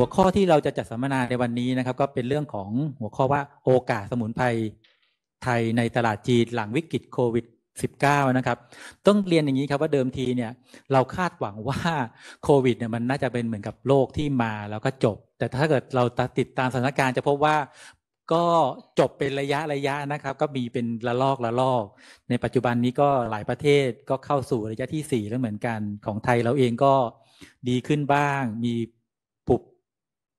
หัวข้อที่เราจะจัดสัมมนา ในวันนี้นะครับ ก็เป็นเรื่องของหัวข้อว่าโอกาสสมุนไพรไทยในตลาด จีนหลังวิกฤตโควิด -19 นะครับ ต้องเรียนอย่างนี้ครับว่าเดิมที เนี่ยเราคาดหวังว่า โควิด เนี่ย มันน่าจะเป็นเหมือนกับโรคที่มาแล้วก็จบ แต่ถ้าเกิดเราติดตามสถานการณ์จะพบว่าก็จบเป็นระยะระยะนะครับ ก็มีเป็นละลอกละลอก ในปัจจุบันนี้ก็หลายประเทศก็เข้าสู่ระยะที่4แล้วเหมือนกัน ของไทยเราเองก็ดีขึ้นบ้างมี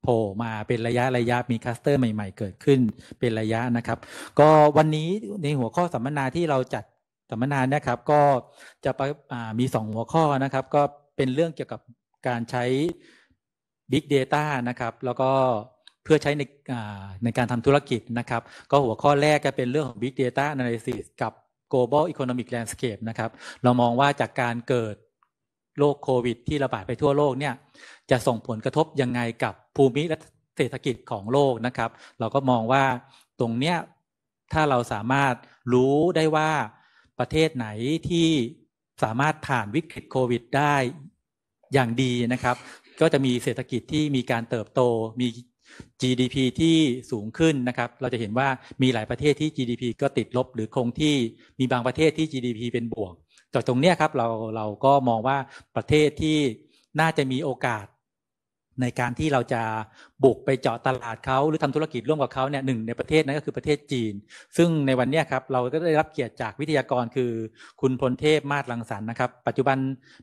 โผล่มาเป็นระยะระยะมีคลัสเตอร์ใหม่ ๆ เกิดขึ้นเป็นระยะนะครับ ก็วันนี้ในหัวข้อสัมมนา ที่เราจัดสัมมนานะครับ ก็จะมีสอง หัวข้อนะครับ ก็เป็นเรื่องเกี่ยวกับการใช้ Big Data นะครับ แล้วก็เพื่อใช้ในในการทำธุรกิจนะครับ ก็หัวข้อแรกจะเป็นเรื่องของ Big Data Analysis กับ Global Economic Landscape นะครับเรามองว่าจากการเกิดโรคโควิด ที่ระบาดไปทั่วโลกเนี่ยจะ ส่งผลกระทบ ยังไงกับภูมิและเศรษฐกิจของโลกนะครับ เราก็มองว่าตรงเนี้ยถ้าเราสามารถรู้ได้ว่าประเทศไหนที่สามารถผ่านวิกฤตโควิด ได้อย่างดีนะครับ ก็จะมีเศรษฐกิจที่มีการเติบโต มี GDP ที่สูงขึ้นนะครับ เราจะเห็นว่ามีหลายประเทศที่ GDP ก็ติดลบ หรือคงที่มีบางประเทศที่ GDP เป็นบวกจากตรงนี้ครับเราเราก็มองว่าประเทศที่น่าจะมีโอกาสในการที่เราจะบุกไปเจาะตลาดเขาหรือทำธุรกิจร่วมกับเขาเนี่ยหนึ่งในประเทศนั้นก็คือประเทศจีน ซึ่งในวันนี้ครับเราก็ได้รับเกียรติจากวิทยากรคือคุณพลเทพมาศลังสรรนะครับ ปัจจุบัน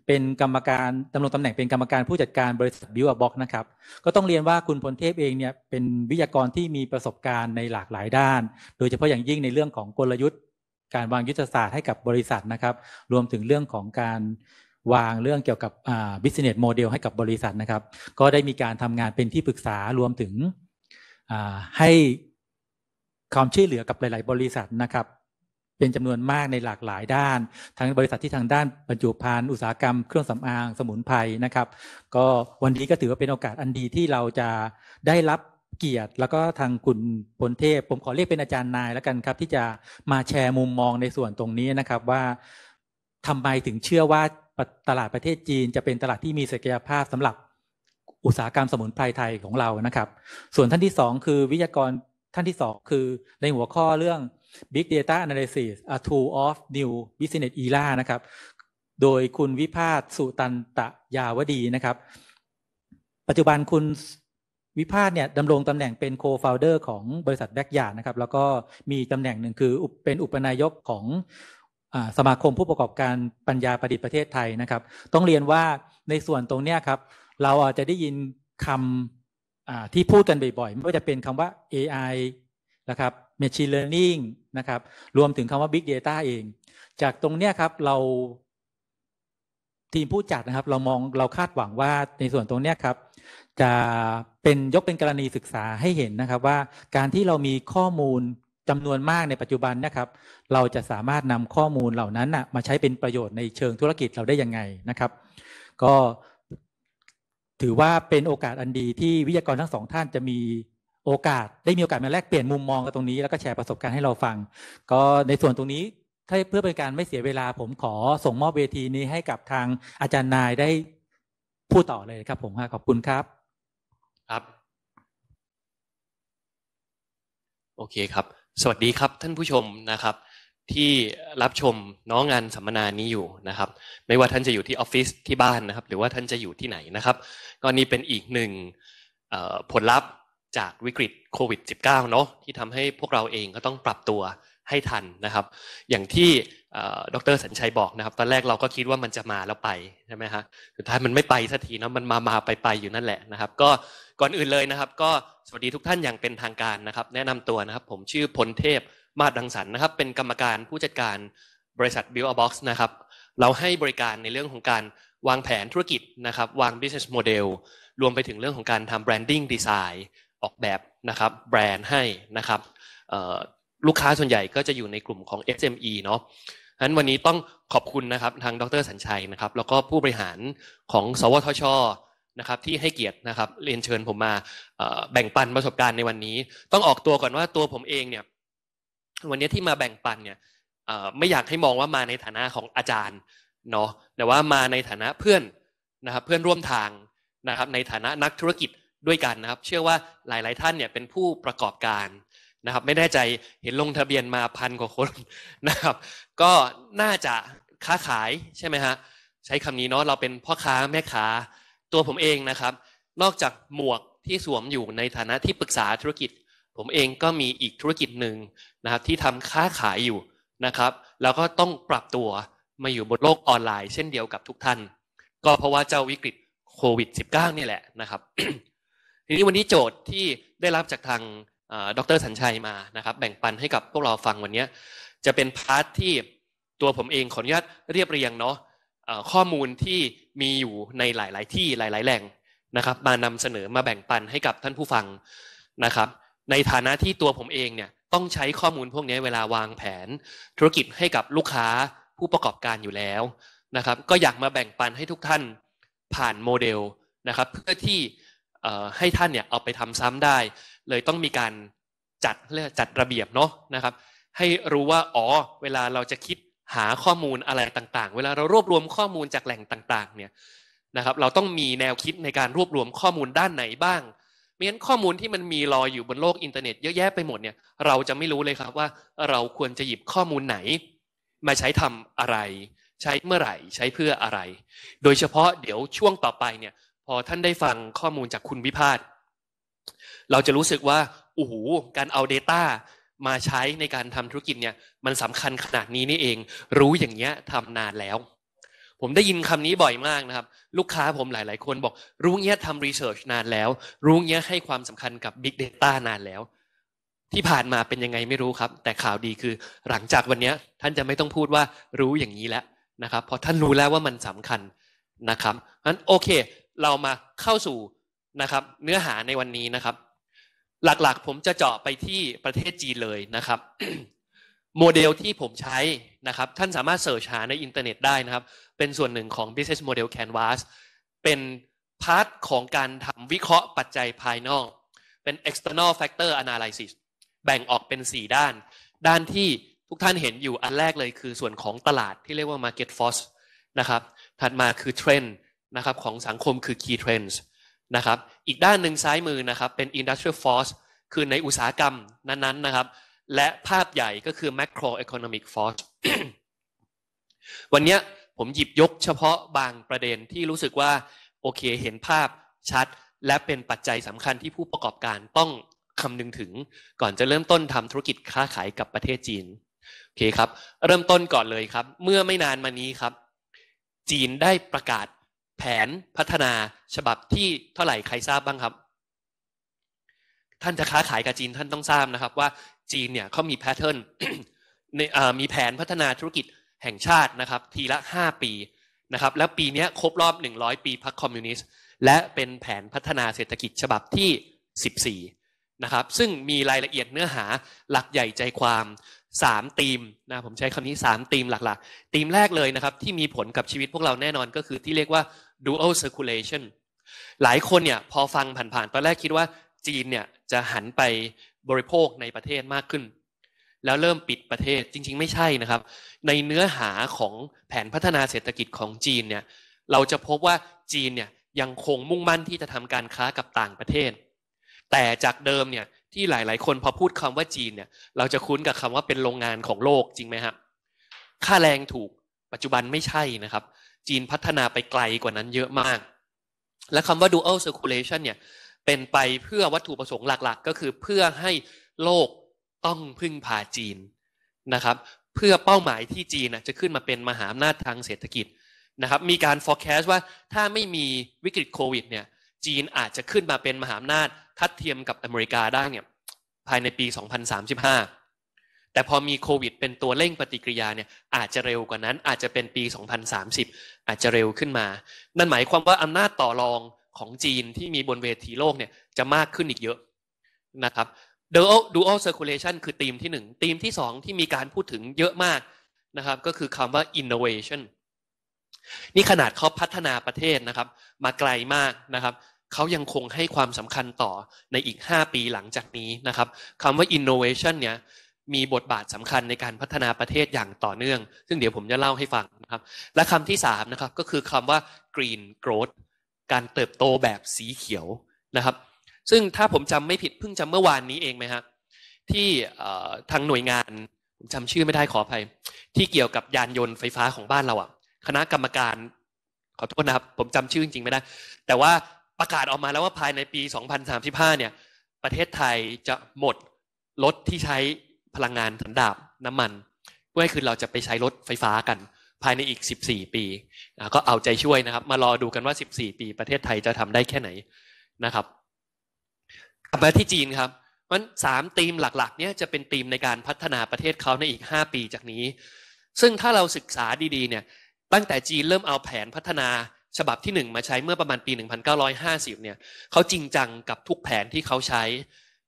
เป็นกรรมการดำารงตำแหน่งเป็นกรรมการผู้จัดการบริษัทบิวบ็อกนะครับก็ต้องเรียนว่าคุณพลเทพเองเนี่ยเป็นวิทยากรที่มีประสบการณ์ในหลากหลายด้าน โดยเฉพาะอย่างยิ่งในเรื่องของกลยุทธ์ การวางยุทธศาสตร์ให้กับบริษัทนะครับรวมถึงเรื่องของการวางเรื่องเกี่ยวกับ business model ให้กับบริษัทนะครับ ก็ได้มีการทำงานเป็นที่ปรึกษา รวมถึงให้ความช่วยเหลือกับหลายๆ บริษัทนะครับ เป็นจำนวนมากในหลากหลายด้าน ทั้งบริษัทที่ทางด้านบรรจุภัณฑ์อุตสาหกรรมเครื่องสำอาง สมุนไพรนะครับ ก็วันนี้ก็ถือว่าเป็นโอกาสอันดีที่เราจะได้รับเกียรติ แล้วก็ทางคุณพลเทพ ผมขอเรียกเป็นอาจารย์นายแล้วกันครับที่จะมาแชร์มุมมองในส่วนตรงนี้นะครับว่าทำไมถึงเชื่อว่าตลาดประเทศจีนจะเป็นตลาดที่มีศักยภาพสำหรับอุตสาหกรรมสมุนไพรไทยของเรานะครับ ส่วนท่านที่ 2 คือวิทยากรท่านที่ 2 คือในหัวข้อเรื่อง Big Data Analysis a Tool of New Business Era นะครับ โดยคุณวิพาสสุตันตะยาวดีนะครับ ปัจจุบันคุณวิพาสเนี่ยดำรงตำแหน่งเป็น co-founder ของบริษัทแบกยานะครับ แล้วก็มีตำแหน่งหนึ่งคือเป็นอุปนายกของสมาคมผู้ประกอบการปัญญาประดิษฐ์ประเทศไทยนะครับ ต้องเรียนว่าในส่วนตรงนี้ครับ เราอาจจะได้ยินคำที่พูดกันบ่อยๆไม่ว่าจะเป็นคำว่า AI นะครับ Machine Learning นะครับ รวมถึงคำว่า Big Data เอง จากตรงนี้ครับเราทีมผู้จัดนะครับ เรามองเราคาดหวังว่าในส่วนตรงนี้ครับ จะเป็นยกเป็นกรณีศึกษาให้เห็นนะครับ ว่าการที่เรามีข้อมูลจำนวนมากในปัจจุบันนะครับ เราจะสามารถนำข้อมูลเหล่านั้นนะมาใช้เป็นประโยชน์ในเชิงธุรกิจเราได้ยังไงนะครับ ก็ ถือว่าเป็นโอกาสอันดีที่วิทยากรทั้งสองท่านจะมีโอกาสได้มีโอกาสมาแลกเปลี่ยนมุมมองกันตรงนี้แล้วก็แชร์ประสบการณ์ให้เราฟัง ก็ในส่วนตรงนี้ถ้าเพื่อเป็นการไม่เสียเวลาผมขอส่งมอบเวทีนี้ให้กับทางอาจารย์นายได้พูดต่อเลยครับ ผม ขอบคุณครับ ครับ โอเคครับสวัสดีครับท่านผู้ชมนะครับที่รับชมน้องงานสัมมนานี้อยู่นะครับไม่ว่าท่านจะอยู่ที่ออฟฟิศที่บ้านนะครับ หรือว่าท่านจะอยู่ที่ไหนนะครับ ก็นี่เป็นอีกหนึ่งผลลัพธ์จากวิกฤตโควิด -19 เนาะที่ทำให้พวกเราเองก็ต้องปรับตัวให้ทันนะครับ อย่างที่ดร สัญชัยบอกนะครับ ตอนแรกเราก็คิดว่ามันจะมาแล้วไปใช่ไหมฮะสุดท้ายมันไม่ไปสักทีนะมันมามาไปไปอยู่นั่นแหละนะครับก็ก่อนอื่นเลยนะครับ ก็สวัสดีทุกท่านอย่างเป็นทางการนะครับ แนะนำตัวนะครับ ผมชื่อพลเทพมาดังสรรนนะครับ เป็นกรรมการผู้จัดการบริษัท Build a Box นะครับ เราให้บริการในเรื่องของการวางแผนธุรกิจนะครับ วาง business model รวมไปถึงเรื่องของการทำ branding design ออกแบบนะครับ แบรนด์ให้นะครับลูกค้าส่วนใหญ่ก็จะอยู่ในกลุ่มของ SME เนาะฉะนั้นวันนี้ต้องขอบคุณนะครับทางดรสัญชัยนะครับ แล้วก็ผู้บริหารของ สวทชนะครับ ที่ให้เกียรตินะครับ เรียนเชิญผมมาแบ่งปันประสบการณ์ในวันนี้ ต้องออกตัวก่อนว่าตัวผมเองเนี่ยวันนี้ที่มาแบ่งปันเนี่ยไม่อยากให้มองว่ามาในฐานะของอาจารย์เนาะ แต่ว่ามาในฐานะเพื่อนนะครับเพื่อนร่วมทางนะครับ ในฐานะนักธุรกิจด้วยกันนะครับ เชื่อว่าหลาย ๆ ท่านเนี่ยเป็นผู้ประกอบการนะครับไม่แน่ใจเห็นลงทะเบียนมาพันกว่าคนนะครับ ก็น่าจะค้าขายใช่ไหมฮะใช้คำนี้เนาะเราเป็นพ่อค้าแม่ค้า ตัวผมเองนะครับ นอกจากหมวกที่สวมอยู่ในฐานะที่ปรึกษาธุรกิจ ผมเองก็มีอีกธุรกิจหนึ่งนะครับที่ทำค้าขายอยู่นะครับแล้วก็ต้องปรับตัวมาอยู่บนโลกออนไลน์เช่นเดียวกับทุกท่าน ก็เพราะว่าเจ้าวิกฤตโควิด -19 นี่แหละนะครับทีนี้วันนี้โจทย์ที่ได้รับจากทางดรสัญชัยมานะครับแบ่งปันให้กับพวกเราฟัง วันนี้จะเป็นพาร์ทที่ตัวผมเองขออนุญาตเรียบเรียงเนาะข้อมูลที่มีอยู่ในหลายๆ ที่หลาย ๆ แหล่งนะครับมานำเสนอมาแบ่งปันให้กับท่านผู้ฟังนะครับในฐานะที่ตัวผมเองเนี่ยต้องใช้ข้อมูลพวกนี้เวลาวางแผนธุรกิจให้กับลูกค้าผู้ประกอบการอยู่แล้วนะครับก็อยากมาแบ่งปันให้ทุกท่านผ่านโมเดลนะครับเพื่อที่ให้ท่านเนี่ยเอาไปทำซ้ำได้เลยต้องมีการจัดเรียกจัดระเบียบเนาะนะครับให้รู้ว่าอ๋อ เวลาเราจะคิดหาข้อมูลอะไรต่างๆ เวลาเรารวบรวมข้อมูลจากแหล่งต่างๆเนี่ยนะครับเราต้องมีแนวคิดในการรวบรวมข้อมูลด้านไหนบ้างไม่งั้นข้อมูลที่มันมีลอยอยู่บนโลกอินเทอร์เน็ตเยอะแยะไปหมดเนี่ยเราจะไม่รู้เลยครับว่า เราควรจะหยิบข้อมูลไหน มาใช้ทำอะไร ใช้เมื่อไหร่ใช้เพื่ออะไร โดยเฉพาะเดี๋ยวช่วงต่อไปเนี่ยพอท่านได้ฟังข้อมูลจากคุณวิพาทเราจะรู้สึกว่าโอ้โหการเอา Data มาใช้ในการทำธุรกิจเนี่ย มันสำคัญขนาดนี้นี่เอง รู้อย่างเงี้ยทำนานแล้ว ผมได้ยินคำนี้บ่อยมากนะครับ ลูกค้าผมหลาย ๆ คนบอก รู้เงี้ยทำรีเสิร์ชนานแล้ว รู้เงี้ยให้ความสำคัญกับ Big Data นานแล้ว ที่ผ่านมาเป็นยังไงไม่รู้ครับ แต่ข่าวดีคือหลังจากวันนี้ท่านจะไม่ต้องพูดว่ารู้อย่างนี้แล้วนะครับเพราะท่านรู้แล้วว่ามันสำคัญนะครับงั้นโอเค เรามาเข้าสู่นะครับ เนื้อหาในวันนี้นะครับหลักๆผมจะเจาะไปที่ประเทศจีนเลยนะครับ โมเดลที่ผมใช้นะครับท่านสามารถเสิร์ชหาในอินเทอร์เน็ตได้นะครับ เป็นส่วนหนึ่งของ business model canvas เป็นพาร์ทของการทำวิเคราะห์ปัจจัยภายนอก เป็น external factor analysis แบ่งออกเป็น 4 ด้าน ด้านที่ทุกท่านเห็นอยู่อันแรกเลยคือส่วนของตลาดที่เรียกว่า market force นะครับถัดมาคือเทรนด์นะครับของสังคมคือ key trends นะครับ อีกด้านหนึ่งซ้ายมือนะครับเป็น industrial force คือในอุตสาหกรรมนั้นๆนะครับ และภาพใหญ่ก็คือ macro economic force วันนี้ผมหยิบยกเฉพาะบางประเด็นที่รู้สึกว่าโอเคเห็นภาพชัดและเป็นปัจจัยสำคัญที่ผู้ประกอบการต้องคำนึงถึง ก่อนจะเริ่มต้นทำธุรกิจค้าขายกับประเทศจีนโอเคครับเริ่มต้นก่อนเลยครับ เมื่อไม่นานมานี้ครับ จีนได้ประกาศแผนพัฒนาฉบับที่เท่าไหร่ใครทราบบ้างครับ ท่านจะค้าขายกับจีนท่านต้องทราบนะครับ ว่าจีนเนี่ยเขามีแพทเทิร์นมีแผนพัฒนาธุรกิจแห่งชาตินะครับทีละ 5 ปีนะครับแล้วปีนี้ครบรอบ 100 ปีพรรคคอมมิวนิสต์ และเป็นแผนพัฒนาเศรษฐกิจฉบับที่ 14 นะครับ ซึ่งมีรายละเอียดเนื้อหาหลักใหญ่ใจความ3ธีมนะผมใช้คำนี้3ธีมหลักๆธีมแรกเลยนะครับที่มีผลกับชีวิตพวกเราแน่นอนก็คือที่เรียกว่า dual circulation หลายคนเนี่ยพอฟังผ่านๆ ตอนแรกคิดว่าจีนเนี่ยจะหันไปบริโภคในประเทศมากขึ้น แล้วเริ่มปิดประเทศ จริงๆ ไม่ใช่นะครับ ในเนื้อหาของแผนพัฒนาเศรษฐกิจของจีนเนี่ย เราจะพบว่าจีนเนี่ยยังคงมุ่งมั่นที่จะทำการค้ากับต่างประเทศ แต่จากเดิมเนี่ยที่หลายๆคนพอพูดคำว่าจีนเนี่ย เราจะคุ้นกับคำว่าเป็นโรงงานของโลกจริงไหมครับ ค่าแรงถูกปัจจุบันไม่ใช่นะครับจีนพัฒนาไปไกลกว่านั้นเยอะมาก และคำว่า dual circulation เนี่ย เป็นไปเพื่อวัตถุประสงค์หลักๆ ก็คือเพื่อให้โลกต้องพึ่งพาจีนนะครับ เพื่อเป้าหมายที่จีนจะขึ้นมาเป็นมหาอำนาจทางเศรษฐกิจนะครับ มีการ forecast ว่าถ้าไม่มีวิกฤตโควิดเนี่ย จีนอาจจะขึ้นมาเป็นมหาอำนาจทัดเทียมกับอเมริกาได้เนี่ยภายในปี 2035แต่พอมีโควิดเป็นตัวเร่งปฏิกิริยาเนี่ยอาจจะเร็วกว่านั้นอาจจะเป็นปี 2030 อาจจะเร็วขึ้นมา นั่นหมายความว่าอำนาจต่อรองของจีนที่มีบนเวทีโลกเนี่ยจะมากขึ้นอีกเยอะนะครับ dual dual circulation คือธีมที่1ธีมที่ 2 ที่มีการพูดถึงเยอะมากนะครับก็คือคำว่า innovation นี่ขนาดเขาพัฒนาประเทศนะครับ มาไกลมากนะครับเขายังคงให้ความสำคัญต่อในอีก 5 ปีหลังจากนี้นะครับคำว่า innovation เนี่ยมีบทบาทสำคัญในการพัฒนาประเทศอย่างต่อเนื่อง ซึ่งเดี๋ยวผมจะเล่าให้ฟังนะครับ และคำที่3นะครับก็คือคำว่า green growth การเติบโตแบบสีเขียวนะครับ ซึ่งถ้าผมจำไม่ผิดเพิ่งจำเมื่อวานนี้เองไหมฮะ ที่ทางหน่วยงาน ผมจำชื่อไม่ได้ขออภัย ที่เกี่ยวกับยานยนต์ไฟฟ้าของบ้านเราอะ่ะ คณะกรรมการ ขอโทษนะครับผมจำชื่อจริงไม่ได้ แต่ว่าประกาศออกมาแล้วว่าภายในปี 2035 เนี่ยประเทศไทยจะหมดรถที่ใช้พลังงานสันดาบน้ำมันเพื่อให้คือเราจะไปใช้รถไฟฟ้ากันภายในอีก 14 ปี ก็เอาใจช่วยนะครับมารอดูกันว่า 14 ปีประเทศไทยจะทำได้แค่ไหนนะครับกลับมาที่จีนครับมันสามธีมหลักๆเนี่ยจะเป็นธีมในการพัฒนาประเทศเขาในอีก 5 ปีจากนี้ ซึ่งถ้าเราศึกษาดีๆเนี่ยตั้งแต่จีนเริ่มเอาแผนพัฒนาฉบับที่ 1 มาใช้เมื่อประมาณปี 1950เนี่ยเขาจริงจังกับทุกแผนที่เขาใช้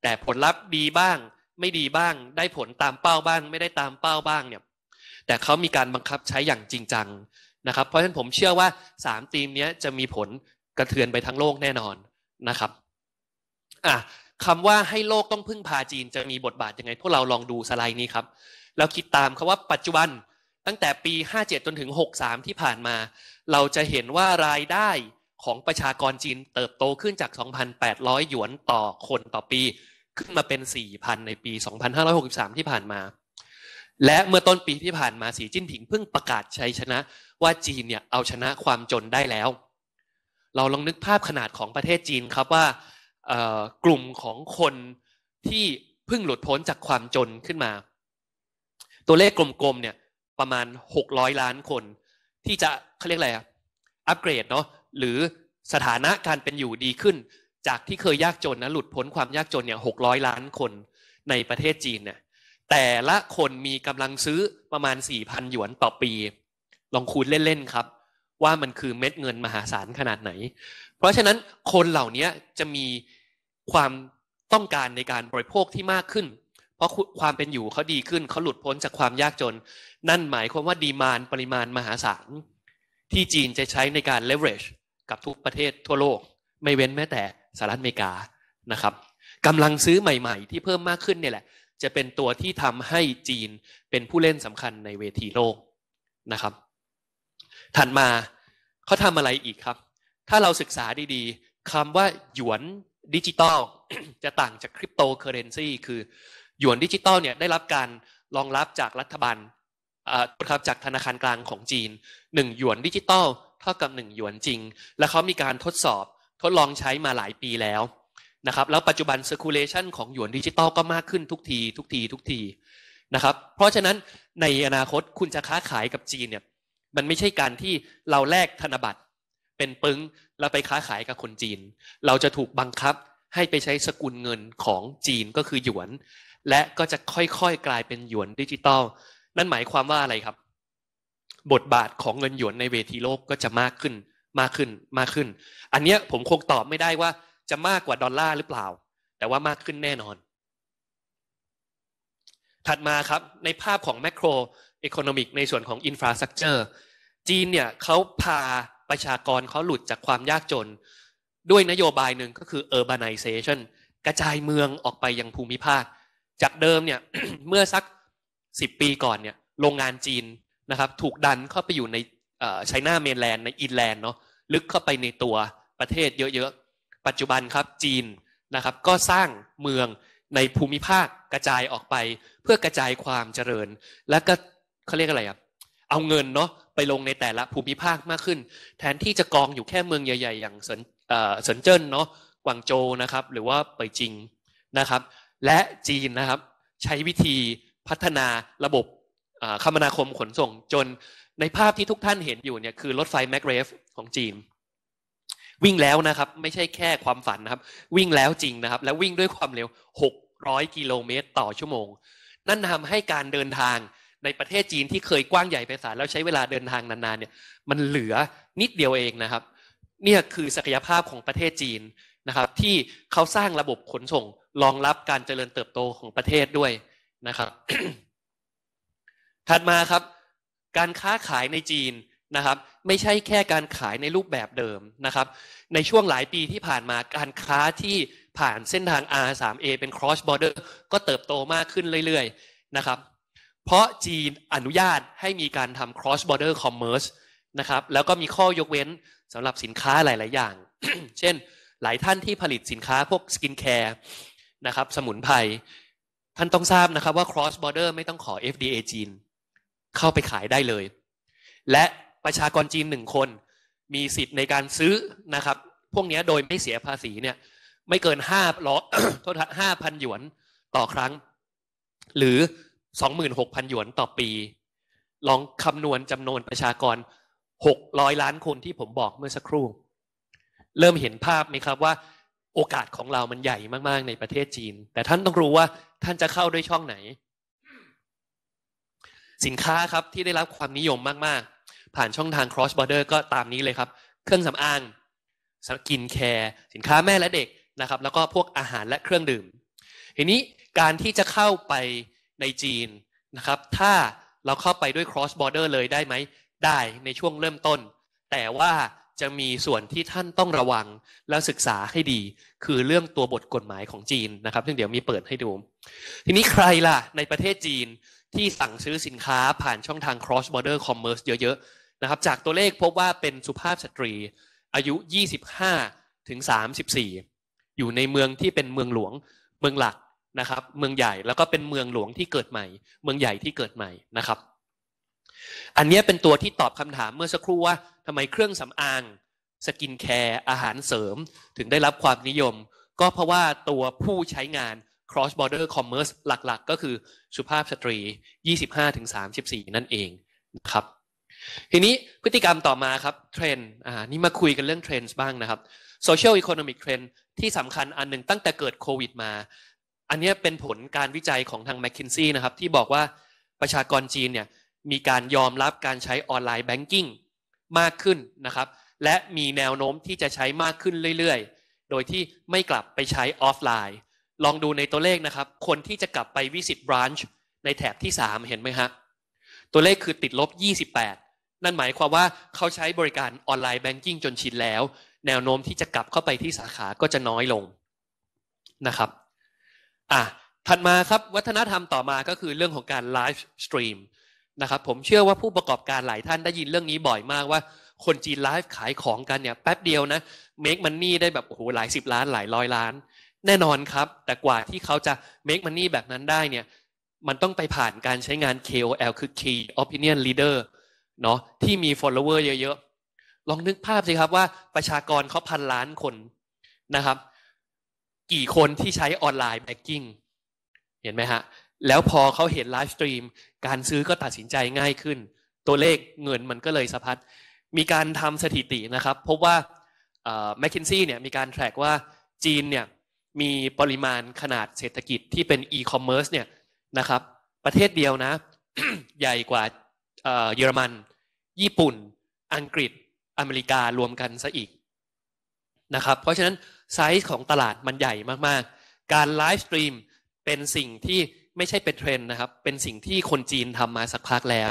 แต่ผลลัพธ์ดีบ้างไม่ดีบ้างได้ผลตามเป้าบ้าง ไม่ได้ตามเป้าบ้างเนี่ยแต่เขามีการบังคับใช้อย่างจริง จังนะครับ เพราะฉะนั้นผมเชื่อว่า3ธีมนี้จะมีผลกระเทือนไปทั้งโลกแน่นอนนะครับอ่ะคำว่าให้โลกต้องพึ่งพาจีนจะมีบทบาทยังไงพวกเราลองดูสไลด์นี้ครับแล้วคิดตามคำว่าปัจจุบัน ตั้งแต่ปี 57จนถึง 63 ที่ผ่านมา เราจะเห็นว่ารายได้ของประชากรจีน เติบโตขึ้นจาก 2,800หยวนต่อคนต่อปีขึ้นมาเป็น 4,000 ในปี 2563 ที่ผ่านมา และเมื่อต้นปีที่ผ่านมาสีจิ้นผิงเพิ่งประกาศชัยชนะ ว่าจีนเนี่ยเอาชนะความจนได้แล้ว เราลองนึกภาพขนาดของประเทศจีนครับว่ากลุ่มของคนที่เพิ่งหลุดพ้นจากความจนขึ้นมา ตัวเลขกลมๆเนี่ยประมาณ 600 ล้านคน ที่จะเขาเรียกอะไรอัปเกรดเนาะหรือสถานะการเป็นอยู่ดีขึ้นจากที่เคยยากจนนะหลุดพ้นความยากจนเนี่ยหกร้อยล้านคนในประเทศจีนเนี่ยแต่ละคนมีกำลังซื้อประมาณสี่พันหยวนต่อปีลองคูณเล่น ๆ ครับ ว่ามันคือเม็ดเงินมหาศาลขนาดไหน เพราะฉะนั้นคนเหล่านี้จะมีความต้องการในการบริโภคที่มากขึ้น เพราะความเป็นอยู่เขาดีขึ้นเขาหลุดพ้นจากความยากจน นั่นหมายความว่าดีมานปริมาณมหาศาลที่จีนจะใช้ในการเลเวอเรจกับทุกประเทศทั่วโลก ไม่เว้นแม้แต่สหรัฐอเมริกา นะครับ กำลังซื้อใหม่ๆ ที่เพิ่มมากขึ้นเนี่ยแหละ จะเป็นตัวที่ทำให้จีนเป็นผู้เล่นสำคัญในเวทีโลก นะครับ ถัดมาเขาทำอะไรอีกครับ ถ้าเราศึกษาดีๆ คำว่าหยวนดิจิตอลจะต่างจากคริปโตเคอเรนซีคือหยวนดิจิตอลเนี่ยได้รับการรองรับจากรัฐบาลครับจากธนาคารกลางของจีน 1หยวนดิจิตอลเท่ากับ 1หยวนจริง และเขามีการทดสอบทดลองใช้มาหลายปีแล้วนะครับแล้วปัจจุบัน circulation ของหยวนดิจิตอลก็มากขึ้นทุกที ทุกที ทุกทีนะครับเพราะฉะนั้นในอนาคตคุณจะค้าขายกับจีนเนี่ยมันไม่ใช่การที่เราแลกธนบัตรเป็นปึ้ง แล้วไปค้าขายกับคนจีน เราจะถูกบังคับให้ไปใช้สกุลเงินของจีนก็คือหยวน และก็จะค่อยๆ กลายเป็นหยวนดิจิตอลนั่นหมายความว่าอะไรครับ บทบาทของเงินหยวนในเวทีโลกก็จะมากขึ้นมากขึ้น มากขึ้น อันเนี้ยผมคงตอบไม่ได้ว่าจะมากกว่าดอลลาร์หรือเปล่า แต่ว่ามากขึ้นแน่นอน ถัดมาครับ ในภาพของแมกโรีโคโนมิกในส่วนของอินฟราสตรักเจอร์จีนเนี่ยเขาพาประชากรเขาหลุดจากความยากจน ด้วยนโยบายหนึ่งก็คือ urbanization กระจายเมืองออกไปยังภูมิภาค จากเดิมเนี่ยเมื่อสัก 10 ปีก่อนเนี่ยโรงงานจีนนะครับ ถูกดันเข้าไปอยู่ในไชน่าเมนแลนด์ในอินแลนด์เนาะลึกเข้าไปในตัวประเทศเยอะๆ ปัจจุบันครับจีนนะครับ ก็สร้างเมืองในภูมิภาคกระจายออกไป เพื่อกระจายความเจริญ และก็เขาเรียกอะไรอ่ะเอาเงินเนาะไปลงในแต่ละภูมิภาคมากขึ้น แทนที่จะกองอยู่แค่เมืองใหญ่ ๆ อย่างเซินเซินเจิ้นเนาะกวางโจนะครับหรือว่าเป่ยจิงนะครับ และจีนนะครับใช้วิธีพัฒนาระบบคมนาคมขนส่งจนในภาพที่ทุกท่านเห็นอยู่เนี่ยคือรถไฟแมกเรฟของจีน วิ่งแล้วนะครับ ไม่ใช่แค่ความฝันนะครับ วิ่งแล้วจริงนะครับ และวิ่งด้วยความเร็ว 600 กิโลเมตรต่อชั่วโมง นั่นทำให้การเดินทางในประเทศจีนที่เคยกว้างใหญ่ไพศาลแล้วใช้เวลาเดินทางนานๆเนี่ยมันเหลือนิดเดียวเองนะครับ เนี่ยคือศักยภาพของประเทศจีนนะครับ ที่เขาสร้างระบบขนส่งรองรับการเจริญเติบโตของประเทศด้วยนะครับ ถัดมาครับการค้าขายในจีนนะครับ ไม่ใช่แค่การขายในรูปแบบเดิมนะครับ ในช่วงหลายปีที่ผ่านมาการค้าที่ผ่านเส้นทาง R3A เป็น cross border ก็เติบโตมากขึ้นเรื่อยๆนะครับ เพราะจีนอนุญาตให้มีการทำ cross border commerce นะครับแล้วก็มีข้อยกเว้นสำหรับสินค้าหลายๆอย่าง เช่นหลายท่านที่ผลิตสินค้าพวกสกินแคร์นะครับสมุนไพรท่านต้องทราบนะครับว่า cross border ไม่ต้องขอ FDA จีนเข้าไปขายได้เลย และประชากรจีนหนึ่งคนมีสิทธิ์ในการซื้อนะครับ พวกนี้โดยไม่เสียภาษีเนี่ย ไม่เกินห้าร้อโทษห้าพันหยวนต่อครั้ง หรือสองหมื่นหกพันหยวนต่อปี ลองคำนวณจำนวนประชากรหกร้อยล้านคนที่ผมบอกเมื่อสักครู่ เริ่มเห็นภาพไหมครับว่าโอกาสของเรามันใหญ่มากๆในประเทศจีน แต่ท่านต้องรู้ว่าท่านจะเข้าด้วยช่องไหนสินค้าครับที่ได้รับความนิยมมากๆ ผ่านช่องทาง cross border ก็ตามนี้เลยครับ เครื่องสำอาง สกินแคร์สินค้าแม่และเด็กนะครับแล้วก็พวกอาหารและเครื่องดื่มทีนี้การที่จะเข้าไปในจีนนะครับ ถ้าเราเข้าไปด้วย cross border เลยได้ไหมได้ในช่วงเริ่มต้น แต่ว่าจะมีส่วนที่ท่านต้องระวัง และศึกษาให้ดีคือเรื่องตัวบทกฎหมายของจีนนะครับซึ่งเดี๋ยวมีเปิดให้ดู ทีนี้ใครล่ะในประเทศจีนที่สั่งซื้อสินค้าผ่านช่องทาง cross border commerce เยอะๆ นะครับ จากตัวเลขพบว่าเป็นสุภาพสตรี อายุ 25 ถึง 34 อยู่ในเมืองที่เป็นเมืองหลวงเมืองหลักนะครับเมืองใหญ่แล้วก็เป็นเมืองหลวงที่เกิดใหม่ เมืองใหญ่ที่เกิดใหม่นะครับ อันนี้เป็นตัวที่ตอบคำถามเมื่อสักครู่ว่าทำไมเครื่องสำอาง สกินแคร์อาหารเสริม ถึงได้รับความนิยม ก็เพราะว่าตัวผู้ใช้งาน cross border commerce หลักๆ ก็คือสุภาพสตรี 25-34 นั่นเองนะครับ ทีนี้พฤติกรรมต่อมาครับเทรนอ่านี่มาคุยกันเรื่องเทรนด์บ้างนะครับ social economic trend ที่สำคัญอันหนึ่งตั้งแต่เกิดโควิดมา อันนี้เป็นผลการวิจัยของทาง McKinsey นะครับ ที่บอกว่าประชากรจีนเนี่ยมีการยอมรับการใช้ออนไลน์แบงกิ้งมากขึ้นนะครับ และมีแนวโน้มที่จะใช้มากขึ้นเรื่อยๆ โดยที่ไม่กลับไปใช้ออฟไลน์ลองดูในตัวเลขนะครับ คนที่จะกลับไปวิสิตบรันช์ในแถบที่ 3 เห็นไหมฮะตัวเลขคือติดลบ 28 นั่นหมายความว่าเขาใช้บริการออนไลน์แบงกิ้งจนชินแล้ว แนวโน้มที่จะกลับเข้าไปที่สาขาก็จะน้อยลงนะครับอ่ะถัดมาครับ วัฒนธรรมต่อมาก็คือเรื่องของการไลฟ์สตรีมนะครับผมเชื่อว่าผู้ประกอบการหลายท่านได้ยินเรื่องนี้บ่อยมากว่า คนจีนไลฟ์ขายของกันเนี่ยแป๊บเดียวนะเมคมันนี่ได้แบบโอ้โหหลายสิบล้านหลายร้อยล้านแน่นอนครับ แต่กว่าที่เขาจะ make money แบบนั้นได้เนี่ย มันต้องไปผ่านการใช้งาน KOL คือ Key Opinion Leader เนาะที่มี follower เยอะๆลองนึกภาพสิครับว่าประชากรเขาพันล้านคนนะครับ กี่คนที่ใช้ออนไลน์แบงกิ้ง เห็นไหมฮะแล้วพอเขาเห็นไลฟ์สตรีมการซื้อก็ตัดสินใจง่ายขึ้น ตัวเลขเงินมันก็เลยสะพัดมีการทำสถิตินะครับ พบว่า m c k i n s e y เนี่ยมีการแทร็กว่าจีนเนี่ยมีปริมาณขนาดเศรษฐกิจที่เป็นอีคอมเมิร์ซเนี่ยนะครับ ประเทศเดียวนะใหญ่กว่าเยอรมัน ญี่ปุ่น อังกฤษอเมริการวมกันซะอีกนะครับเพราะฉะนั้นไซส์ของตลาดมันใหญ่มากๆ การไลฟ์สตรีมเป็นสิ่งที่ไม่ใช่เป็นเทรนด์นะครับ เป็นสิ่งที่คนจีนทำมาสักพักแล้ว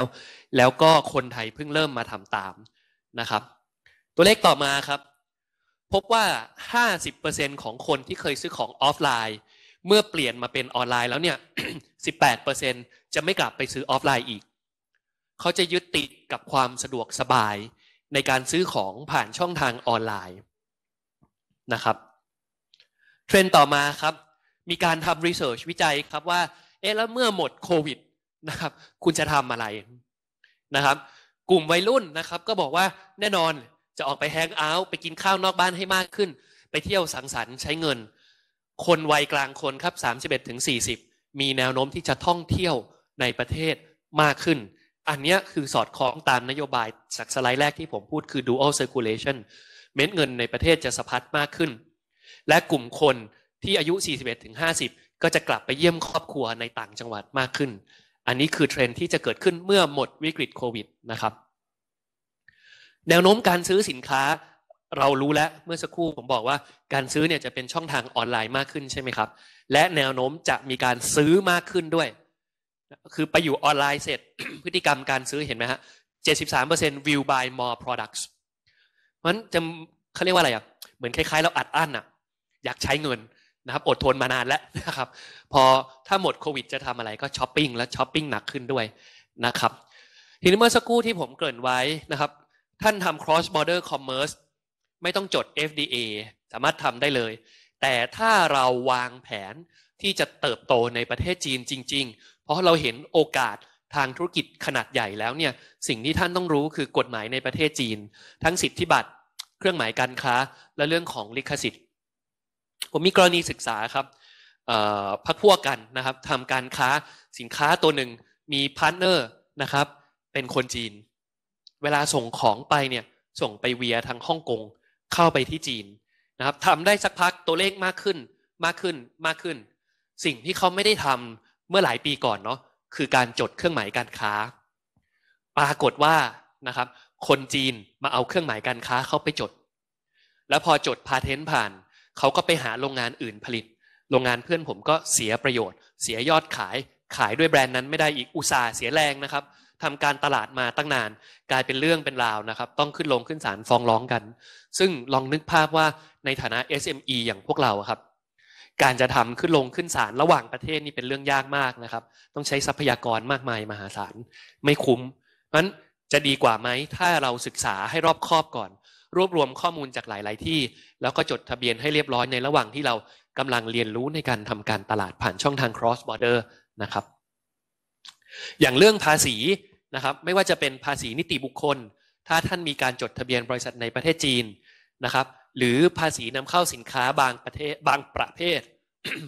แล้วก็คนไทยเพิ่งเริ่มมาทำตามนะครับ ตัวเลขต่อมาครับพบว่า 50%ของคนที่เคยซื้อของออฟไลน์ เมื่อเปลี่ยนมาเป็นออนไลน์แล้วเนี่ย 18%จะไม่กลับไปซื้อออฟไลน์อีก เขาจะยึดติดกับความสะดวกสบายในการซื้อของผ่านช่องทางออนไลน์นะครับ เทรนต่อมาครับ มีการทำรีเสิร์ชวิจัยครับว่า เอ๊ะแล้วเมื่อหมดโควิดนะครับคุณจะทำอะไรนะครับ กลุ่มวัยรุ่นนะครับก็บอกว่าแน่นอนจะออกไปแฮงเอาท์ไปกินข้าวนอกบ้านให้มากขึ้น ไปเที่ยวสังสรรค์ใช้เงิน คนวัยกลางคนครับ 31ถึง40 มีแนวโน้มที่จะท่องเที่ยวในประเทศมากขึ้น อันนี้คือสอดคล้องตามนโยบายสักสไลด์แรกที่ผมพูดคือ dual circulation เม็ดเงินในประเทศจะสะพัดมากขึ้น และกลุ่มคนที่อายุ 41ถึง50 ก็จะกลับไปเยี่ยมครอบครัวในต่างจังหวัดมากขึ้น อันนี้คือเทรนที่จะเกิดขึ้นเมื่อหมดวิกฤตโควิดนะครับแนวโน้มการซื้อสินค้าเรารู้แล้วเมื่อสักครู่ผมบอกว่าการซื้อเนี่ยจะเป็นช่องทางออนไลน์มากขึ้นใช่ไหมครับ และแนวโน้มจะมีการซื้อมากขึ้นด้วย คือไปอยู่ออนไลน์เสร็จพฤติกรรมการซื้อเห็นไหมฮะ73% will buy more products มพราะฉะนั้นจะเขาเรียกว่าอะไรอ่ะเหมือนคล้ายๆเราอัดอั้นอ่ะ อยากใช้เงินนะครับ อดทนมานานแล้วนะครับ พอถ้าหมดโควิดจะทำอะไรก็ช้อปปิ้งและช้อปปิ้งหนักขึ้นด้วยนะครับ ทีนี้เมื่อสักครู่ที่ผมเกริ่นไว้นะครับท่านทำ cross border commerce ไม่ต้องจด FDA สามารถทำได้เลย แต่ถ้าเราวางแผนที่จะเติบโตในประเทศจีนจริงๆ เพราะเราเห็นโอกาสทางธุรกิจขนาดใหญ่แล้วเนี่ย สิ่งที่ท่านต้องรู้คือกฎหมายในประเทศจีน ทั้งสิทธิบัตร เครื่องหมายการค้า และเรื่องของลิขสิทธิ์ ผมมีกรณีศึกษาครับพักพวกกันนะครับ ทำการค้าสินค้าตัวหนึ่งมีพาร์ทเนอร์นะครับ เป็นคนจีนเวลาส่งของไปเนี่ยส่งไปเวียทางฮ่องกงเข้าไปที่จีนนะครับทำได้สักพักตัวเลขมากขึ้นมากขึ้นมากขึ้น สิ่งที่เขาไม่ได้ทำเมื่อหลายปีก่อนเนาะคือการจดเครื่องหมายการค้า ปรากฏว่านะครับคนจีนมาเอาเครื่องหมายการค้าเข้าไปจด แล้วพอจด พาเทนต์ผ่านเขาก็ไปหาโรงงานอื่นผลิต โรงงานเพื่อนผมก็เสียประโยชน์ เสียยอดขายขายด้วยแบรนด์นั้นไม่ได้อีกอุตสาห์เสียแรงนะครับทำการตลาดมาตั้งนานกลายเป็นเรื่องเป็นราวนะครับ ต้องขึ้นลงขึ้นศาลฟ้องร้องกัน ซึ่งลองนึกภาพว่าในฐานะ SME อย่างพวกเราครับ การจะทำขึ้นลงขึ้นศาลระหว่างประเทศนี่เป็นเรื่องยากมากนะครับ ต้องใช้ทรัพยากรมากมายมหาศาล ไม่คุ้มนั้นจะดีกว่าไหม ถ้าเราศึกษาให้รอบคอบก่อน รวบรวมข้อมูลจากหลาย ๆ ที่ แล้วก็จดทะเบียนให้เรียบร้อยในระหว่างที่เรากำลังเรียนรู้ในการทำการตลาดผ่านช่องทาง cross border นะครับอย่างเรื่องภาษีนะครับไม่ว่าจะเป็นภาษีนิติบุคคล ถ้าท่านมีการจดทะเบียนบริษัทในประเทศจีนนะครับหรือภาษีนำเข้าสินค้าบางประเทศบางประเภท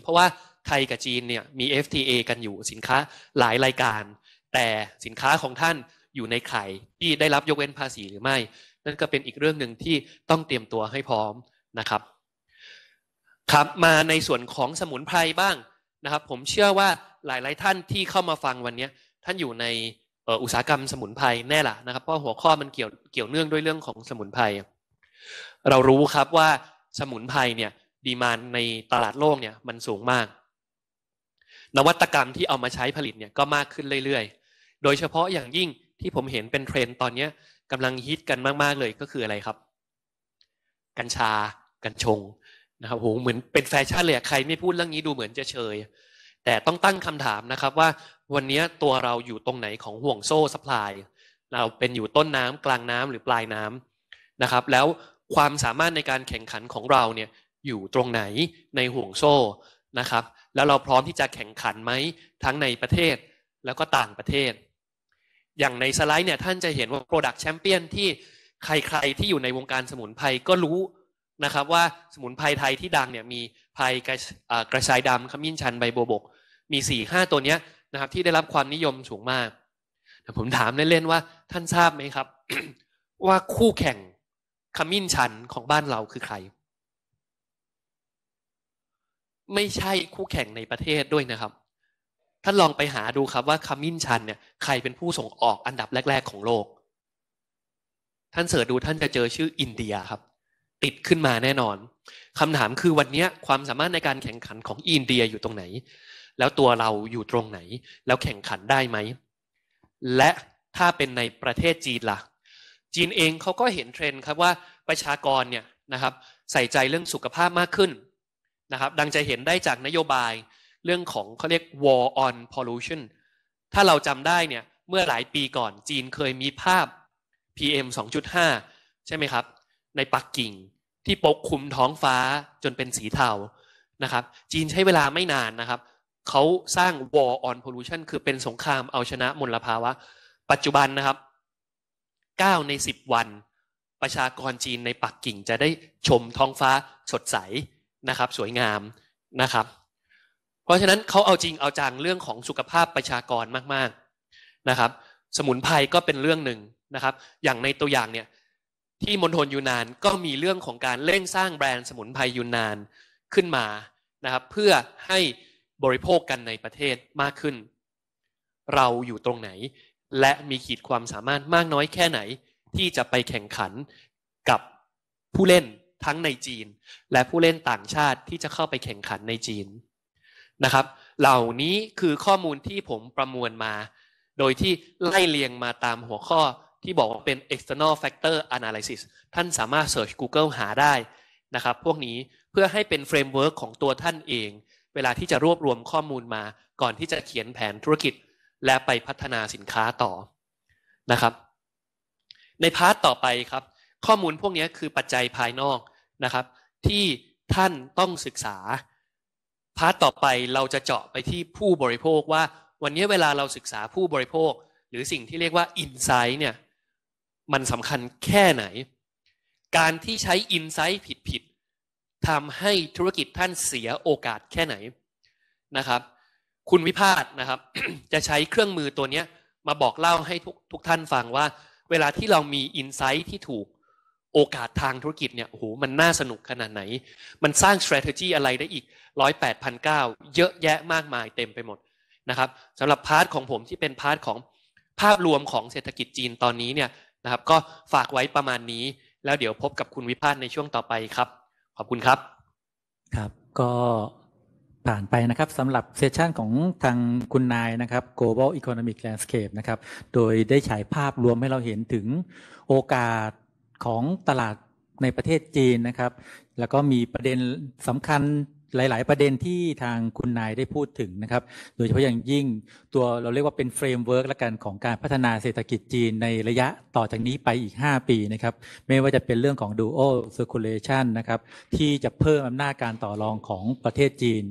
เพราะว่าไทย กับจีนเนี่ยมี FTA กันอยู่สินค้าหลายรายการ แต่สินค้าของท่านอยู่ในไข่ที่ได้รับยกเว้นภาษีหรือไม่ นั่นก็เป็นอีกเรื่องหนึ่งที่ต้องเตรียมตัวให้พร้อมนะครับครับมาในส่วนของสมุนไพรบ้างนะครับผมเชื่อว่าหลายๆท่านที่เข้ามาฟังวันนี้ท่านอยู่ในอุตสาหกรรมสมุนไพรแน่ล่ะนะครับเพราะหัวข้อมันเกี่ยวเกี่ยวเนื่องด้วยเรื่องของสมุนไพรเรารู้ครับว่าสมุนไพรเนี่ยดีมานในตลาดโลกเนี่ยมันสูงมากนวัตกรรมที่เอามาใช้ผลิตเนี่ยก็มากขึ้นเรื่อยๆ โดยเฉพาะอย่างยิ่งที่ผมเห็นเป็นเทรนตอนนี้กำลังฮิตกันมากๆเลยก็คืออะไรครับ กัญชากัญชงนะครับโหเหมือนเป็นแฟชั่นเลยใครไม่พูดเรื่องนี้ดูเหมือนจะเชยแต่ต้องตั้งคำถามนะครับว่าวันนี้ตัวเราอยู่ตรงไหนของห่วงโซ่สป라이เราเป็นอยู่ต้นน้ำกลางน้ำหรือปลายน้ำนะครับแล้วความสามารถในการแข่งขันของเราเนี่ยอยู่ตรงไหนในห่วงโซ่นะครับแล้วเราพร้อมที่จะแข่งขันไหมทั้งในประเทศแล้วก็ต่างประเทศอย่างในสไลด์เนี่ยท่านจะเห็นว่า Product Champion ที่ใครๆที่อยู่ในวงการสมุนไพรก็รู้นะครับว่าสมุนไพรไทยที่ดังเนี่ยมีไพรกระชายดำขมิ้นชันใบบัวบกมี4ี่ห้าตัวเนี้ยนะครับที่ได้รับความนิยมสูงมาก ผมถามเล่นๆว่าท่านทราบไหมครับ ว่าคู่แข่งขมิ้นชันของบ้านเราคือใคร ไม่ใช่คู่แข่งในประเทศด้วยนะครับ ท่านลองไปหาดูครับว่าขมิ้นชันเนี่ยใครเป็นผู้ส่งออกอันดับแรกๆของโลก ท่านเสิร์ชดูท่านจะเจอชื่ออินเดียครับ ติดขึ้นมาแน่นอน คำถามคือวันนี้ความสามารถในการแข่งขันของอินเดียอยู่ตรงไหนแล้วตัวเราอยู่ตรงไหน แล้วแข่งขันได้ไหม และถ้าเป็นในประเทศจีนละ่ะ จีนเองเขาก็เห็นเทรนด์ครับว่าประชากรเนี่ยนะครับใส่ใจเรื่องสุขภาพมากขึ้นนะครับ ดังจะเห็นได้จากนโยบายเรื่องของเขาเรียก war on pollution ถ้าเราจำได้เนี่ยเมื่อหลายปีก่อนจีนเคยมีภาพ PM 2.5 ใช่ไหมครับ ในปักกิ่งที่ปกคลุมท้องฟ้าจนเป็นสีเทานะครับ จีนใช้เวลาไม่นานนะครับเขาสร้าง war on pollution คือเป็นสงครามเอาชนะมลภาวะปัจจุบันนะครับ 9 ใน 10 วันประชากรจีนในปักกิ่งจะได้ชมท้องฟ้าสดใสนะครับสวยงามนะครับ เพราะฉะนั้นเขาเอาจริงเอาจังเรื่องของสุขภาพประชากรมากๆนะครับสมุนไพรก็เป็นเรื่องหนึ่งนะครับอย่างในตัวอย่างเนี่ยที่มณฑลยูนานก็มีเรื่องของการเร่งสร้างแบรนด์สมุนไพรยูนานขึ้นมานะครับเพื่อให้บริโภคกันในประเทศมากขึ้น เราอยู่ตรงไหนและมีขีดความสามารถมากน้อยแค่ไหน ที่จะไปแข่งขันกับผู้เล่นทั้งในจีน และผู้เล่นต่างชาติที่จะเข้าไปแข่งขันในจีนนะครับ เหล่านี้คือข้อมูลที่ผมประมวลมา โดยที่ไล่เรียงมาตามหัวข้อที่บอกว่าเป็น external factor analysis ท่านสามารถ search Google หาได้นะครับ พวกนี้เพื่อให้เป็นเฟรมเวิร์ของตัวท่านเองเวลาที่จะรวบรวมข้อมูลมา ก่อนที่จะเขียนแผนธุรกิจและไปพัฒนาสินค้าต่อนะครับ ในพาร์ทต่อไปครับ ข้อมูลพวกนี้คือปัจจัยภายนอกนะครับที่ท่านต้องศึกษาพาร์ทต่อไปเราจะเจาะไปที่ผู้บริโภคว่าวันนี้เวลาเราศึกษาผู้บริโภค หรือสิ่งที่เรียกว่าอินไซต์เนี่ยมันสำคัญแค่ไหน การที่ใช้อินไซต์ผิดทำให้ธุรกิจท่านเสียโอกาสแค่ไหน นะครับ คุณวิพาสนะครับจะใช้เครื่องมือตัวนี้มาบอกเล่าให้ทุกทุกท่านฟังว่า เวลาที่เรามีอินไซต์ที่ถูกโอกาสทางธุรกิจเนี่ยโอ้โหมันน่าสนุกขนาดไหน มันสร้าง strategy อะไรได้อีกร้อยแปดพันเก้าเยอะแยะมากมายเต็มไปหมดนะครับสำหรับพาร์ทของผมที่เป็นพาร์ทของภาพรวมของเศรษฐกิจจีนตอนนี้เนี่ยนะครับก็ฝากไว้ประมาณนี้แล้วเดี๋ยวพบกับคุณวิพาสในช่วงต่อไปครับขอบคุณครับ ครับก็ผ่านไปนะครับสำหรับเซสชันของทางคุณนายนะครับ global economic landscape นะครับ โดยได้ฉายภาพรวมให้เราเห็นถึงโอกาสของตลาดในประเทศจีนนะครับ แล้วก็มีประเด็นสำคัญหลาย ๆ ประเด็นที่ทางคุณนายได้พูดถึงนะครับ โดยเฉพาะอย่างยิ่งตัวเราเรียกว่าเป็นเฟรมเวิร์กและกันของการพัฒนาเศรษฐกิจจีนในระยะต่อจากนี้ไปอีก 5 ปีนะครับ ไม่ว่าจะเป็นเรื่องของ d u a อ c i r คูลเลชันนะครับ ที่จะเพิ่มอำนาจการต่อรองของประเทศจีน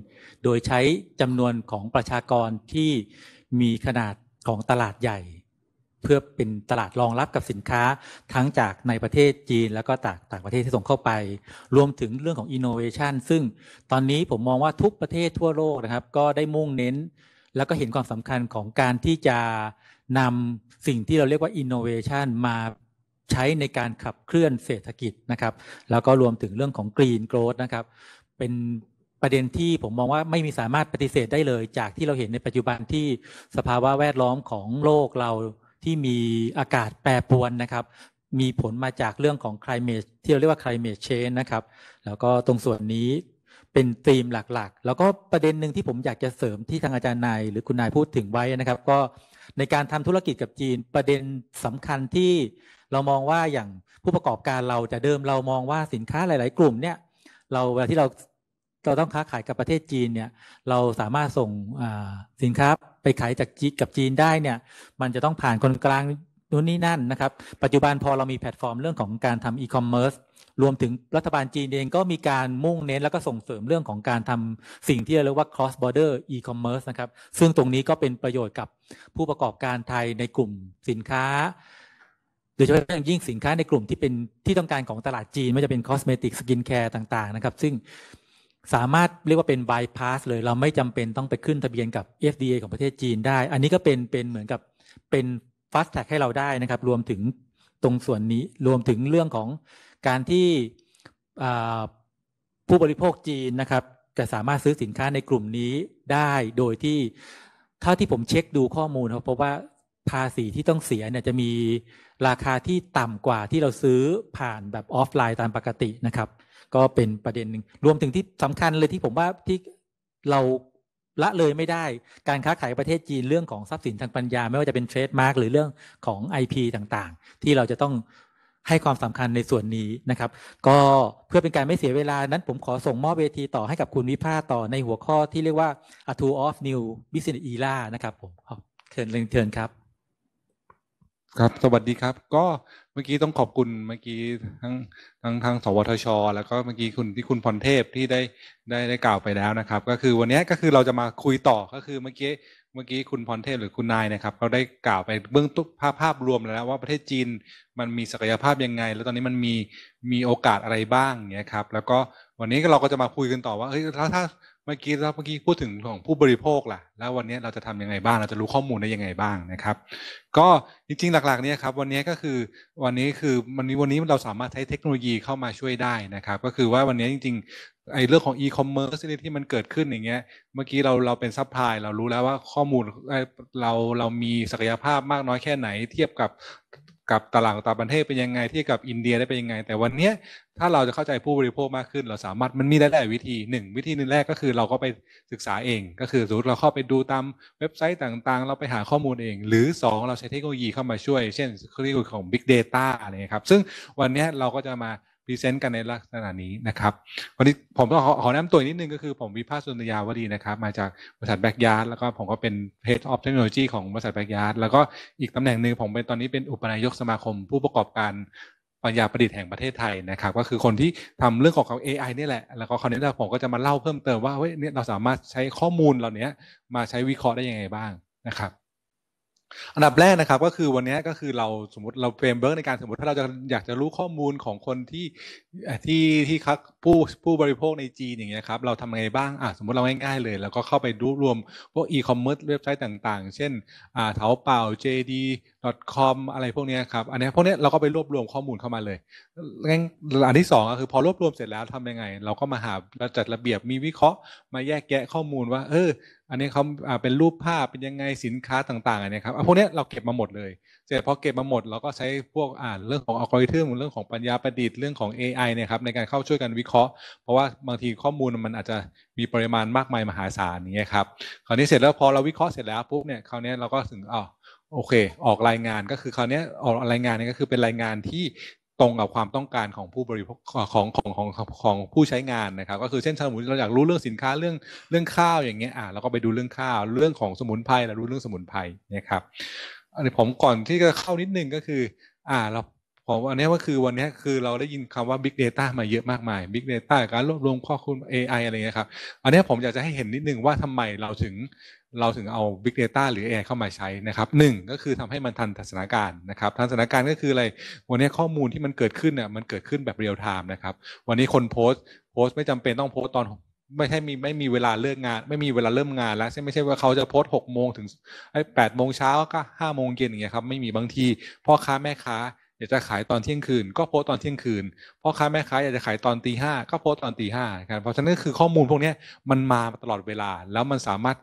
โดยใช้จำนวนของประชากรที่มีขนาดของตลาดใหญ่เพื่อเป็นตลาดรองรับกับสินค้าทั้งจากในประเทศจีน แล้วก็ต่างต่างประเทศที่ส่งเข้าไป รวมถึงเรื่องของ innovation ซึ่งตอนนี้ผมมองว่าทุกประเทศทั่วโลกนะครับ ก็ได้มุ่งเน้น แล้วก็เห็นความสำคัญของการที่จะนำสิ่งที่เราเรียกว่า innovation มาใช้ในการขับเคลื่อนเศรษฐกิจนะครับ แล้วก็รวมถึงเรื่องของ green growth นะครับ เป็นประเด็นที่ผมมองว่าไม่มีสามารถปฏิเสธได้เลย จากที่เราเห็นในปัจจุบันที่สภาวะแวดล้อมของโลกเราที่มีอากาศแปรปรวนนะครับ มีผลมาจากเรื่องของ climate ที่เราเรียกว่า climate change นะครับ แล้วก็ตรงส่วนนี้เป็นธีมหลัก ๆ แล้วก็ประเด็นหนึ่งที่ผมอยากจะเสริมที่ทางอาจารย์นายหรือคุณนายพูดถึงไว้นะครับ ก็ในการทำธุรกิจกับจีน ประเด็นสำคัญที่เรามองว่าอย่างผู้ประกอบการเราจะเดิมเรามองว่าสินค้าหลาย ๆกลุ่มเนี่ยเราเวลาที่เราเราต้องค้าขายกับประเทศจีนเนี่ยเราสามารถส่งสินค้าไปขายจาก จีนกับจีนได้เนี่ย มันจะต้องผ่านคนกลางนู้นนี่นั่นนะครับ ปัจจุบันพอเรามีแพลตฟอร์มเรื่องของการทำอีคอมเมิร์ซรวมถึงรัฐบาลจีนเองก็มีการมุ่งเน้น แล้วก็ส่งเสริมเรื่องของการทำสิ่งที่เรียกว่า cross border e-commerce นะครับซึ่งตรงนี้ก็เป็นประโยชน์กับผู้ประกอบการไทยในกลุ่มสินค้าโดยเฉพาะอย่างยิ่งสินค้าในกลุ่มที่เป็นที่ต้องการของตลาดจีนไม่ว่าจะเป็น cosmetic skin care ต่าง ๆ นะครับ ซึ่งสามารถเรียกว่าเป็นบายพาสเลยเราไม่จำเป็นต้องไปขึ้นทะเบียนกับ FDA ของประเทศจีนได้ อันนี้ก็เป็น เป็นเหมือนกับเป็นฟาสต์แท็กให้เราได้นะครับ รวมถึงตรงส่วนนี้ รวมถึงเรื่องของการที่ผู้บริโภคจีนนะครับ จะสามารถซื้อสินค้าในกลุ่มนี้ได้โดยที่เท่าที่ผมเช็คดูข้อมูลครับเพราะว่าภาษีที่ต้องเสียเนี่ยจะมีราคาที่ต่ำกว่าที่เราซื้อผ่านแบบออฟไลน์ตามปกตินะครับก็เป็นประเด็นหนึ่งรวมถึงที่สำคัญเลยที่ผมว่าที่เราละเลยไม่ได้การค้าขายประเทศจีนเรื่องของทรัพย์สินทางปัญญาไม่ว่าจะเป็นเทรดมาร์กหรือเรื่องของ IP ต่างๆ ที่เราจะต้องให้ความสำคัญในส่วนนี้นะครับ ก็เพื่อเป็นการไม่เสียเวลานั้นผมขอส่งมอบเวทีต่อให้กับคุณวิภาต่อในหัวข้อที่เรียกว่า A Tool of New Business Era นะครับผมเชิญเชิญครับครับ สวัสดีครับ ก็เมื่อกี้ต้องขอบคุณเมื่อกี้ทั้งทั้งทางสวทช แล้วก็เมื่อกี้คุณที่คุณพรเทพที่ได้ได้ได้กล่าวไปแล้วนะครับ ก็คือวันนี้ก็คือเราจะมาคุยต่อ ก็คือเมื่อกี้เมื่อกี้คุณพรเทพหรือคุณนายนะครับเราได้กล่าวไปเบื้องต้นภาพภาพรวมแล้ว ว่าประเทศจีนมันมีศักยภาพยังไง แล้วตอนนี้มันมีมีโอกาสอะไรบ้างเนี่ยครับ แล้วก็วันนี้เราก็จะมาคุยกันต่อว่า เฮ้ย ถ้าถ้ามื่อกี้เราเมื่อกี้พูดถึงของผู้บริโภคล่ะแล้ววันนี้เราจะทํำยังไงบ้างเราจะรู้ข้อมูลได้ยังไงบ้าง นะครับก็จริงๆ หลักๆเนี่ยครับวันนี้ก็คือวันนี้คือวันนี้วันนี้เราสามารถใช้เทคโนโลยีเข้ามาช่วยได้นะครับก็คือว่าวันนี้จริงๆไอ้เรื่องของอีคอมเมิร์ซที่มันเกิดขึ้นอย่างเงี้ยเมื่อกี้เราเราเป็นซัพพลายเรารู้แล้วว่าข้อมูลเราเรามีศักยภาพมากน้อยแค่ไหน เทียบกับกับตลาดต่างประเทศเป็นยังไงที่กับอินเดีย ได้เป็นยังไง แต่วันนี้ถ้าเราจะเข้าใจผู้บริโภคมากขึ้น เราสามารถมันมีได้หลายวิธีหนึ่งวิธีนึงแรกก็คือเราก็ไปศึกษาเอง ก็คือสมมติเราเข้าไปดูตาม เว็บไซต์ต่าง ๆ เราไปหาข้อมูลเอง หรือ 2 เราใช้เทคโนโลยีเข้ามาช่วยเช่นเทคโนโลยีของ Big Data อะไรเงี้ยครับซึ่งวันนี้เราก็จะมารีเซนต์กันในลักษณะนี้นะครับวันนี้ผมต้องขอขอแนะนำตัวนิดนึงก็คือผมวิภาสุนยาวดีนะครับ มาจากบริษัทแบ็กยาร์ดแล้วก็ผมก็เป็น Head of Technology ของบริษัทแบ็กยาร์ดแล้วก็อีกตำแหน่งหนึ่งผมเป็นตอนนี้เป็นอุปนายกสมาคมผู้ประกอบการปัญญาประดิษฐ์แห่งประเทศไทย นะครับ ก็คือคนที่ทำเรื่องของเ AI นี่แหละแล้วก็คราวนี้เราผมก็จะมาเล่าเพิ่มเติมว่าเฮ้ยเนี่ยเราสามารถใช้ข้อมูลเหล่านี้มาใช้วิเคราะห์ได้ยังไงบ้างนะครับอันดับแรกนะครับ ก็คือวันนี้ก็คือเราสมมติเราเฟรมเบิร์กในการสมมติ ถ้าเราจะอยากจะรู้ข้อมูลของคนที่ที่ที่คักผู้ผู้บริโภคในจีนอย่างเงี้ยครับ เราทำไงบ้างอ่ะสมมติเราง่ายๆเลย แล้วก็เข้าไปรวบรวมพวกอีคอมเมิร์ซเว็บไซต์ต่าง ๆ เช่นอ่าเถาเป่า JD.com อะไรพวกเนี้ยครับ อันนี้พวกเนี้ยเราก็ไปรวบรวมข้อมูลเข้ามาเลยงั้นอันที่สองก็คือพอรวบรวมเสร็จแล้วทำยังไง เราก็มาหาเราจัดระเบียบมีวิเคราะห์มาแยกแยะข้อมูลว่า เอออันนี้เขาเป็นรูปภาพเป็นยังไงสินค้าต่างๆอันนี้ครับพวกนี้เราเก็บมาหมดเลย เสร็จพอเก็บมาหมดเราก็ใช้พวกอ่าเรื่องของอัลกอริทึมเรื่องของปัญญาประดิษฐ์เรื่องของ AI เนี่ยครับในการเข้าช่วยกันวิเคราะห์เพราะว่าบางทีข้อมูลมันอาจจะมีปริมาณมากมายมหาศาลอย่างเงี้ยครับ คราวนี้เสร็จแล้วพอเราวิเคราะห์เสร็จแล้วปุ๊บเนี่ยคราวนี้เราก็ถึงอ๋อโอเคออกรายงานก็คือคราวนี้ออกรายงานนี่ก็คือเป็นรายงานที่ตรงกับความต้องการของผู้บริโภคของของของของผู้ใช้งานนะครับ ก็คือเช่นสมุนเราอยากรู้เรื่องสินค้าเรื่องเรื่องข้าวอย่างเงี้ยอ่ะเราก็ไปดูเรื่องข้าวเรื่องของสมุนไพรเรารู้เรื่องสมุนไพรนะครับอผมก่อนที่จะเข้านิดนึงก็คืออ่าเราผมอันนี้ก็คือวันนี้คือเราได้ยินคำว่า Big Data มาเยอะมากมาย Big Data การรวบรวมข้อมูล AI อะไรเงี้ยครับอันนี้ผมอยากจะให้เห็นนิดนึงว่าทำไมเราถึงเราถึงเอา Big Data หรือ AI เข้ามาใช้นะครับหนึ่งก็คือทำให้มันทันสถานการณ์นะครับทันสถานการณ์ก็คืออะไรวันนี้ข้อมูลที่มันเกิดขึ้นเนี่ยมันเกิดขึ้นแบบเรียลไทม์นะครับ วันนี้คนโพสต์โพสต์ไม่จำเป็นต้องโพสต์ตอน ไม่ใช่มีไม่มีเวลาเลิกงาน ไม่มีเวลาเริ่มงานแล้วใช่ไม่ใช่ว่าเขาจะโพสต์หกโมงถึงแปดโมงเช้าก็ห้าโมงเย็นอย่างเงี้ยครับไม่มีบางที พ่อค้าแม่ค้าอยากจะขายตอนเที่ยงคืนก็โพสตอนเที่ยงคืนพ่อค้าแม่ค้าอยากจะขายตอนตีห้าก็โพสตอนตีห้าครับเพราะฉะนั้นคือข้อมูลพวกนี้มันมาตลอดเวลาแล้วมันสามารถ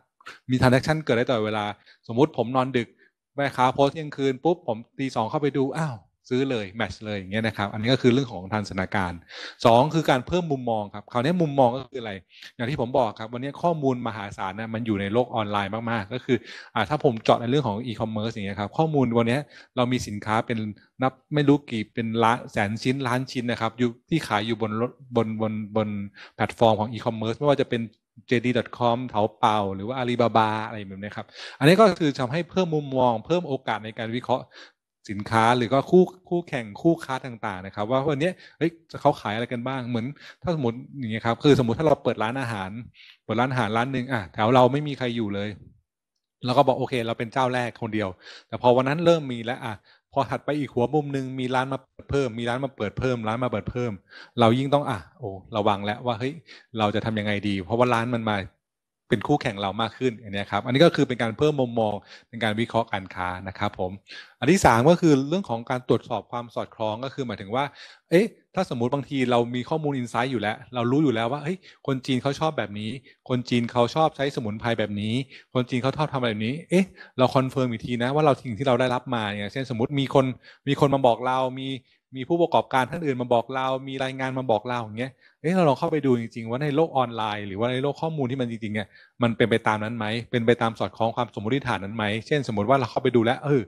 มีทรานเซ็คชั่นเกิดได้ตลอดเวลา สมมุติผมนอนดึกแม่ค้าโพสเที่ยงคืน ปุ๊บผมตีสองเข้าไปดูอ้าวซื้อเลยแมชเลยอย่างเงี้ยนะครับอันนี้ก็คือเรื่องของทางสถานการณ์2 คือการเพิ่มมุมมองครับ คราวนี้มุมมองก็คือ อะไร อย่างที่ผมบอก ครับวันนี้ข้อมูลมหาศาลนะมันอยู่ในโลกออนไลน์มากๆ ก็คืออถ้าผมเจาะในเรื่องของอีคอมเมิร์ซอย่างเงี้ยครับข้อมูลวันนี้เรามีสินค้าเป็นนับไม่รู้กี่เป็นล้านแสนชิ้นล้านชิ้นนะครับอยู่ที่ขายอยู่บนบนบนบนแพลตฟอร์มของอีคอมเมิร์ซไม่ว่าจะเป็น JD.com เถาเป่าหรือว่า Alibaba อะไรแบบนี้ครับอันนี้ก็คือทำให้เพิ่มมุมมอง เพิ่มโอกาสในการวิเคราะห์สินค้า หรือก็คู่คู่แข่งคู่ค้าต่าง ๆนะครับ ว่าวันนี้เฮ้ยเขาขายอะไรกันบ้างเหมือน ถ้าสมมติ อย่างเงี้ยครับ คือสมมติถ้าเราเปิดร้านอาหารเปิดร้านอาหารร้านหนึ่งอ่ะแถวเราไม่มีใครอยู่เลยเราก็บอก โอเค เราเป็นเจ้าแรกคนเดียว แต่ พอ วัน นั้นเริ่มมีแล้ว อ่ะ พอถัดไปอีกหัวมุมหนึ่งมีร้านมาเปิดเพิ่ม มีร้านมาเปิดเพิ่ม ร้านมาเปิดเพิ่ม เรายิ่งต้องอ่ะโอ้ระวังแล้วว่าเฮ้ยเราจะทำยังไงดี เพราะว่าร้านมันมาเป็น คู่แข่งเรามากขึ้นอันนี้ครับ อันนี้ก็คือเป็นการเพิ่มมุมมองเป็นการวิเคราะห์การค้านะครับผม อันที่ 3 ก็คือเรื่องของการตรวจสอบความสอดคล้องก็คือหมายถึงว่า เอ๊ะ ถ้าสมมุติบางทีเรามีข้อมูลอินไซต์อยู่แล้ว เรารู้อยู่แล้วว่า เฮ้ย คนจีนเขาชอบแบบนี้ คนจีนเขาชอบใช้สมุนไพรแบบนี้ คนจีนเขาชอบทำแบบนี้ เอ๊ะ เราคอนเฟิร์มอีกทีนะว่าเราสิ่งที่เราได้รับมาเนี่ยเช่นสมมติมีคนมีคนมาบอกเรา มีมีผู้ประกอบการท่านอื่นมาบอกเรา มีรายงานมาบอกเราอย่างเงี้ยเฮ้ยเราลองเข้าไปดูจริงๆ ว่าในโลกออนไลน์หรือว่าในโลกข้อมูลที่มันจริงๆเนี่ยมันเป็นไปตามนั้นไหม เป็นไปตามสอดคล้องความสมมติฐานนั้นไหม เช่นสมมติว่าเราเข้าไปดูแล้ว เออ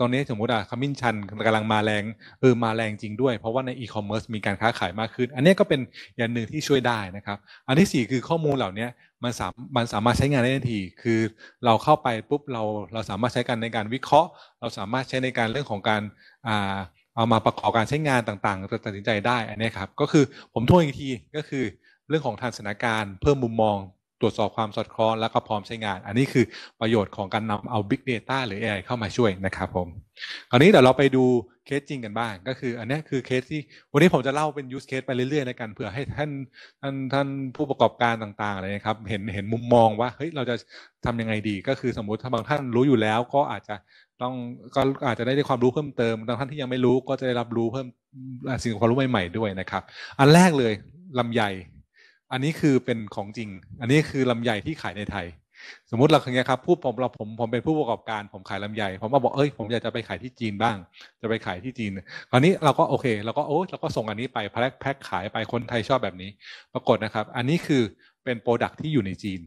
ตอนนี้สมมติอะคามินชันกำลังมาแรง เออ มาแรงจริงด้วย เพราะว่าในอีคอมเมิร์ซมีการค้าขายมากขึ้น อันนี้ก็เป็นอย่างหนึ่งที่ช่วยได้นะครับ อันที่ 4 คือข้อมูลเหล่านี้มันสามมันสามารถใช้งานได้ทันที คือเราเข้าไปปุ๊บเราเราสามารถใช้กันในการวิเคราะห์ เราสามารถใช้ในการเรื่องของการอ่าเอามาประกอบการใช้งานต่างๆ ตัดสินใจได้ อันนี้ครับ ก็คือผมทวนอีกทีก็คือเรื่องของทางสถานการณ์เพิ่มมุมมอง ตรวจสอบความสอดคล้องแล้วก็พร้อมใช้งาน อันนี้คือประโยชน์ของการนำเอา Big Data หรือ AI เข้ามาช่วยนะครับผม คราวนี้เดี๋ยวเราไปดูเคสจริงกันบ้าง ก็คืออันนี้คือเคส ที่วันนี้ผมจะเล่าเป็นยูสเคสไปเรื่อยๆในกัรเผื่อให้ท่านท่านท่านผู้ประกอบการต่างๆ อะไรนะครับเห็นเห็นมุมมองว่าเฮ้ยเราจะทำยังไงดี ก็คือสมมติถ้าบางท่านรู้อยู่แล้วก็อาจจะต้องก็อาจจะได้ความรู้เพิ่มเติมท่านที่ยังไม่รู้ก็จะได้รับรู้เพิ่มสิ่งความรู้ใหม่ๆด้วยนะครับ อันแรกเลยลำไย อันนี้คือเป็นของจริง อันนี้คือลำไยที่ขายในไทย สมมติ เราอย่างเงี้ยครับ ผู้ผมเราผมผมเป็นผู้ประกอบการผมขายลำไย ผมมาบอกเอ้ย ผมอยากจะไปขายที่จีนบ้าง จะไปขายที่จีนคราวนี้เราก็โอเคเราก็โอ้เราก็ส่งอันนี้ไปแพ็คแพ็คขายไปคนไทยชอบแบบนี้ ปรากฏนะครับ อันนี้คือเป็นโปรดักที่อยู่ในจีน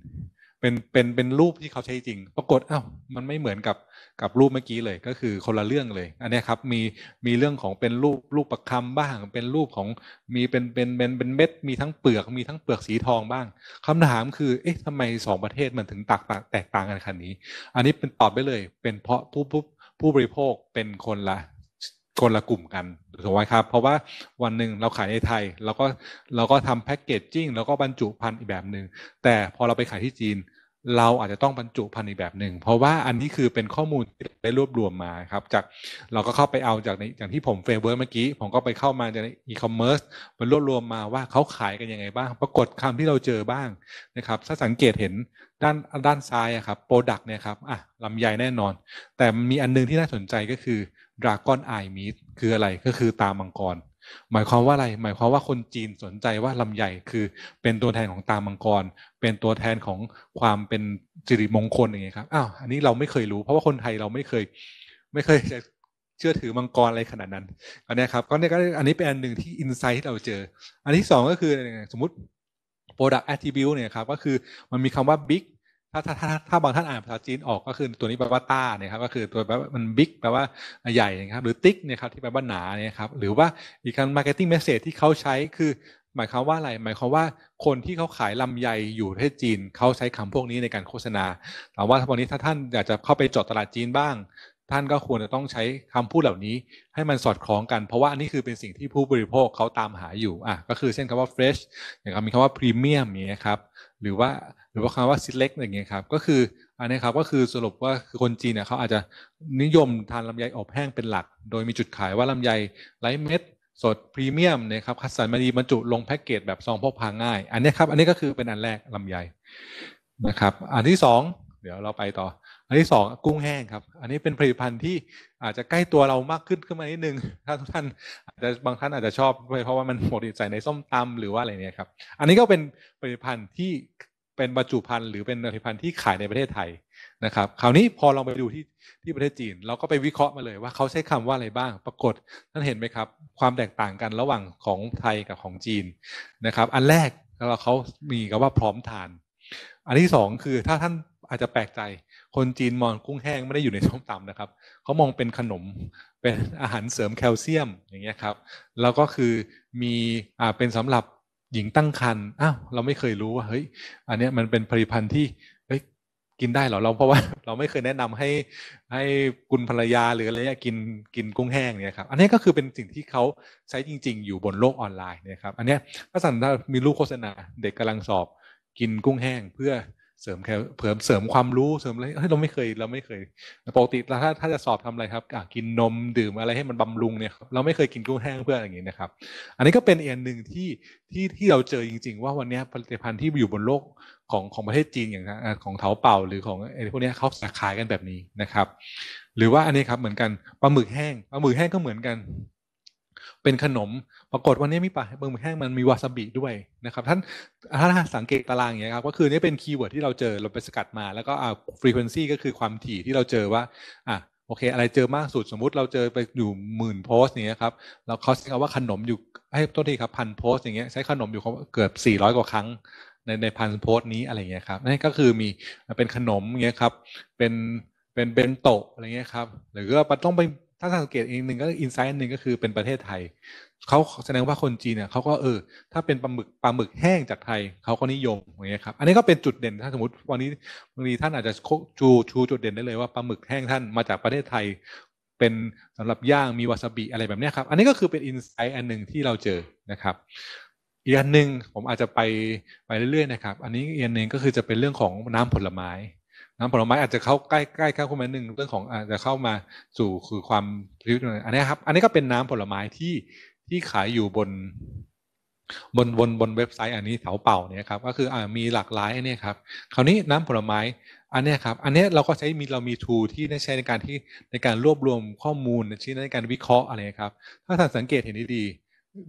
เป็น เป็น เป็นรูปที่เขาใช้จริง ปรากฏอ้าวมันไม่เหมือนกับกับรูปเมื่อกี้เลยก็คือคนละเรื่องเลย อันนี้ครับมีมีเรื่องของเป็นรูปรูปประคำบ้างเป็นรูปของมีเป็นเป็นเป็นเป็นเม็ดมีทั้งเปลือกมีทั้งเปลือกสีทองบ้าง คำถามคือเอ๊ะทำไมสองประเทศมันถึงตักแตกต่างกันขนาดนี้ อันนี้เป็นตอบไปเลย เป็นเพราะผู้ผู้ผู้บริโภคเป็นคนละคนละกลุ่มกันถูกไหมครับเพราะว่าวันหนึ่งเราขายในไทยเราก็เราก็ทำแพ็กเกจจิ้งแล้วก็บรรจุพัธุ์อีกแบบหนึง่งแต่พอเราไปขายที่จีนเราอาจจะต้องบรรจุพันธุ์ในแบบหนึ่ง เพราะว่าอันนี้คือเป็นข้อมูลที่ได้รวบรวมมา ครับ จากเราก็เข้าไปเอาจากในอย่างที่ผมเฟเวอร์เมื่อกี้ผมก็ไปเข้ามาจากอีคอมเมิร์ซมันรวบรวมมาว่าเขาขายกันยังไง บ้าง ปรากฏคำที่เราเจอบ้าง นะ ครับถ้าสังเกตเห็น ด้าน ด้านซ้ายครับโปรดักต์เนี่ยครับอ่ะลำไยแน่นอน แต่มีอันนึงที่น่าสนใจก็คือ Dragon Eye Meat คืออะไรก็คือตามังกรหมายความว่าอะไร หมายความว่าคนจีนสนใจว่าลำไยคือเป็นตัวแทนของตามังกร เป็นตัวแทนของความเป็นสิริมงคลอย่างเงี้ยครับอ้าวอันนี้เราไม่เคยรู้ เพราะว่าคนไทยเราไม่เคยไม่เคยจะเชื่อถือมังกรอะไรขนาดนั้น อันนี้ครับก็เนี่ยก็อันนี้เป็นอันหนึ่งที่อินไซต์ที่เราเจออันที่สองก็คือสมมติ product attribute เนี่ยครับก็คือมันมีคำว่า big ถ้าถ้าถ้าถ้าบางท่านอ่านภาษาจีนออกก็คือตัวนี้แปลว่าต้าเนี่ยครับก็คือตัวแปลว่ามันบิ๊กแปลว่าใหญ่นะครับหรือติ๊กเนี่ยครับที่แปลว่าหนาเนี่ยครับหรือว่าอีกคามาร์เก็ตติ้งเมสเซจที่เขาใช้คือ หมายความว่าอะไรหมายความว่าคนที่เขาขายลำไยอยู่ประเทศจีน เขาใช้คำพวกนี้ในการโฆษณาแต่ว่าวันนี้ถ้าท่านอยากจะเข้าไปจดตลาดจีนบ้าง ท่านก็ควรจะต้องใช้คำพูดเหล่านี้ ให้มันสอดคล้องกันเพราะว่าอันนี้คือเป็นสิ่งที่ผู้บริโภคเขาตามหาอยู่อ่ะก็คือเช่นคำว่า fresh อย่างมีคำว่า premium อย่างเงี้ยครับหรือว่ารือว่าคำว่าซิเล็กอย่างเงี้ยครับก็คือ อันนี้ครับ ก็คือสรุปว่าคือคนจีนเนี่ยเขาอาจจะนิยมทานลำไยอบแห้งเป็นหลัก โดยมีจุดขายว่าลำไยไร้เม็ดสดพรีเมียมนะครับคัสสันมาดีบรรจุลงแพ็กเกจแบบซองพกพาง่าย อันนี้ครับ อันนี้ก็คือเป็นอันแรกลำไยนะครับอันที่สองเดี๋ยวเราไปต่อ อันที่สองกุ้งแห้งครับอันนี้เป็นผลิตภัณฑ์ที่อาจจะใกล้ตัวเรามากขึ้นขึ้นมานิดนึงถ้าทุกท่านอาจจะบางท่านอาจจะชอบเพราะว่ามันหมดใส่ในส้มตำหรือว่าอะไรเนี่ยครับอันนี้ก็เป็นผลิตภัณฑ์ที่เป็นบรรจุภัณฑ์หรือเป็นผลิตภัณฑ์ที่ขายในประเทศไทยนะครับ คราวนี้พอเราไปดูที่ที่ประเทศจีน เราก็ไปวิเคราะห์มาเลยว่า เขาใช้คำว่าอะไรบ้างปรากฏท่านเห็นไหมครับ ความแตกต่างกันระหว่างของไทยกับของจีนนะครับ อันแรกเราเขามีคำว่าพร้อมทาน อันที่สองคือถ้าท่านอาจจะแปลกใจคนจีนมอง กุ้งแห้งไม่ได้อยู่ในช่้งตำนะครับ เขามองเป็นขนมเป็นอาหารเสริมแคลเซียมอย่างเงี้ยครับแล้วก็คือมีอ่าเป็นสำหรับหญิงตั้งครรภ์อ้าว เราไม่เคยรู้ว่า เฮ้ย อันนี้มันเป็นผลิตภัณฑ์ที่เฮ้ย กินได้เหรอ เราเพราะว่าเราไม่เคยแนะนำให้ให้คุณภรรยาหรืออะไรเนี่ยกินกินกุ้งแห้งเนี่ยครับ อันนี้ก็คือเป็นสิ่งที่เขาใช้จริง ๆ อยู่บนโลกออนไลน์เนี่ยครับ อันนี้ถ้าสั่ถ้ามีลูกโฆษณา เด็กกำลังสอบกินกุ้งแห้งเพื่อเสริมแค่เพิ่มเสริมความรู้เสริมอะไรเฮ้ยเราไม่เคยเราไม่เคย ปกติถ้าถ้าจะสอบ ทำอะไร ครับกินนมดื่มอะไรให้มันบำรุงเนี่ยเราไม่เคยกินกุ้งแห้งเพื่ออะไรอย่างนี้นะครับ อันนี้ก็เป็นเอีนหนึ่งที่ ที่ ที่ เราเจอ จริง ๆ ว่าวันนี้ผลิตภัณฑ์ที่อยู่บนโลก ของ ของประเทศ จีนอย่างของเถาเป่าหรือของไอ้พวกนี้เขาขายกันแบบนี้นะครับ หรือว่าอันนี้ครับเหมือนกันปลาหมึกแห้งปลาหมึกแห้งก็เหมือนกันเป็นขนม ปรากฏวันนี้มีปลาเบิงแห้งมันมีวาซาบิด้วยนะครับ ท่านถ้าสังเกตตารางอย่างนี้ครับ ก็คือ นี่เป็นคีย์เวิร์ดที่เราเจอ เราไปสกัดมา แล้วก็อ่าฟรีเควนซีก็คือความถี่ที่เราเจอว่า อ่ะ โอเค อะไรเจอมากสุด สมมุติเราเจอไปอยู่หมื่นโพสต์นี้ครับ เราเขาใช้คำว่าขนมอยู่ ให้ต้นทีครับพันโพสต์อย่างเงี้ย ใช้ขนมอยู่เกือบ 400 กว่าครั้งในในพันโพสต์นี้อะไรเงี้ยครับ นั่นก็คือมีเป็นขนมเงี้ยครับ เป็นเป็นเบนโตะอะไรเงี้ยครับ หรือว่าต้องไปถ้าสังเกตอีกหนึ่งก็อินไซต์อันหนึ่งก็คือเป็นประเทศไทยเขาแสดงว่าคนจีนเนี่ยเขาก็เออถ้าเป็นปลาหมึกปลาหมึกแห้งจากไทยเขาก็นิยมอย่างเงี้ยครับอันนี้ก็เป็นจุดเด่นถ้าสมมติวันนี้บางทีท่านอาจจะชูชูจุดเด่นได้เลยว่าปลาหมึกแห้งท่านมาจากประเทศไทยเป็นสำหรับย่างมีวาซาบิอะไรแบบนี้ครับอันนี้ก็คือเป็นอินไซต์อันหนึ่งที่เราเจอนะครับอีกอันหนึ่งผมอาจจะไปไปเรื่อยๆนะครับอันนี้อีกอันหนึ่งก็คือจะเป็นเรื่องของน้ำผลไม้น้ำผลไม้อาจจะเข้าใกล้ใกล้เข้ามาหนึ่งเรื่องของอาจจะเข้ามาสู่คือความพิวิตอันนี้ครับอันนี้ก็เป็นน้ำผลไม้ที่ที่ขายอยู่บนบนบนบนเว็บไซต์อันนี้เถาเป่าเนี่ยครับก็คืออ่ามีหลากหลายเนี่ยครับคราวนี้น้ำผลไม้อันนี้ครับอันนี้เราก็ใช้มีเรามีทูที่ใช้ในการที่ในการรวบรวมข้อมูลช้ในการวิเคราะห์อะไรครับถ้าท่านสังเกตเห็นดี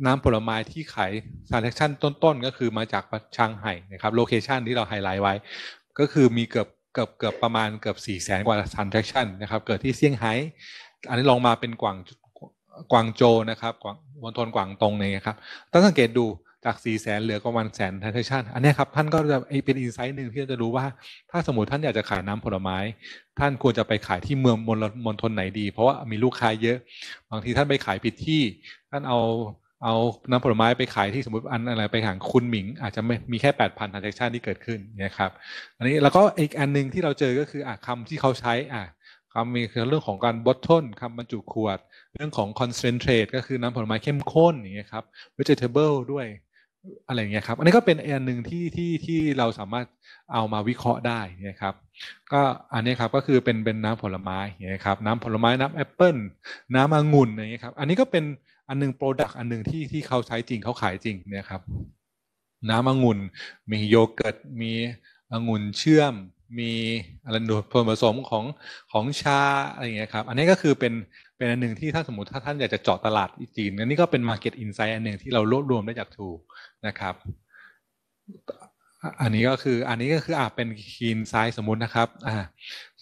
น้ำผลไม้ที่ขายซา a n s a c t i o นต้นๆ ก็คือมาจากชางไห่นะครับโลเคชันที่เราไฮไลท์ไว้ก็คือมีเกือบเกือบเกือบประมาณเกือบ4ี่แสนกว่า transaction นะครับเกิดที่เซี่ยงไฮ้ อันนี้ลงมาเป็นกวางกวางโจนะครับกวางมณฑลกวางตงเนี่ยครับต้องสังเกตดูจาก4ี่แสนเหลือกะมานแสน transaction อันนี้ครับท่านก็จะเป็นอินไซต์หนึ่งที่จะรู้ว่า ถ้าสมมติท่านอยากจะขายน้ำผลไม้ ท่านควรจะไปขายที่เมืองมณฑลไหนดีเพราะว่ามีลูกค้าเยอะบางทีท่านไปขายผิดที่ ท่านเอาเอาน้ำผลไม้ไปขายที่สมมติอันอะไรไปหางคุณหมิง อาจจะไม่มีแค่ 8,000 transaction ที่เกิดขึ้นนะครับอันนี้แล้วก็อีกอันนึงที่เราเจอก็คืออ่ะคำที่เขาใช้อ่ะคำมีคือเรื่องของการบอททนคำบรรจุขวดเรื่องของ concentrate ก็คือน้ำผลไม้เข้มข้น อย่างเงี้ยครับ vegetable ด้วยอะไรเงี้ยครับ อันนี้ก็เป็นอันหนึ่งที่ที่ที่เราสามารถเอามาวิเคราะห์ได้นะครับก็อันนี้ครับก็คือเป็นเป็นน้ำผลไม้นะครับน้ำผลไม้ น้ำแอปเปิลน้ำองุ่นอย่างเงี้ยครับอันนี้ก็เป็นอันนึงโปรดักต์อันนึงที่ที่เขาใช้จริงเขาขายจริงเนี่ยครับน้ำองุ่นมีโยเกิร์ต มีองุ่นเชื่อม มีอะไรดูผสมของของ ชา อะไรเงี้ยครับอันนี้ก็คือเป็นเป็นอันหนึ่งที่ถ้าสมมติถ้าท่านอยากจะเจาะตลาดจีนอันนี้ก็เป็น Market Insight อันหนึ่งที่เรารวบรวมได้จากถูกนะครับอันนี้ก็คืออันนี้ก็คืออ่าเป็นคีนไซส์สมมตินะครับอ่า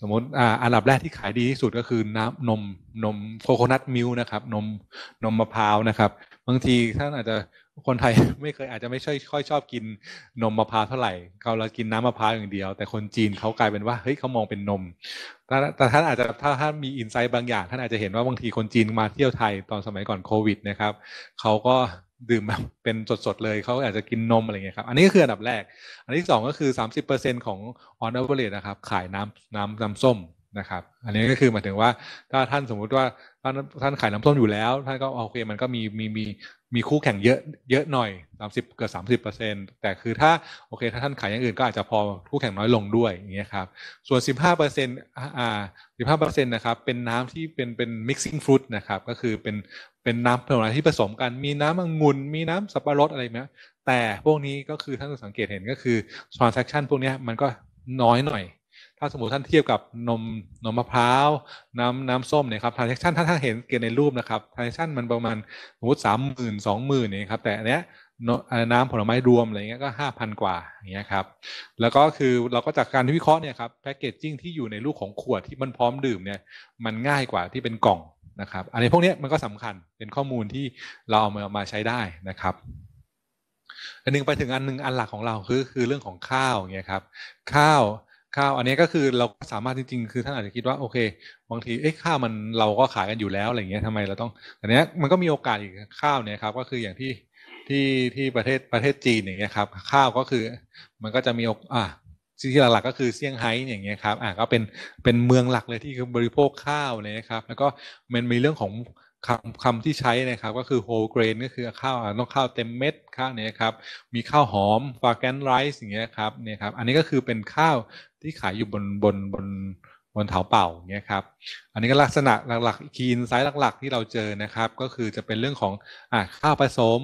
สมมติอ่าอันดับแรกที่ขายดีที่สุดก็คือน้ำนมนมโคโคนัทมิลนะครับนมนมมะพร้าวนะครับบางทีท่านอาจจะคนไทยไม่เคยอาจจะไม่ค่อยค่อยชอบกินนมมะพร้าวเท่าไหร่เขาเรากินน้ำมะพร้าวอย่างเดียว แต่คนจีนเขากลายเป็นว่าเฮ้ยเขามองเป็นนมแต่แต่ท่านอาจจะถ้าท่านมีอินไซต์บางอย่างท่านอาจจะเห็นว่าบางทีคนจีนมาเที่ยวไทยตอนสมัยก่อนโควิดนะครับเขาก็ดื่มแบบเป็นสด ๆ เลยเขาอาจจะกินนมอะไรเงี้ยครับ อันนี้ก็คืออันดับแรกอัน ที่สองก็คือสามสิบเปอร์เซ็นของออนเอเวอร์เรนะครับขาย น้ำน้ำน้ำส้มนะครับ อันนี้ ก็คือหมายถึงว่า ถ้า ท่านสมมุติว่าท่านท่าน ขายน้ำส้มอยู่แล้วท่านก็โอเคมันก็มีมีมีมีคู่แข่งเยอะเยอะหน่อยสามสิบเกือบสามสิบเปอร์เซ็นแต่คือถ้าโอเคถ้าท่าน ขาย อย่างอื่นก็อาจจะพอคู่แข่งน้อยลงด้วยอย่างเงี้ยครับส่วนสิบห้าเปอร์เซ็นต์อ่าสิบห้าเปอร์เซ็นต์นะครับเป็นน้ำที่เป็นเป็น mixing fruit นะครับก็คือเป็นเป็นน้ำผลไม้ที่ผสมกัน มีน้ำองุ่น มีน้ำสับปะรดอะไรเนี้ย แต่พวกนี้ก็คือท่านสังเกตเห็นก็คือ transaction พวกนี้มันก็น้อยหน่อย ถ้าสมมติท่านเทียบกับนม นมมะพร้าว น้ำ น้ำส้มเนี่ยครับ transaction ถ้าท่านเห็นเกณฑ์ในรูปนะครับ transaction มันประมาณสมมติสามหมื่นสองหมื่นนี่ครับ แต่อันเนี้ยน้ำผลไม้รวมอะไรเงี้ยก็ห้าพันกว่าอย่างเงี้ยครับ แล้วก็คือเราก็จากการวิเคราะห์เนี่ยครับแพคเกจจิ้งที่อยู่ในรูปของขวดที่มันพร้อมดื่มเนี่ยมันง่ายกว่าที่เป็นกล่องนะครับอันนี้พวกนี้มันก็สำคัญเป็นข้อมูลที่เราเอามามาใช้ได้นะครับ อันนึงไปถึงอันหนึ่งอันหลักของเราคือ คือ เรื่องของข้าวเงี้ยครับข้าวข้าว อันนี้ก็คือเราสามารถจริงๆคือท่านอาจจะคิดว่าโอเคบางทีเอ้ข้าวมันเราก็ขายกันอยู่แล้วอะไรเงี้ยทำไมเราต้องอันนี้มันก็มีโอกาสอีกข้าวเนี่ยครับก็คืออย่างที่ที่ที่ประเทศประเทศจีนอย่างเงี้ยครับข้าวก็คือมันก็จะมีอ่าที่หลักๆก็คือเซี่ยงไฮ้อย่างเงี้ยครับ อ่าก็เป็น เป็นเมืองหลักเลยที่บริโภคข้าวเลยนะครับ แล้วก็มันมีเรื่องของคำคำที่ใช้นะครับ ก็คือ whole grain ก็คือข้าวต้องข้าวเต็มเม็ดข้าวเนี่ยครับ มีข้าวหอมฟาแกนไรซ์อย่างเงี้ยครับ เนี่ยครับ อันนี้ก็คือเป็นข้าวที่ขายอยู่บนบนบนบนเถาเป่าเงี้ยครับ อันนี้ก็ลักษณะหลักๆคีนไซส์หลักๆที่เราเจอนะครับ ก็คือจะเป็นเรื่องของ อ่าข้าวผสม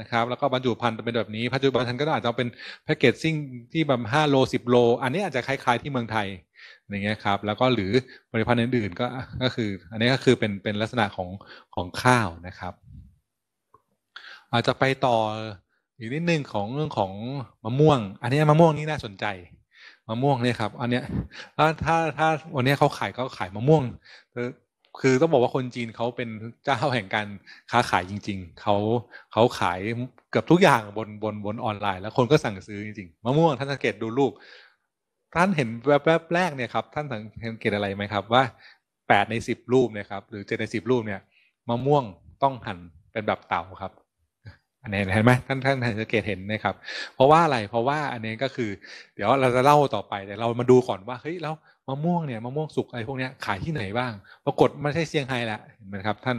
นะครับแล้วก็บรรจุภัณฑ์เป็นแบบนี้ปัจจุบันฉันก็อาจจะเป็นแพ็กเกจซิ่งที่แบบห้าโลสิบโลอันนี้อาจจะคล้ายๆ ที่เมืองไทยอย่างเงี้ยครับแล้วก็หรือบริภัณฑ์อื่นๆก็ก็คืออันนี้ก็คือเป็นเป็นลักษณะของของข้าวนะครับ อาจจะไปต่ออีกนิดนึงของเรื่องของมะม่วง อันนี้มะม่วงนี่น่าสนใจมะม่วงเนี่ยครับอันเนี้ยถ้าถ้าถ้าวันนี้เขาขายก็ขายมะม่วงคือต้องบอกว่าคนจีนเขาเป็นเจ้าแห่งการค้าขายจริงๆ เขาเขาขาย เกือบทุกอย่างบนบนบนออนไลน์แล้วคนก็สั่งซื้อจริงๆมะม่วงท่านสังเกตดูรูปท่านเห็นแวบแรกเนี่ยครับท่านสังเกตอะไรไหมครับว่าแปดในสิบรูปเนี่ยครับหรือเจ็ดในสิบรูปเนี่ยมะม่วงต้องหั่นเป็นแบบเต่าครับ อันนี้เห็นไหมท่านท่านสังเกตเห็นนะครับ เพราะว่าอะไรเพราะว่าอันนี้ก็คือ เดี๋ยวเราจะเล่าต่อไปแต่เรามาดูก่อนว่าเฮ้ยแล้วมะม่วงเนี่ยมะม่วงสุกอะไรพวกนี้ขายที่ไหนบ้างปรากฏไม่ใช่เซี่ยงไฮ้แหละเห็นไหมครับท่าน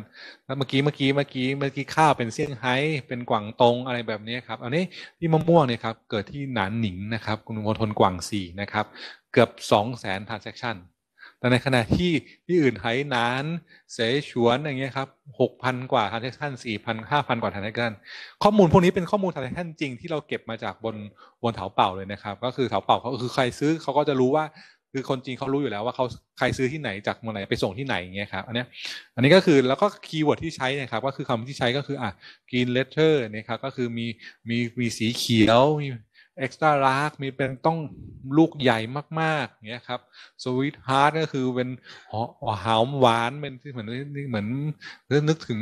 เมื่อกี้เมื่อกี้เมื่อกี้เมื่อกี้ข้าวเป็นเซี่ยงไฮ้เป็นกวางตงอะไรแบบนี้ครับอันนี้ที่มะม่วงเนี่ยครับเกิดที่หนานหนิงนะครับกรุงมณฑลกวางซีนะครับเกือบ2 0 0 0 0 0 transaction แต่ในขณะที่ที่อื่นไหหนานเสฉวนอย่างเงี้ยครับหกพันกว่า transaction สี่พันห้าพันกว่า transaction ข้อมูลพวกนี้เป็นข้อมูล transaction จริงที่เราเก็บมาจากบนบนเถาเป่าเลยนะครับก็คือเถาเป่าเขาคือใครซื้อเขาก็จะรู้ว่าคือ คนจีนเขารู้อยู่แล้วว่าเขาใครซื้อที่ไหนจากเมื่อไหร่ไปส่งที่ไหนอย่างเงี้ยครับอันนี้อันนี้ก็คือแล้วก็คีย์เวิร์ดที่ใช้นะครับ ก็คือคำที่ใช้ก็คืออ่ะกีนเลเทอร์นะครับก็คือมีมีมีสีเขียว มีเอ็กซ์ตร้าลรกมีเป็นต้องลูกใหญ่มากๆอย่างเงี้ยครับสวิตฮาร์ดก็คือเป็นหอมหวานเป็นที่เหมือนนี่เหมือนนึกถึง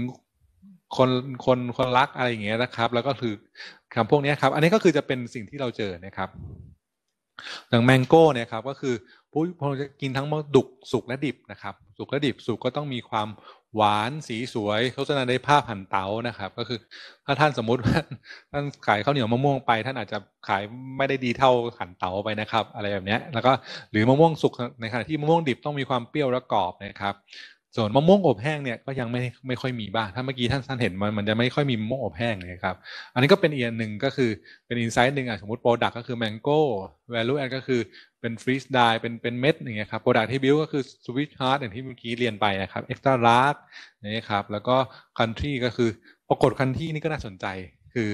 คนคนคนรักอะไรอย่างเงี้ยนะครับ แล้วก็คือคำพวกนี้ครับ อันนี้ก็คือจะเป็นสิ่งที่เราเจอนะครับอย่างแมงโก้เนี่ยครับก็คือผู้พอจะกินทั้งมดุกสุกและดิบนะครับสุกและดิบสุกก็ต้องมีความหวานสีสวยโฆษณาด้ภาพหั่นเตานะครับก็คือถ้าท่านสมมติว่าท่านขายข้าวเหนียวมะม่วงไปท่านอาจจะขายไม่ได้ดีเท่าหั่นเตาไปนะครับอะไรแบบนี้แล้วก็หรือมะม่วงสุกในขณะที่มะม่วงดิบต้องมีความเปรี้ยวและกรอบนะครับส่วนมะม่วงอบแห้งเนี่ยก็ยังไม่ไม่ค่อยมีบ้าง ถ้าเมื่อกี้ท่านท่านเห็นมันมันจะไม่ค่อยมีมะม่วงอบแห้งเลยครับ อันนี้ก็เป็นอีกหนึ่งก็คือเป็นอินไซต์หนึ่งอ่ะ สมมติโปรดักก็คือแมงโก้แวลูแอนก็คือเป็นฟรีสไดเป็นเป็นเม็ดอย่างเงี้ยครับโปรดักที่บิวก็คือสวิตช์ฮาร์ดอย่างที่เมื่อกี้เรียนไปนะครับเอ็กซ์ตร้าลาร์ดนี่ครับแล้วก็คันทรีก็คือปรากฏคันทรีนี่ก็น่าสนใจคือ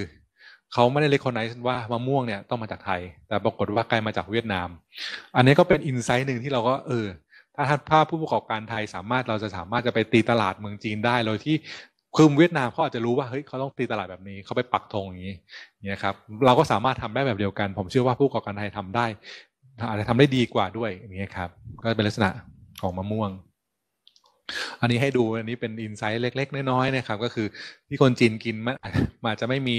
เขาไม่ได้เลคคอนไนซ์ว่ามะม่วงเนี่ยต้องมาจากไทย แต่ปรากฏว่าไกลมาจากเวียดนาม อันนี้ก็เป็นอินไซต์หนึ่งที่เราก็เออถ้าถ้าภาพผู้ประกอบการไทยสามารถเราจะสามารถจะไปตีตลาดเมืองจีนได้โดยที่คือเวียดนามเขาอาจจะรู้ว่าเฮ้ยเขาต้องตีตลาดแบบนี้เขาไปปักธงอย่างนี้เนี่ยครับเราก็สามารถทำได้แบบเดียวกัน ผมเชื่อว่าผู้ประกอบการไทยทำได้อาจจะทำได้ดีกว่าด้วยนี่ครับก็เป็นลักษณะของมะม่วง อันนี้ให้ดูอันนี้เป็นอินไซต์เล็กๆน้อยๆนะครับก็คือที่คนจีนกินมันอาจจะไม่มี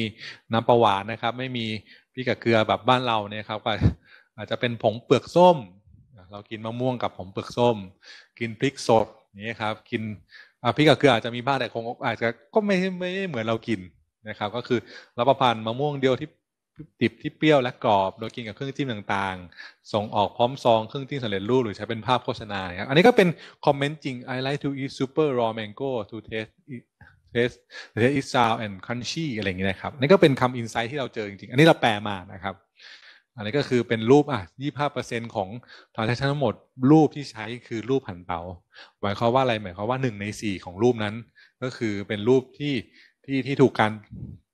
น้ำประหวานนะครับ ไม่มีพริกกับเกลือแบบบ้านเราเนี่ยครับก็อาจจะเป็นผงเปลือกส้มเรากินมะม่วงกับหอมเปลือกส้ม กินพริกสดนี่ครับกินพริกกับเกลืออาจจะมีบ้างแต่คงอาจจะก็ไม่ไม่เหมือนเรากินนะครับก็คือ รับประทานมะม่วงเดียวที่ติบที่เปรี้ยวและกรอบ โดยกินกับเครื่องจิ้มต่างๆ ส่งออกพร้อมซองเครื่องจิ้มสำเร็จรูป หรือใช้เป็นภาพโฆษณาครับอันนี้ก็เป็นคอมเมนต์จริง I like to eat super raw mango to taste taste taste is sour and crunchy อะไรอย่างเงี้ยนะครับนี่ก็เป็นคำอินไซต์ที่เราเจอจริงๆอันนี้เราแปลมานะครับอันนี้ก็คือเป็นรูปอ่ะยี่ห้าเปอร์เซ็นของทรานเซชันทั้งหมดรูปที่ใช้คือรูปหันเตาหมายความว่าอะไรหมายความว่าหนึ่งในสี่ของรูปนั้นก็คือเป็นรูปที่ที่ที่ถูกการ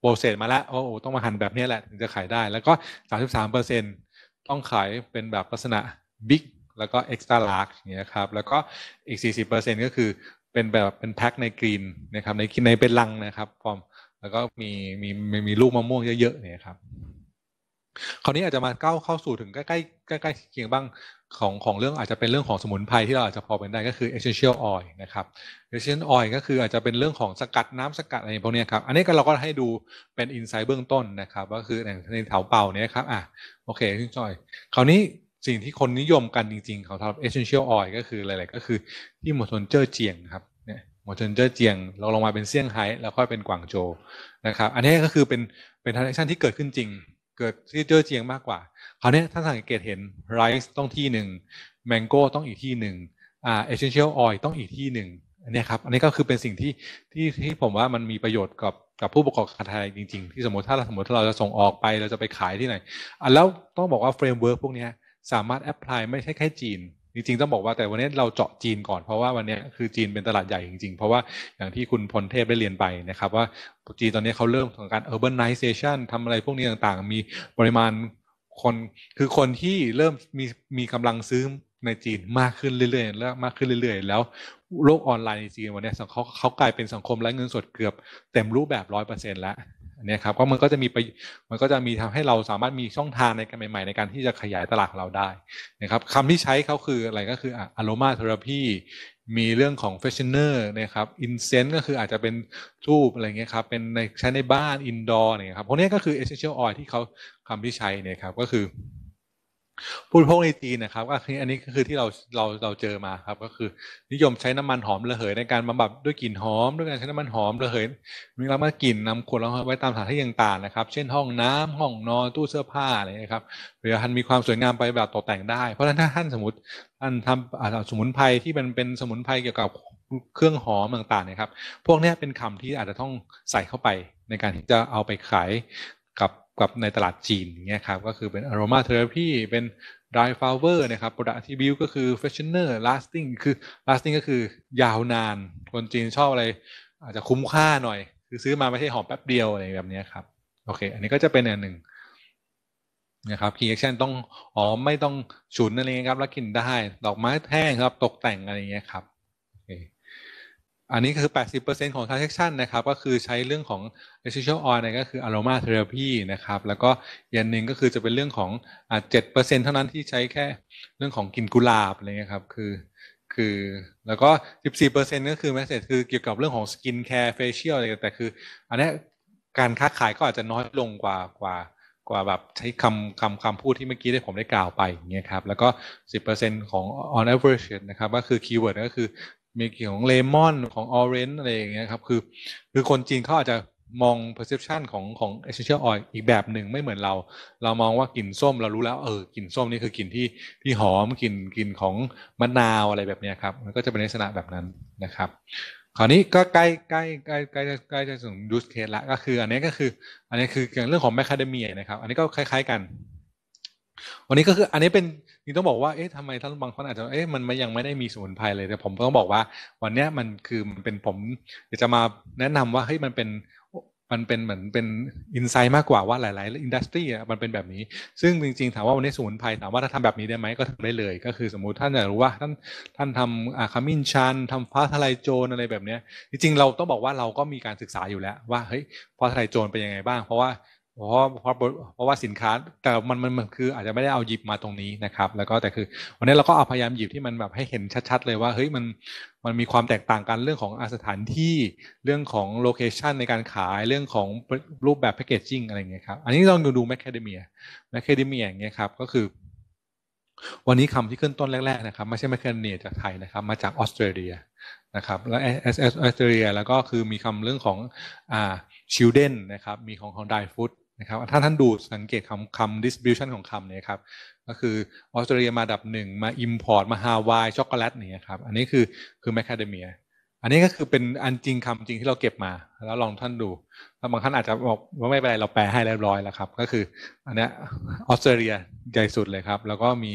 โปรเซสมาแล้วโอ้โหต้องมาหันแบบนี้แหละถึงจะขายได้แล้วก็สามสิบสามเปอร์เซ็นต้องขายเป็นแบบลักษณะบิ๊กแล้วก็เอ็กซ์ตร้าลาร์กอย่างเงี้ยครับแล้วก็อีกสี่สิบเปอร์เซ็นก็คือเป็นแบบเป็นแพ็คในกรีนนะครับในในเป็นลังนะครับฟอร์มแล้วก็มีมีมีลูกมะม่วงเยอะๆเนี่ยครับคราวนี้อาจจะมาก้าวเข้าสู่ถึงใกล้ใกล้ใกล้เคียงบ้างของของเรื่องอาจจะเป็นเรื่องของสมุนไพรที่เราอาจจะพอเป็นได้ก็คือ essential oil นะครับ essential oil ก็คืออาจจะเป็นเรื่องของสกัดน้ำสกัดอะไรพวกนี้ครับอันนี้ก็เราก็ให้ดูเป็นอินไซต์เบื้องต้นนะครับก็คือในแถวเป่าเนี่ยครับอ่ะโอเคที่จอย คราวนี้สิ่งที่คนนิยมกันจริงๆของสำหรับ essential oil ก็คืออะไรๆก็คือที่หมอทนเจอเจียงครับเนี่ยหมอทนเจอเจียงเราลงมาเป็นเซี่ยงไฮ้แล้วค่อยเป็นกวางโจนะครับอันนี้ก็คือเป็นเป็นทัน n s a c t i ที่เกิดขึ้นจริงเกิดที่เจอเจียงมากกว่า คราวนี้ถ้าสังเกตเห็นไรซ์ต้องที่หนึ่งแมงโก้ต้องอีกที่หนึ่งอ่าเอเจนเชียลออยต้องอีกที่หนึ่งอันนี้ครับ อันนี้ก็คือเป็นสิ่งที่ที่ที่ผมว่ามันมีประโยชน์กับกับผู้ประกอบการไทยจริง ๆ ที่สมมติถ้าเราสมมติถ้าเราจะส่งออกไปเราจะไปขายที่ไหนอ่ะแล้วต้องบอกว่าเฟรมเวิร์กพวกนี้สามารถแอพพลายไม่ใช่แค่จีนจริงๆต้องบอกว่า แต่วันนี้เราเจาะจีนก่อนเพราะว่าวันนี้คือจีนเป็นตลาดใหญ่จริงๆเพราะว่าอย่างที่คุณพลเทพได้เรียนไปนะครับว่าจีนตอนนี้เขาเริ่มของการ urbanization ทำอะไรพวกนี้ต่างๆ มีปริมาณคนคือคนที่เริ่มมีมีกำลังซื้อในจีนมากขึ้นเรื่อย ๆ แล้วมากขึ้นเรื่อยๆ แล้วโลกออนไลน์ในจีนวันนี้เขาเขากลายเป็นสังคมไร้เงินสดเกือบเต็มรูปแบบร้อยเปอร์เซ็นต์แล้วนี่ยครับก็มันก็จะมีไปมันก็จะมีทำให้เราสามารถมีช่องทางในการใหม่ ๆ ในการที่จะขยายตลาดเราได้นะครับคำที่ใช้เขาคืออะไรก็คืออะโลมาเทอราพีมีเรื่องของเฟชเนอร์นะครับอินเซนต์ก็คืออาจจะเป็นทูบอะไรเงี้ยครับเป็นในใช้ในบ้านอินดอร์เนี่ยครับพวกนี้ก็คือเอเซนเชียลออยที่เขาคำที่ใช้เนี่ยครับก็คือผู้บริโภคในจีนนะครับก็คืออันนี้ก็คือที่เราเราเราเจอมาครับก็คือนิยมใช้น้ำมันหอมระเหยในการบำบัดด้วยกลิ่นหอมด้วยการใช้น้ำมันหอมระเหยมีรับมากลิ่นนำขวดเราไว้ตามสถานที่ต่างๆนะครับ เช่นห้องน้ำห้องนอนตู้เสื้อผ้าอะไรนะครับเพื่อท่านมีความสวยงามไปแบบตกแต่งได้ เพราะฉะนั้นถ้าท่านสมมติท่านทำสมุนไพรที่มันเป็นสมุนไพรเกี่ยวกับเครื่องหอมต่างๆนะครับ พวกนี้เป็นคำที่อาจจะต้องใส่เข้าไป ในการที่จะเอาไปขายกับกับ ในตลาดจีนอย่างเงี้ยครับ ก็คือเป็นอ r o m a therapy เป็น dry flower นะครับโปรดักที่ build ก็คือ f r e s น e n e r lasting คือ lasting ก็คือยาวนาน คน จีนชอบ อะไร อาจจะคุ้มค่าหน่อย คือซื้อมาไม่ใช่หอมแป๊บ เดียวอะไรแบบนี้ครับ โอเค อันนี้ก็จะเป็นอันหนึ่งนะครับ key action ต้องอ๋อไม่ต้องฉุนอะไรเงี้ยครับแล้วกินได้ดอกไม้แห้งครับตกแต่งอะไรเงี้ยครับอันนี้คือ 80%ของ transaction นะครับ ก็คือใช้เรื่องของ e s n t i a l oil นะก็คือ aroma therapy นะครับ แล้วก็อย่างหนึ่งก็คือจะเป็นเรื่องของอ่า7%เท่านั้นที่ใช้แค่เรื่องของกลิ่นกุหลาบอะไรเงี้ยครับ คือ คือ แล้วก็ 14%ก็คือ message คือเกี่ยวกับเรื่องของ skin care facial อะไร แต่คืออันนี้การค้าขายก็อาจจะน้อยลงกว่า กว่า กว่าแบบใช้คำคำคำพูดที่เมื่อกี้ได้ผมได้กล่าวไปอย่างเงี้ยครับ แล้วก็ 10%ของ on average นะครับ ก็คือคีย์เวิร์ดก็คือมีกลิ่นของเลมอนของออเรนจ์อะไรอย่างเงี้ยครับคือ คือคนจีนเขาอาจจะมอง perception ของของ essential oil อีกแบบหนึ่งไม่เหมือนเรา เรามองว่ากลิ่นส้มเรารู้แล้วเออกลิ่นส้มนี่คือกลิ่นที่ที่หอมกลิ่นกลิ่นของมะนาวอะไรแบบนี้ครับมันก็จะเป็นลักษณะแบบนั้นนะครับคราวนี้ก็ใกล้ใกล้ใกล้ใกล้ใกล้จะถึง use case ละก็คือ อันนี้ก็คืออันนี้คือเรื่องของแมคคาเดเมียนะครับ อันนี้ก็คล้าย ๆกันวันนี้ก็คืออันนี้เป็นนี่ต้องบอกว่า เอ๊ะทำไมท่านบางคนอาจจะ เอ๊ะมันยังไม่ได้มีสมุนไพรเลย แต่ผมต้องบอกว่า วันนี้มันคือมันเป็นผมยจะมาแนะนำว่า เฮ้ย มันเป็น มันเป็นเหมือนเป็นอินไซต์มากกว่า ว่าหลาย ๆ อินดัสทรีอ่ะ มันเป็นแบบนี้ ซึ่งจริง ๆ ถามว่าวันนี้สมุนไพรถามว่าถ้าทำแบบนี้ได้ไหม ก็ทำได้เลย ก็คือสมมุติท่านอยากรู้ว่าท่านท่านทำอคาามินชันทำฟ้าทลายโจรอะไรแบบเนี้ยจริง ๆ เราต้องบอกว่าเราก็มีการศึกษาอยู่แล้วว่า เฮ้ย ฟ้าทลายโจรเป็นยังไงบ้าง เพราะว่าเพราะเพราะเพราะว่าสินค้าแต่มันมันคืออาจจะไม่ได้เอาหยิบมาตรงนี้นะครับแล้วก็แต่คือวันนี้เราก็เอาพยายามหยิบที่มันแบบให้เห็นชัดๆเลยว่า เฮ้ยมันมันมีความแตกต่างกันเรื่องของอสถานที่เรื่องของโลเคชันในการขายเรื่องของรูปแบบแพคเกจจิ้งอะไรอย่างเงี้ยครับอันนี้ลองดูดูแมคคเดเมียแมคคเดเมียอย่างเงี้ยครับก็คือวันนี้คำที่ขึ้นต้นแรกๆนะครับไม่ใช่แมคคเดเมียจากไทยนะครับมาจากออสเตรเลียนะครับแล้วออสเตรเลียแล้วก็คือมีคำเรื่องของอ่าชิลเด้นนะครับมีของของไดฟูดนะครับถ้าท่านดูสังเกตคำคำ distribution ของคำเนี่ยครับก็คือออสเตรเลียมาดับหนึ่งมา import มาฮาวายช็อกโกแลตเนี่ยครับ อันนี้คือคือแมคคาเดเมียอันนี้ก็คือเป็นอันจริงคำจริงที่เราเก็บมา แล้วลองท่านดูแล้วบางท่านอาจจะบอกว่าไม่เป็นไร เราแปลให้เรียบร้อยแล้วครับ ก็คืออันนี้ออสเตรเลียใหญ่สุดเลยครับ แล้วก็มี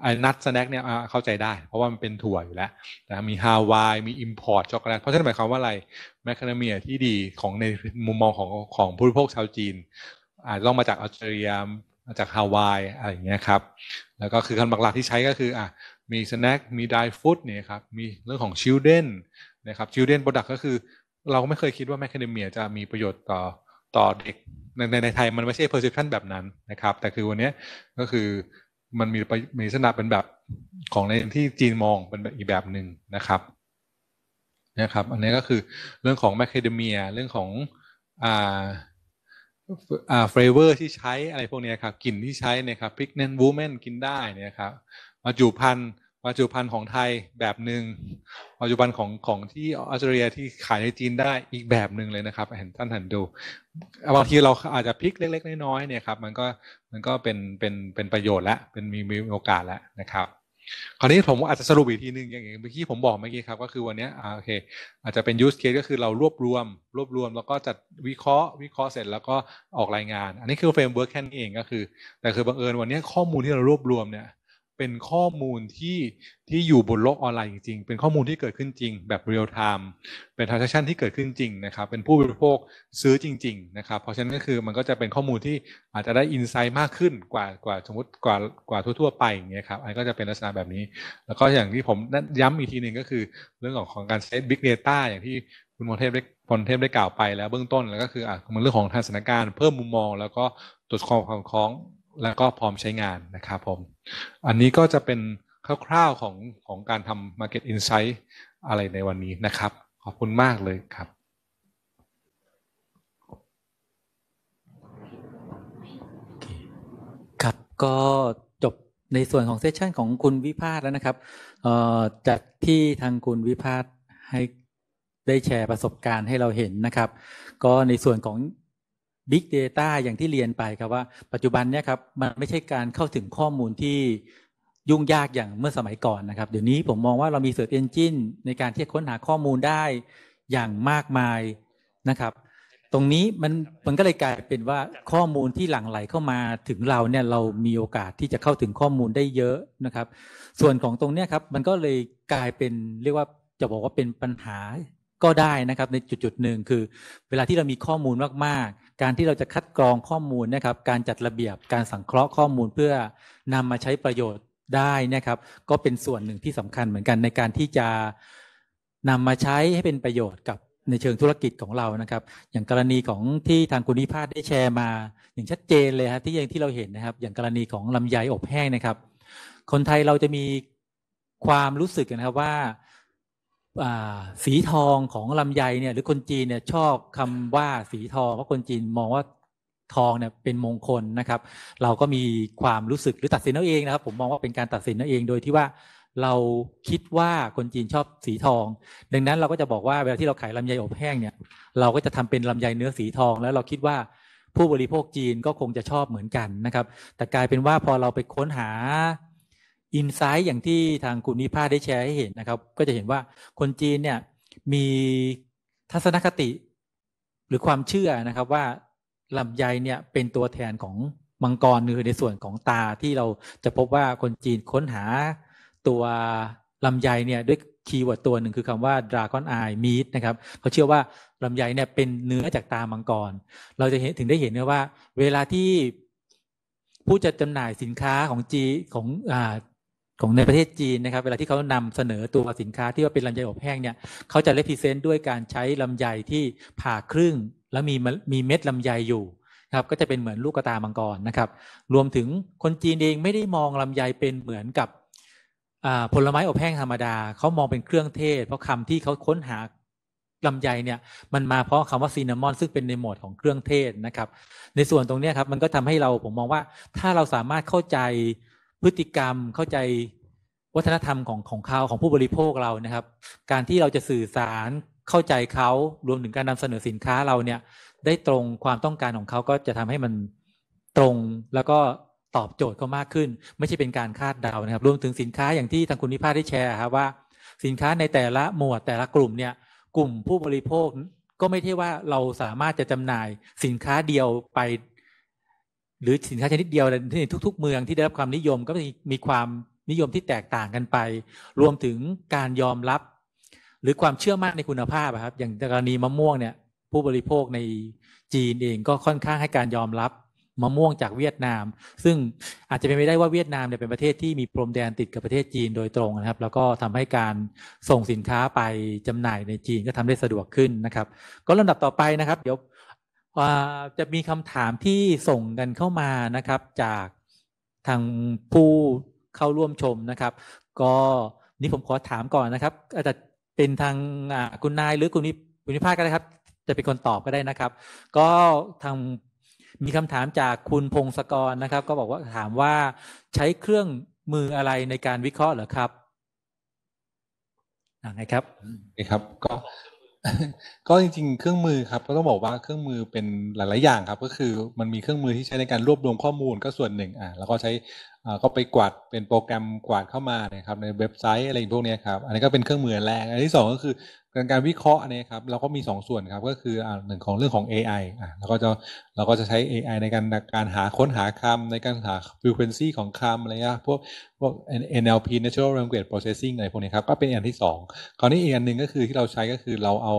ไอ้นัทสแน็คเนี่ยเข้าใจได้ เพราะว่ามันเป็นถั่วอยู่แล้วแต่มีฮาวายมีอิมพอร์ตช็อกโกแลตเพราะฉะนั้นหมายความว่าอะไรแมคคาเดเมียที่ดีของในมุมมองของของผู้บริโภคชาวจีนอาจจะต้องมาจากออสเตรเลียมาจากฮาวายอะไรอย่างเงี้ยครับ แล้วก็คือคำหลักๆที่ใช้ก็คืออ่ะมีสแน็ค มีไดฟูดเนี่ยครับ มีเรื่องของชิลเด้นนะครับชิลเด้นโปรดักก็คือ เราไม่เคยคิดว่าแมคคาเดเมียจะมีประโยชน์ต่อต่อเด็กในในในไทยมันไม่ใช่เพอร์เซพชันแบบนั้นนะครับ แต่คือวันนี้ก็คือ มันมีมีลักษณะเป็นแบบของในที่จีนมองเป็นแบบอีกแบบหนึ่งนะครับนะครับ อันนี้ก็คือเรื่องของแมคคาเดเมียเรื่องของอ่าเฟรเวอร์ที่ใช้อะไรพวกนี้ครับกลิ่นที่ใช้นะครับพริกเนนบูแมนกินได้เนี่ยครับมาจุพันปัจจุพันของไทยแบบหนึ่งปัจจุบันของของที่ออสเตรเลียที่ขายในจีนได้อีกแบบหนึ่งเลยนะครับเห็นท่านเห็นดูบางทีเราอาจจะพริกเล็กๆน้อยๆเนี่ยครับมันก็มันก็เป็นเป็นเป็นประโยชน์และเป็นมีมีโอกาสแล้วนะครับคราวนี้ผมอาจจะสรุปอีกทีหนึ่งอย่างเมื่อกี้ผมบอกเมื่อกี้ครับก็คือวันนี้โอเคอาจจะเป็นยูสเคสก็คือเรารวบรวม รวบรวมแล้วก็จัดวิเคราะห์วิเคราะห์เสร็จแล้วก็ออกรายงานอันนี้คือเฟรมเวิร์กแค่นี้เองก็คือ แต่คือบังเอิญวันนี้ข้อมูลที่เรารวบรวมเนี่ยเป็นข้อมูลที่ที่อยู่บนโลกออนไลน์จริง ๆ เป็นข้อมูลที่เกิดขึ้นจริงแบบเรียลไทม์ เป็นทรานซัคชันที่เกิดขึ้นจริงนะครับ เป็นผู้บริโภคซื้อจริงๆ นะครับ เพราะฉะนั้นก็คือมันก็จะเป็นข้อมูลที่อาจจะได้อินไซต์มากขึ้นกว่ากว่าสมมติกว่ากว่าทั่วๆ ไปอย่างเงี้ยครับ อันก็จะเป็นลักษณะแบบนี้ แล้วก็อย่างที่ผมย้ำอีกทีหนึ่งก็คือ เรื่องของของการใช้ Big Data อย่างที่คุณมอเทพได้พนเทพได้กล่าวไปแล้วเบื้องต้นแล้วก็คืออ่ะมันเรื่องของทางสถานการณ์เพิ่มมุมมอง แล้วก็ตรวจความคล้อง แล้วก็พร้อมใช้งานนะครับผมอันนี้ก็จะเป็นคร่าวๆของของการทำ Market Insight อะไรในวันนี้นะครับ ขอบคุณมากเลยครับครับ ก็จบในส่วนของเซสชันของคุณวิพาทแล้วนะครับจากที่ทางคุณวิพาทให้ได้แชร์ประสบการณ์ให้เราเห็นนะครับ ก็ในส่วนของ Big Data อย่างที่เรียนไปครับว่า ปัจจุบันเนี่ยครับ มันไม่ใช่การเข้าถึงข้อมูลที่ยุ่งยากอย่างเมื่อสมัยก่อนนะครับเดี๋ยวนี้ผมมองว่าเรามี Search Engine ในการที่จะค้นหาข้อมูลได้อย่างมากมายนะครับ ตรงนี้มันมันก็เลยกลายเป็นว่าข้อมูลที่หลั่งไหลเข้ามาถึงเราเนี่ยเรามีโอกาสที่จะเข้าถึงข้อมูลได้เยอะนะครับ ส่วนของตรงเนี้ยครับมันก็เลยกลายเป็นเรียกว่าจะบอกว่าเป็นปัญหาก็ได้ นะครับ ในจุดจุดหนึ่งคือ เวลาที่เรามีข้อมูลมากๆ การที่เราจะคัดกรองข้อมูลนะครับ การจัดระเบียบการสังเคราะห์ข้อมูลเพื่อนำมาใช้ประโยชน์ได้นะครับ ก็เป็นส่วนหนึ่งที่สำคัญเหมือนกันในการที่จะนำมาใช้ให้เป็นประโยชน์กับในเชิงธุรกิจของเรานะครับ อย่างกรณีของที่ทางคุณนิพา์ได้แชร์ มา อย่างชัดเจนเลยครับที่ยังที่เราเห็นนะครับ อย่างกรณีของลำไยอบแห้งนะครับ คนไทยเราจะมีความรู้สึกนะครับว่าสีทองของลำไยเนี่ยหรือคนจีนเนี่ยชอบคำว่าสีทองเพราะคนจีน มองว่าทองเนี่ยเป็นมงคล นะ ครับ เราก็มีความรู้สึกหรือตัดสินเอาเองนะครับผมมองว่าเป็นการตัดสินเอาเองโดยที่ว่าเราคิดว่าคนจีนชอบสีทอง ดังนั้นเราก็จะบอกว่าเวลา ที่เราขายลำไยอบแห้งเนี่ยเราก็จะทำเป็นลำไยเนื้อสีทองแล้วเราคิดว่า ผู้บริโภคจีนก็คงจะชอบเหมือนกันนะครับแต่กลายเป็นว่าพอเราไปค้นหาอินไซต์อย่างที่ทางคุณนิพาได้ แชร์ให้ เห็นนะครับ ก็จะเห็นว่าคนจีนเนี่ยมีทัศนคติหรือความเชื่อนะครับว่าลำไยเนี่ยเป็นตัวแทนของ มังกรคือในส่วนของตาที่เราจะพบว่าคนจีนค้นหาตัวลำไยเนี่ย ด้วย คีย์เวิร์ดตัวหนึ่งคือคำว่า dragon eye meat นะครับเขาเชื่อว่าลำไยเนี่ยเป็นเนื้อจากตามังกร เราจะเห็นถึงได้เห็นว่าเวลาที่ผู้จัดจำหน่ายสินค้าของจีของอ่าของในประเทศจีนนะครับเวลาที่เขานำเสนอตัวสินค้าที่ว่าเป็นลำไยอบแห้งเนี่ยเขาจะเลพิเซนต์ด้วยการใช้ลำไยที่ผ่าครึ่ง แล้วมีมีเม็ดลำไยอยู่ครับก็จะเป็นเหมือนลูกตามังกรนะครับ รวมถึงคนจีนเองไม่ได้มองลำไยเป็นเหมือนกับผลไม้อบแห้งธรรมดา เขามองเป็นเครื่องเทศ เพราะคำที่เขาค้นหาลำไยเนี่ย มันมาเพราะคำว่าซีนามอนซึ่งเป็นในหมวดของเครื่องเทศนะครับ ในส่วนตรงนี้ครับมันก็ทำให้เราผมมองว่าถ้าเราสามารถเข้าใจพฤติกรรมเข้าใจวัฒนธรรมของของเขาของผู้บริโภคเรานะครับ การที่เราจะสื่อสารเข้าใจเขารวมถึงการนำเสนอสินค้าเราเนี่ยได้ตรงความต้องการของเขาก็จะทำให้มันตรงแล้วก็ตอบโจทย์เขามากขึ้น ไม่ใช่เป็นการคาดเดานะครับรวมถึงสินค้าอย่างที่ทางคุณนิพาได้แชร์ครับว่าสินค้าในแต่ละหมวดแต่ละกลุ่มเนี่ย กลุ่มผู้บริโภคก็ไม่ใช่ว่าเราสามารถจะจำหน่ายสินค้าเดียวไปหรือสินค้าชนิดเดียวในทุก ๆ เมืองที่ได้รับความนิยมก็มีความนิยมที่แตกต่างกันไปรวมถึงการยอมรับ หรือความเชื่อมั่นในคุณภาพครับอย่างกรณีมะม่วงเนี่ยผู้บริโภคในจีนเองก็ค่อนข้างให้การยอมรับ มะม่วงจากเวียดนาม ซึ่งอาจจะเป็นไปได้ว่าเวียดนามเนี่ยเป็นประเทศที่มีพรมแดนติดกับประเทศจีนโดยตรงนะครับ แล้วก็ทำให้การส่งสินค้าไปจำหน่ายในจีนก็ทำได้สะดวกขึ้นนะครับ ก็ลำดับต่อไปนะครับเดี๋ยวจะมีคำถามที่ส่งกันเข้ามานะครับ จากทางผู้เข้าร่วมชมนะครับ ก็นี่ผมขอถามก่อนนะครับ อาจจะเป็นทางคุณนายหรือคุณนิภาคก็ได้ครับ จะเป็นคนตอบก็ได้นะครับ ก็ทางมีคำถามจากคุณพงศกรนะครับ ก็บอกว่าถามว่าใช้เครื่องมืออะไรในการวิเคราะห์เหรอครับอไงครับนะครับ ก็ก็จริงๆเครื่องมือครับก็ต้องบอกว่าเครื่องมือเป็นหลาย ๆ อย่างครับก็คือมันมีเครื่องมือที่ใช้ในการรวบรวมข้อมูลก็ส่วนหนึ่งอ่าแล้วก็ใช้ก็ไปกวาดเป็นโปรแกรมกวาดเข้ามานครับในเว็บไซต์อะไรพวกนี้ครับอันนี้ก็เป็นเครื่องมือแรกอันที่2ก็คือการวิเคราะห์นี่ครับ เราก็มี 2 ส่วนครับก็คือหนึ่งของเรื่องของ AI อ่ะเราก็จะเราก็จะใช้ AI ในการการหาค้นหาคำในการหา frequency ของคำอะไรเงี้ยพวกพวก NLP natural language processing อะไรพวกนี้ครับก็เป็นอันที่ 2 คราวนี้อีกอันหนึ่งก็คือที่เราใช้ก็คือเราเอา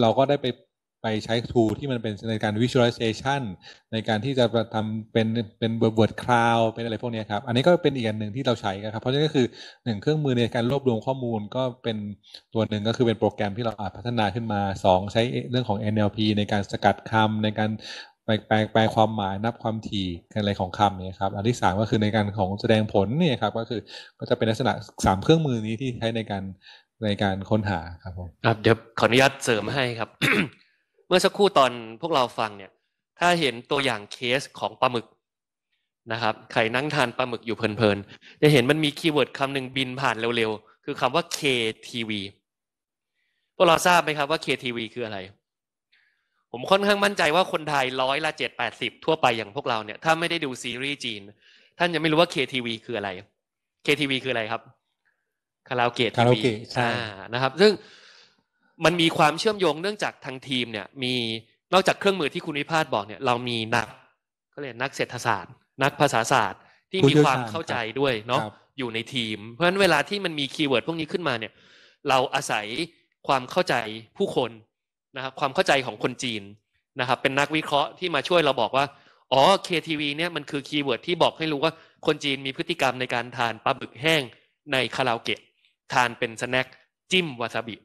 เราก็ได้ไปไปใช้ tool ที่มันเป็นในการ visualization ในการที่จะทำเป็นเป็นบว r ค c าวเป็นอะไรพวกนี้ครับอันนี้ก็เป็นอีกอันหนึ่งที่เราใช้ครับ เพราะฉะนั้นก็คือหนึ่งเครื่องมือในการรวบรวมข้อมูลก็เป็นตัวหนึ่งก็คือเป็นโปรแกรมที่เราอาจพัฒนาขึ้นมา 2 ใช้เรื่องของ NLP ในการสกัดคำในการแปลแปลแปลความหมายนับความถี่อะไรของคำเนี่ยครับอันที่3ก็คือในการของแสดงผลเนี่ยครับก็คือก็จะเป็นลักษณะ3เครื่องมือนี้ที่ใช้ในการในการค้นหาครับผมครับเดี๋ยวขออนุญาตเสริมให้ครับเมื่อ สักครู่ตอนพวกเราฟังเนี่ย ถ้าเห็นตัวอย่างเคสของปลาหมึกนะครับ ใคร นั่งทานปลาหมึกอยู่เพลินๆ จะ เห็นมันมีคีย์เวิร์ดคำหนึ่งบินผ่านเร็ว ๆ คือคำว่า KTV พวก เราทราบไหมครับว่า KTV คืออะไร ผมค่อนข้างมั่นใจว่าคนไทยร้อยละเจ็ดแปดสิบทั่วไปอย่างพวกเราเนี่ย ถ้าไม่ได้ดูซีรีส์จีน ท่านจะไม่รู้ว่า KTV คืออะไร KTV คืออะไรครับ คาราโอเกะทีวีนะครับ ซึ่งมันมีความเชื่อมโยงเนื่องจากทางทีมเนี่ยมีนอกจากเครื่องมือที่คุณวิพาสบอกเนี่ยเรามีนัก ก็เรียกนักเศรษฐศาสตร์ นักภาษาศาสตร์ที่มีความเข้าใจด้วยเนาะอยู่ในทีมเพราะฉะนั้นเวลาที่มันมีคีย์เวิร์ดพวกนี้ขึ้นมาเนี่ยเราอาศัยความเข้าใจผู้คนนะครับความเข้าใจของคนจีนนะครับเป็นนักวิเคราะห์ที่มาช่วยเราบอกว่าอ๋อเคทีวีเนี่ยมันคือคีย์เวิร์ดที่บอกให้รู้ว่าคนจีนมีพฤติกรรมในการทานปลาบึกแห้งในคาราโอเกะ ทานเป็นสแน็คจิ้มวาซาบิ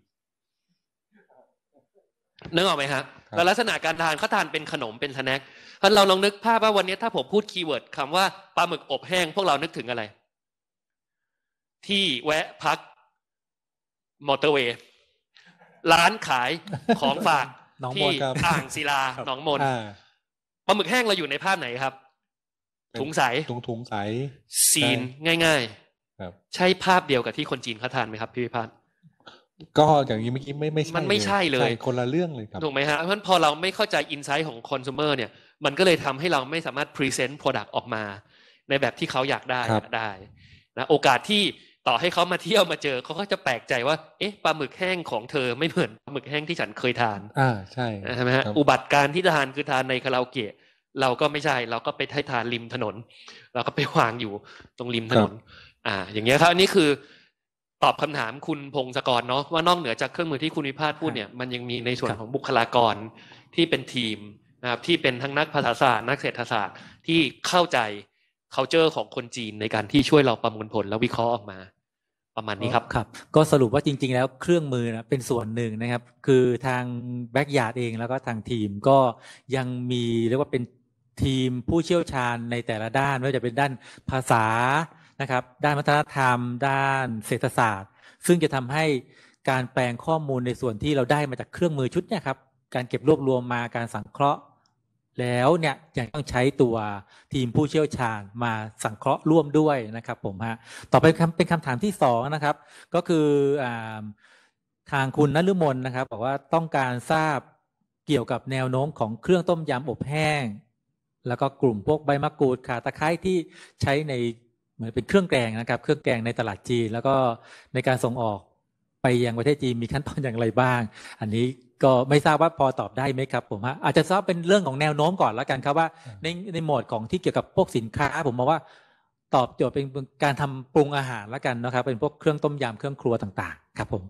นึกออกไหมฮะ แล้วลักษณะการทานเขาทานเป็นขนมเป็นสแน็คท่านเราลองนึกภาพว่าวันนี้ถ้าผมพูดคีย์เวิร์ดคำว่าปลาหมึกอบแห้งพวกเรานึกถึงอะไร ที่แวะพัก มอเตอร์เวย์ร้านขายของฝากที่อ่างศิลาหนองมนปลาหมึกแห้งเราอยู่ในภาพไหนครับ ถุงใสถุงถุงใส ซีนง่ายๆ ใช่ภาพเดียวกับที่คนจีนเขาทานไหมครับพี่พิพัฒน์ก็อย่างนี้เมื่อกี้ไม่ไม่ใช่มันไม่ใช่เลยคนละเรื่องเลยครับ ถูกไหมฮะเพราะพอเราไม่เข้าใจอินไซต์ของคอน sumer เนี่ยมันก็เลยทำให้เราไม่สามารถพรีเซนต์ Product ออกมา ในแบบที่เขาอยากได้ได้นะโอกาสที่ต่อให้เขามาเที่ยวมาเจอ เขาก็จะแปลกใจว่าเอ๊ะปลาหมึกแห้งของเธอไม่เหมือนปลาหมึกแห้งที่ฉันเคยทานอ่าใช่ใช่ไหมฮะอุบัติการที่ทานคือทานในคาราโอเกะเราก็ไม่ใช่เราก็ไปให้ทานริมถนน เราก็ไปวางอยู่ตรงริมถนนอ่าอย่างเงี้ยครับอันนี้คือตอบคำถามคุณพงศกรเนาะว่านอกเหนือจากเครื่องมือที่คุณวิพาสพูดเนี่ยมันยังมีในส่วนของบุคลากรที่เป็นทีมนะครับที่เป็นทั้งนักภาษาศาสตร์นักเศรษฐศาสตร์ที่เข้าใจ culture ของคนจีนในการที่ช่วยเราประมวลผลและวิเคราะห์ออกมา ประมาณนี้ครับครับ ก็สรุปว่าจริงๆแล้วเครื่องมือนะเป็นส่วนหนึ่งนะครับ คือทางแบ็กยาร์ดเองแล้วก็ทางทีมก็ยังมีเรียกว่าเป็นทีมผู้เชี่ยวชาญในแต่ละด้านไม่ว่าจะเป็นด้านภาษานะครับ ด้านวัฒนธรรม ด้านเศรษฐศาสตร์ ซึ่งจะทำให้การแปลงข้อมูลในส่วนที่เราได้มาจากเครื่องมือชุด เนี่ยครับ การเก็บรวบรวมมา การสังเคราะห์ แล้ว เนี่ยยังต้องใช้ตัวทีมผู้เชี่ยวชาญมาสังเคราะห์ร่วมด้วยนะครับ ผม ฮะ ต่อไปเป็นคำถามที่สองนะครับ ก็คืออทางคุณนฤมลนะครับบอกว่าต้องการทราบเกี่ยวกับแนวโน้มของเครื่องต้มยำอบแห้ง แล้วก็กลุ่มพวกใบมะกรูด ข่า ตะไคร้ที่ใช้ในเหมือนเป็นเครื่องแกงนะครับ เครื่องแกงในตลาดจีนแล้วก็ในการส่งออกไปยังประเทศจีนมีขั้นตอนอย่างไรบ้าง อันนี้ก็ไม่ทราบว่าพอตอบได้ไหมครับผมฮะอาจจะทราบเป็นเรื่องของแนวโน้มก่อนแล้วกันครับว่าในในโหมดของที่เกี่ยวกับพวกสินค้าผมมองว่าตอบโจทย์เป็นการทำปรุงอาหารแล้วกันนะครับ เป็นพวกเครื่องต้มยำเครื่องครัวต่างๆครับผม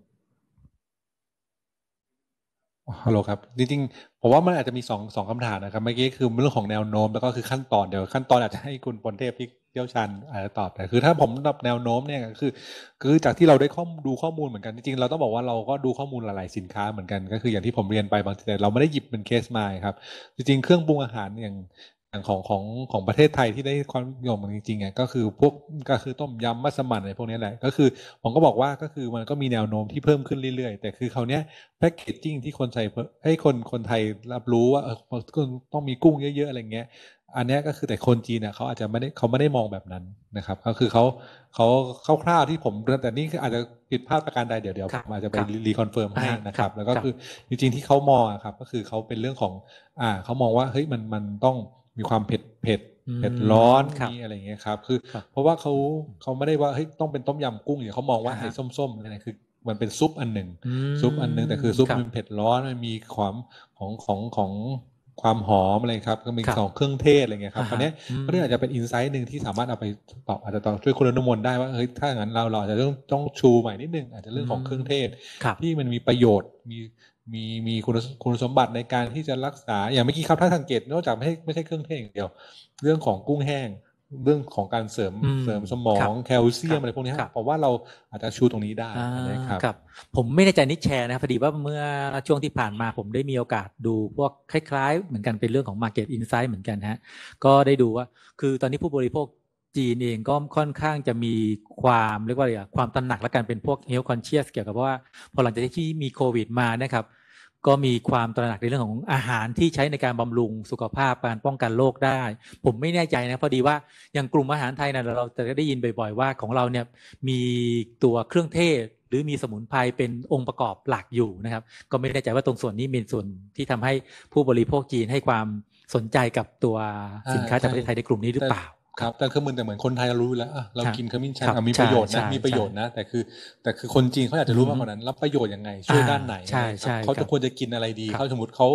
ฮัลโหลครับจริงๆผมว่ามันอาจจะมีสองสองคำถามนะครับเมื่อกี้คือเรื่องของแนวโน้มแล้วก็คือขั้นตอนเดี๋ยวขั้นตอนอาจจะให้คุณปนเทพที่เชี่ยวชาญอาจจะตอบแต่คือถ้าผมรับแนวโน้มเนี่ยคือ คือจากที่เราได้ข้อดูข้อมูลเหมือนกัน จริงๆเราต้องบอกว่าเราก็ดูข้อมูลหลายๆสินค้าเหมือนกันก็คืออย่างที่ผมเรียนไปบางทีแต่เราไม่ได้หยิบเป็นเคสมาครับ จริงๆเครื่องปรุงอาหารอย่างอย่างของของของประเทศไทยที่ได้ความนิยมจริงๆอ่ะก็คือพวกก็คือต้มยำมัสมั่นอะไรพวกนี้แหละก็คือ ผมก็บอกว่าก็คือมันก็มีแนวโน้มที่เพิ่มขึ้นเรื่อยๆ แต่คือเขาเนี้ยแพ็กเกจจิ้งที่คนไทยให้คนคนไทยรับรู้ว่าเออต้องมีกุ้งเยอะๆอะไรเงี้ยอันนี้ก็คือแต่คนจีนเนี่ยเขาอาจจะไม่ได้เขาไม่ได้มองแบบนั้นนะครับ ก็คือเขาเขาคร่าวๆที่ผมแต่นี่อาจจะผิดพลาดประการใดเดี๋ยวเดี๋ยวผมอาจจะไปรีคอนเฟิร์มให้นะครับแล้วก็คือจริงๆที่เขามองครับ ก็คือเขาเป็นเรื่องของอ่าเขามองว่าเฮ้ยมันมันต้องมีความเผ็ดเผ็ดเผ็ดร้อนมีอะไรเงี้ยครับคือเพราะว่าเขาเขาไม่ได้ว่าเฮ้ยต้องเป็นต้มยำกุ้งอย่างเขามองว่าไอ้ส้มๆอะไรคือมันเป็นซุปอันหนึ่งซุปอันหนึ่งแต่คือซุปมันเผ็ดร้อนมันมีความของของของความหอมอะไรครับก็มีสองเครื่องเทศอะไรเงี้ยครับอันนี้ก็เรื่องอาจจะเป็นอินไซต์หนึ่งที่สามารถเอาไปตอบอาจจะตอบช่วยคนอนุมนได้ว่าเฮ้ยถ้าอย่างนั้นเราเราอาจจะต้องต้องชูใหม่นิดนึงอาจจะเรื่องของเครื่องเทศ ที่มันมีประโยชน์มีมีมีคุณคุณสมบัติในการที่จะรักษา อย่างเมื่อกี้ครับถ้าสังเกตนอกจากไม่ไม่ใช่เครื่องเทศอย่างเดียว เรื่องของกุ้งแห้งเรื่องของการเสริมเสริมสมอง แคลเซียม อะไรพวกนี้เพราะว่าเราอาจจะชูตรงนี้ได้นะครับผมไม่แน่ใจนิดแชร์นะพอดีว่าเมื่อช่วงที่ผ่านมาผมได้มีโอกาสดู พวกคล้ายๆ เหมือนกันเป็นเรื่องของ Market i n s i g h ์เหมือนกันฮะ ก็ได้ดูว่า คือตอนนี้ผู้บริโภคจีนเองก็ค่อนข้างจะมีความเรียกว่าอะไรความตระหนักและการเป็นพวกเฮลท์คอนเชียสเกี่ยวกับว่าพอหลังจากที่มีโควิดมานะครับก็มีความตระหนักในเรื่องของอาหารที่ใช้ในการบำรุงสุขภาพการป้องกันโรคได้ ผมไม่แน่ใจนะพอดีว่า อย่างกลุ่มอาหารไทยนะเราจะได้ยินบ่อยๆว่า ของเราเนี่ยมีตัวเครื่องเทศ หรือมีสมุนไพรเป็นองค์ประกอบหลักอยู่นะครับ ก็ไม่แน่ใจว่าตรงส่วนนี้เป็นส่วนที่ทำให้ผู้บริโภคจีนให้ความสนใจกับตัวสินค้าจากประเทศไทยในกลุ่มนี้หรือเปล่าครับแต่คือมันแต่เหมือนคนไทยรู้แล้วเรากินขมิ้นชันมีประโยชน์นะมีประโยชน์นะแต่คือ แต่คือคนจีนเขาอยากจะรู้มากกว่านั้นรับประโยชน์ยังไงช่วยด้านไหนเขาจะควรจะกินอะไรดีเขาสมมติเขา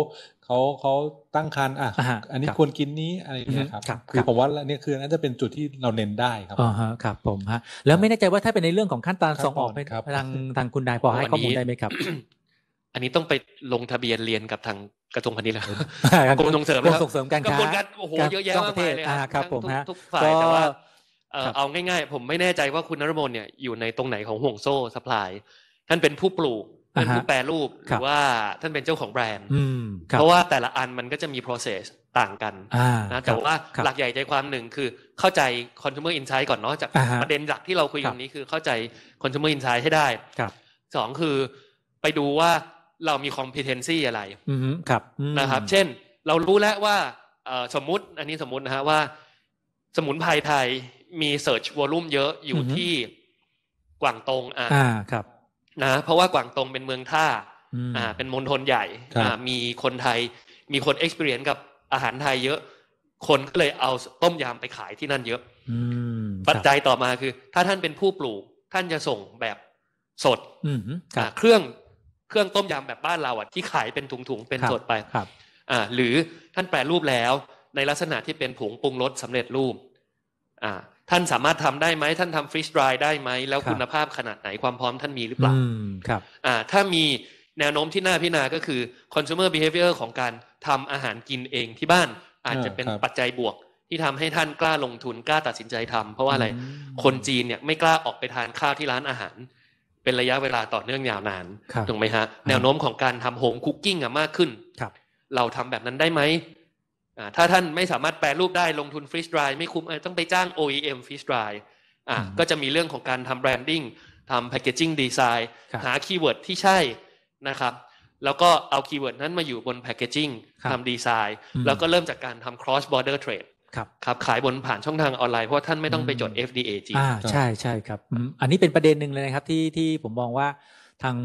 เขาเขาตั้งครรภ์อ่ะ อันนี้ควรกินนี้อะไรเนี่ยครับคือผมว่าเนี่ยคือน่าจะเป็นจุดที่เราเน้นได้ครับอ๋อฮะ ครับ ผมฮะ แล้วไม่แน่ใจว่าถ้าเป็นในเรื่องของขั้นตอนส่งออกไปทางทางคุณได้พอให้ข้อมูลได้ไหมครับ อันนี้ต้องไปลงทะเบียนเรียนกับทางกระทรวงพาณิชย์แล้วกรมส่งเสริมแล้วส่งเสริมการค้าโอ้โหเยอะแยะมากมายเลยครับผมฮะทุกฝ่ายแต่ว่าเอาง่ายๆผมไม่แน่ใจว่าคุณนรมนเนี่ยอยู่ในตรงไหนของห่วงโซ่สป라이ท่านเป็นผู้ปลูกท่านผู้แปรรูปหรือว่าท่านเป็นเจ้าของแบรนด์เพราะว่าแต่ละอันมันก็จะมี process ต่างกันนะแต่ว่าหลักใหญ่ใจความหนึ่งคือเข้าใจ consumer insight ก่อนเนาะจาก ประเด็นหลักที่เราคุยกันนี้คือเข้าใจ consumer insight ให้ได้สองคือไปดูว่าเรามี competency อะไรครับ นะครับ เช่น เรารู้แล้วว่าสมมุติ อันนี้สมมุตินะฮะว่า สมุนไพรไทย มี search volume เยอะ อยู่ที่กวางตงอ่า ครับ นะ เพราะว่ากวางตงเป็นเมืองท่า อ่า เป็นมณฑลใหญ่ อ่า มีคนไทย มีคน experience กับอาหารไทยเยอะ คนก็เลยเอาต้มยำไปขายที่นั่นเยอะ ปัจจัยต่อมาคือ ถ้าท่านเป็นผู้ปลูก ท่านจะส่งแบบสดเครื่องเครื่องต้มยำแบบบ้านเราอ่ะ ที่ขายเป็นถุงๆ เป็นสดไปครับ อ่า หรือท่านแปลรูปแล้วในลักษณะที่เป็นผงปรุงรสสำเร็จรูปอ่าท่านสามารถทำได้ไหมท่านทำฟรีสไตรได้ไหม แล้วคุณภาพขนาดไหนความพร้อมท่านมีหรือเปล่าครับ อ่า ถ้ามีแนวโน้มที่น่าพิจารณาก็คือ consumer behavior ของการทำอาหารกินเองที่บ้านอาจจะเป็นปัจจัยบวกที่ทำให้ท่านกล้าลงทุนกล้าตัดสินใจทำ เพราะว่าอะไรคนจีนเนี่ยไม่กล้าออกไปทานข้าวที่ร้านอาหารเป็นระยะเวลาต่อเนื่องยาวนานถูกไหมฮะแนวโน้มของการทำโฮมคุกกิ้งอะมากขึ้นครับเราทำแบบนั้นได้ไหม ถ้าท่านไม่สามารถแปลรูปได้ลงทุนฟรีสไดร์ไม่คุ้ม ต้องไปจ้าง OEM ฟรีสไดร์ก็จะมีเรื่องของการทำแบรนดิ้งทำแพคเกจิ้งดีไซน์หาคีย์เวิร์ดที่ใช่นะครับ แล้วก็เอาคีย์เวิร์ดนั้นมาอยู่บนแพคเกจิ้งทำดีไซน์ แล้วก็เริ่มจากการทำ cross border trade ครับครับขายบนผ่านช่องทางออนไลน์เพราะท่านไม่ต้องไปจด FDA จริงอ่าใช่ใช่ครับอันนี้เป็นประเด็นหนึ่งเลยนะครับที่ที่ผมมองว่าทาง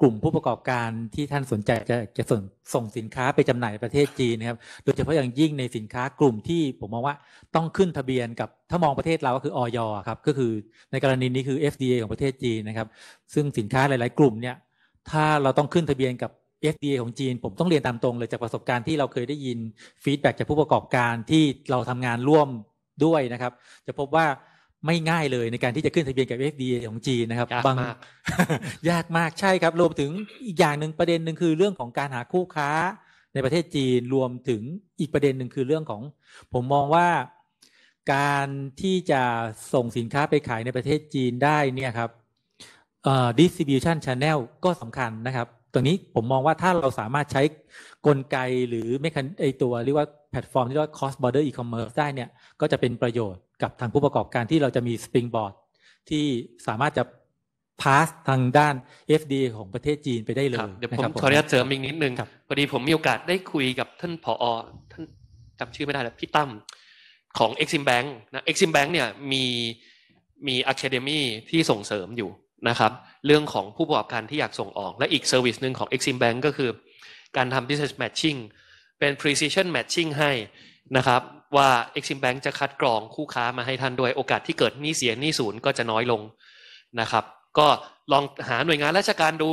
กลุ่มผู้ประกอบการที่ท่านสนใจจะจะส่งส่งสินค้าไปจำหน่ายประเทศจีนนะครับโดยเฉพาะอย่างยิ่งในสินค้ากลุ่มที่ผมมองว่าต้องขึ้นทะเบียนกับถ้ามองประเทศเราก็คือออยครับก็คือในกรณีนี้คือ FDA ของประเทศจีนนะครับซึ่งสินค้าหลายๆกลุ่มเนี่ยถ้าเราต้องขึ้นทะเบียนกับ FDA ของจีน ผมต้องเรียนตามตรง เลย จาก ประสบการณ์ที่เราเคยได้ยินฟีดแบ็กจากผู้ประกอบการที่เราทำงานร่วมด้วยนะครับ จะพบว่าไม่ง่ายเลยในการที่จะขึ้นทะเบียนกับ FDA ของจีนนะครับยากมากยากมากใช่ครับ รวมถึงอีกอย่างหนึ่งประเด็นหนึ่งคือเรื่องของการหาคู่ค้าในประเทศจีนรวมถึงอีกประเด็นหนึ่งคือเรื่องของ ผมมองว่าการที่จะส่งสินค้าไปขายในประเทศจีนได้เนี่ยครับดิส t r i b u t i o n channel ก็สำคัญนะครับตัวนี้ผมมองว่าถ้าเราสามารถใช้กลไกหรือไม่คันไอตัวเรียกว่าแพลตฟอร์มที่เรียกว่า c o s t border e-commerce ได้เนี่ย ก็จะเป็นประโยชน์กับทางผู้ประกอบการที่เราจะมี springboard ที่สามารถจะพาสทางด้าน FDA ของประเทศจีนไปได้เลยเดี๋ยวผมขออนุญาตเสริมอีกนิดนึงพอดีผมมีโอกาสได้คุยกับท่านผอท่านจำชื่อไม่ได้แล้ว พี่ตั้มของ Exim Bank นะ Exim Bank เนี่ยมีมี Academy ที่ส่งเสริมอยู่นะครับเรื่องของผู้ประกอบการที่อยากส่งออก และอีกเซอร์วิสหนึ่งของ Exim Bank ก็คือการทำ business matching เป็น precision matching ให้นะครับ ว่า Exim Bank จะคัดกรองคู่ค้ามาให้ท่านด้วยโอกาสที่เกิดหนี้เสียหนี้ศูนย์ก็จะน้อยลงนะครับก็ลองหาหน่วยงานราชการดู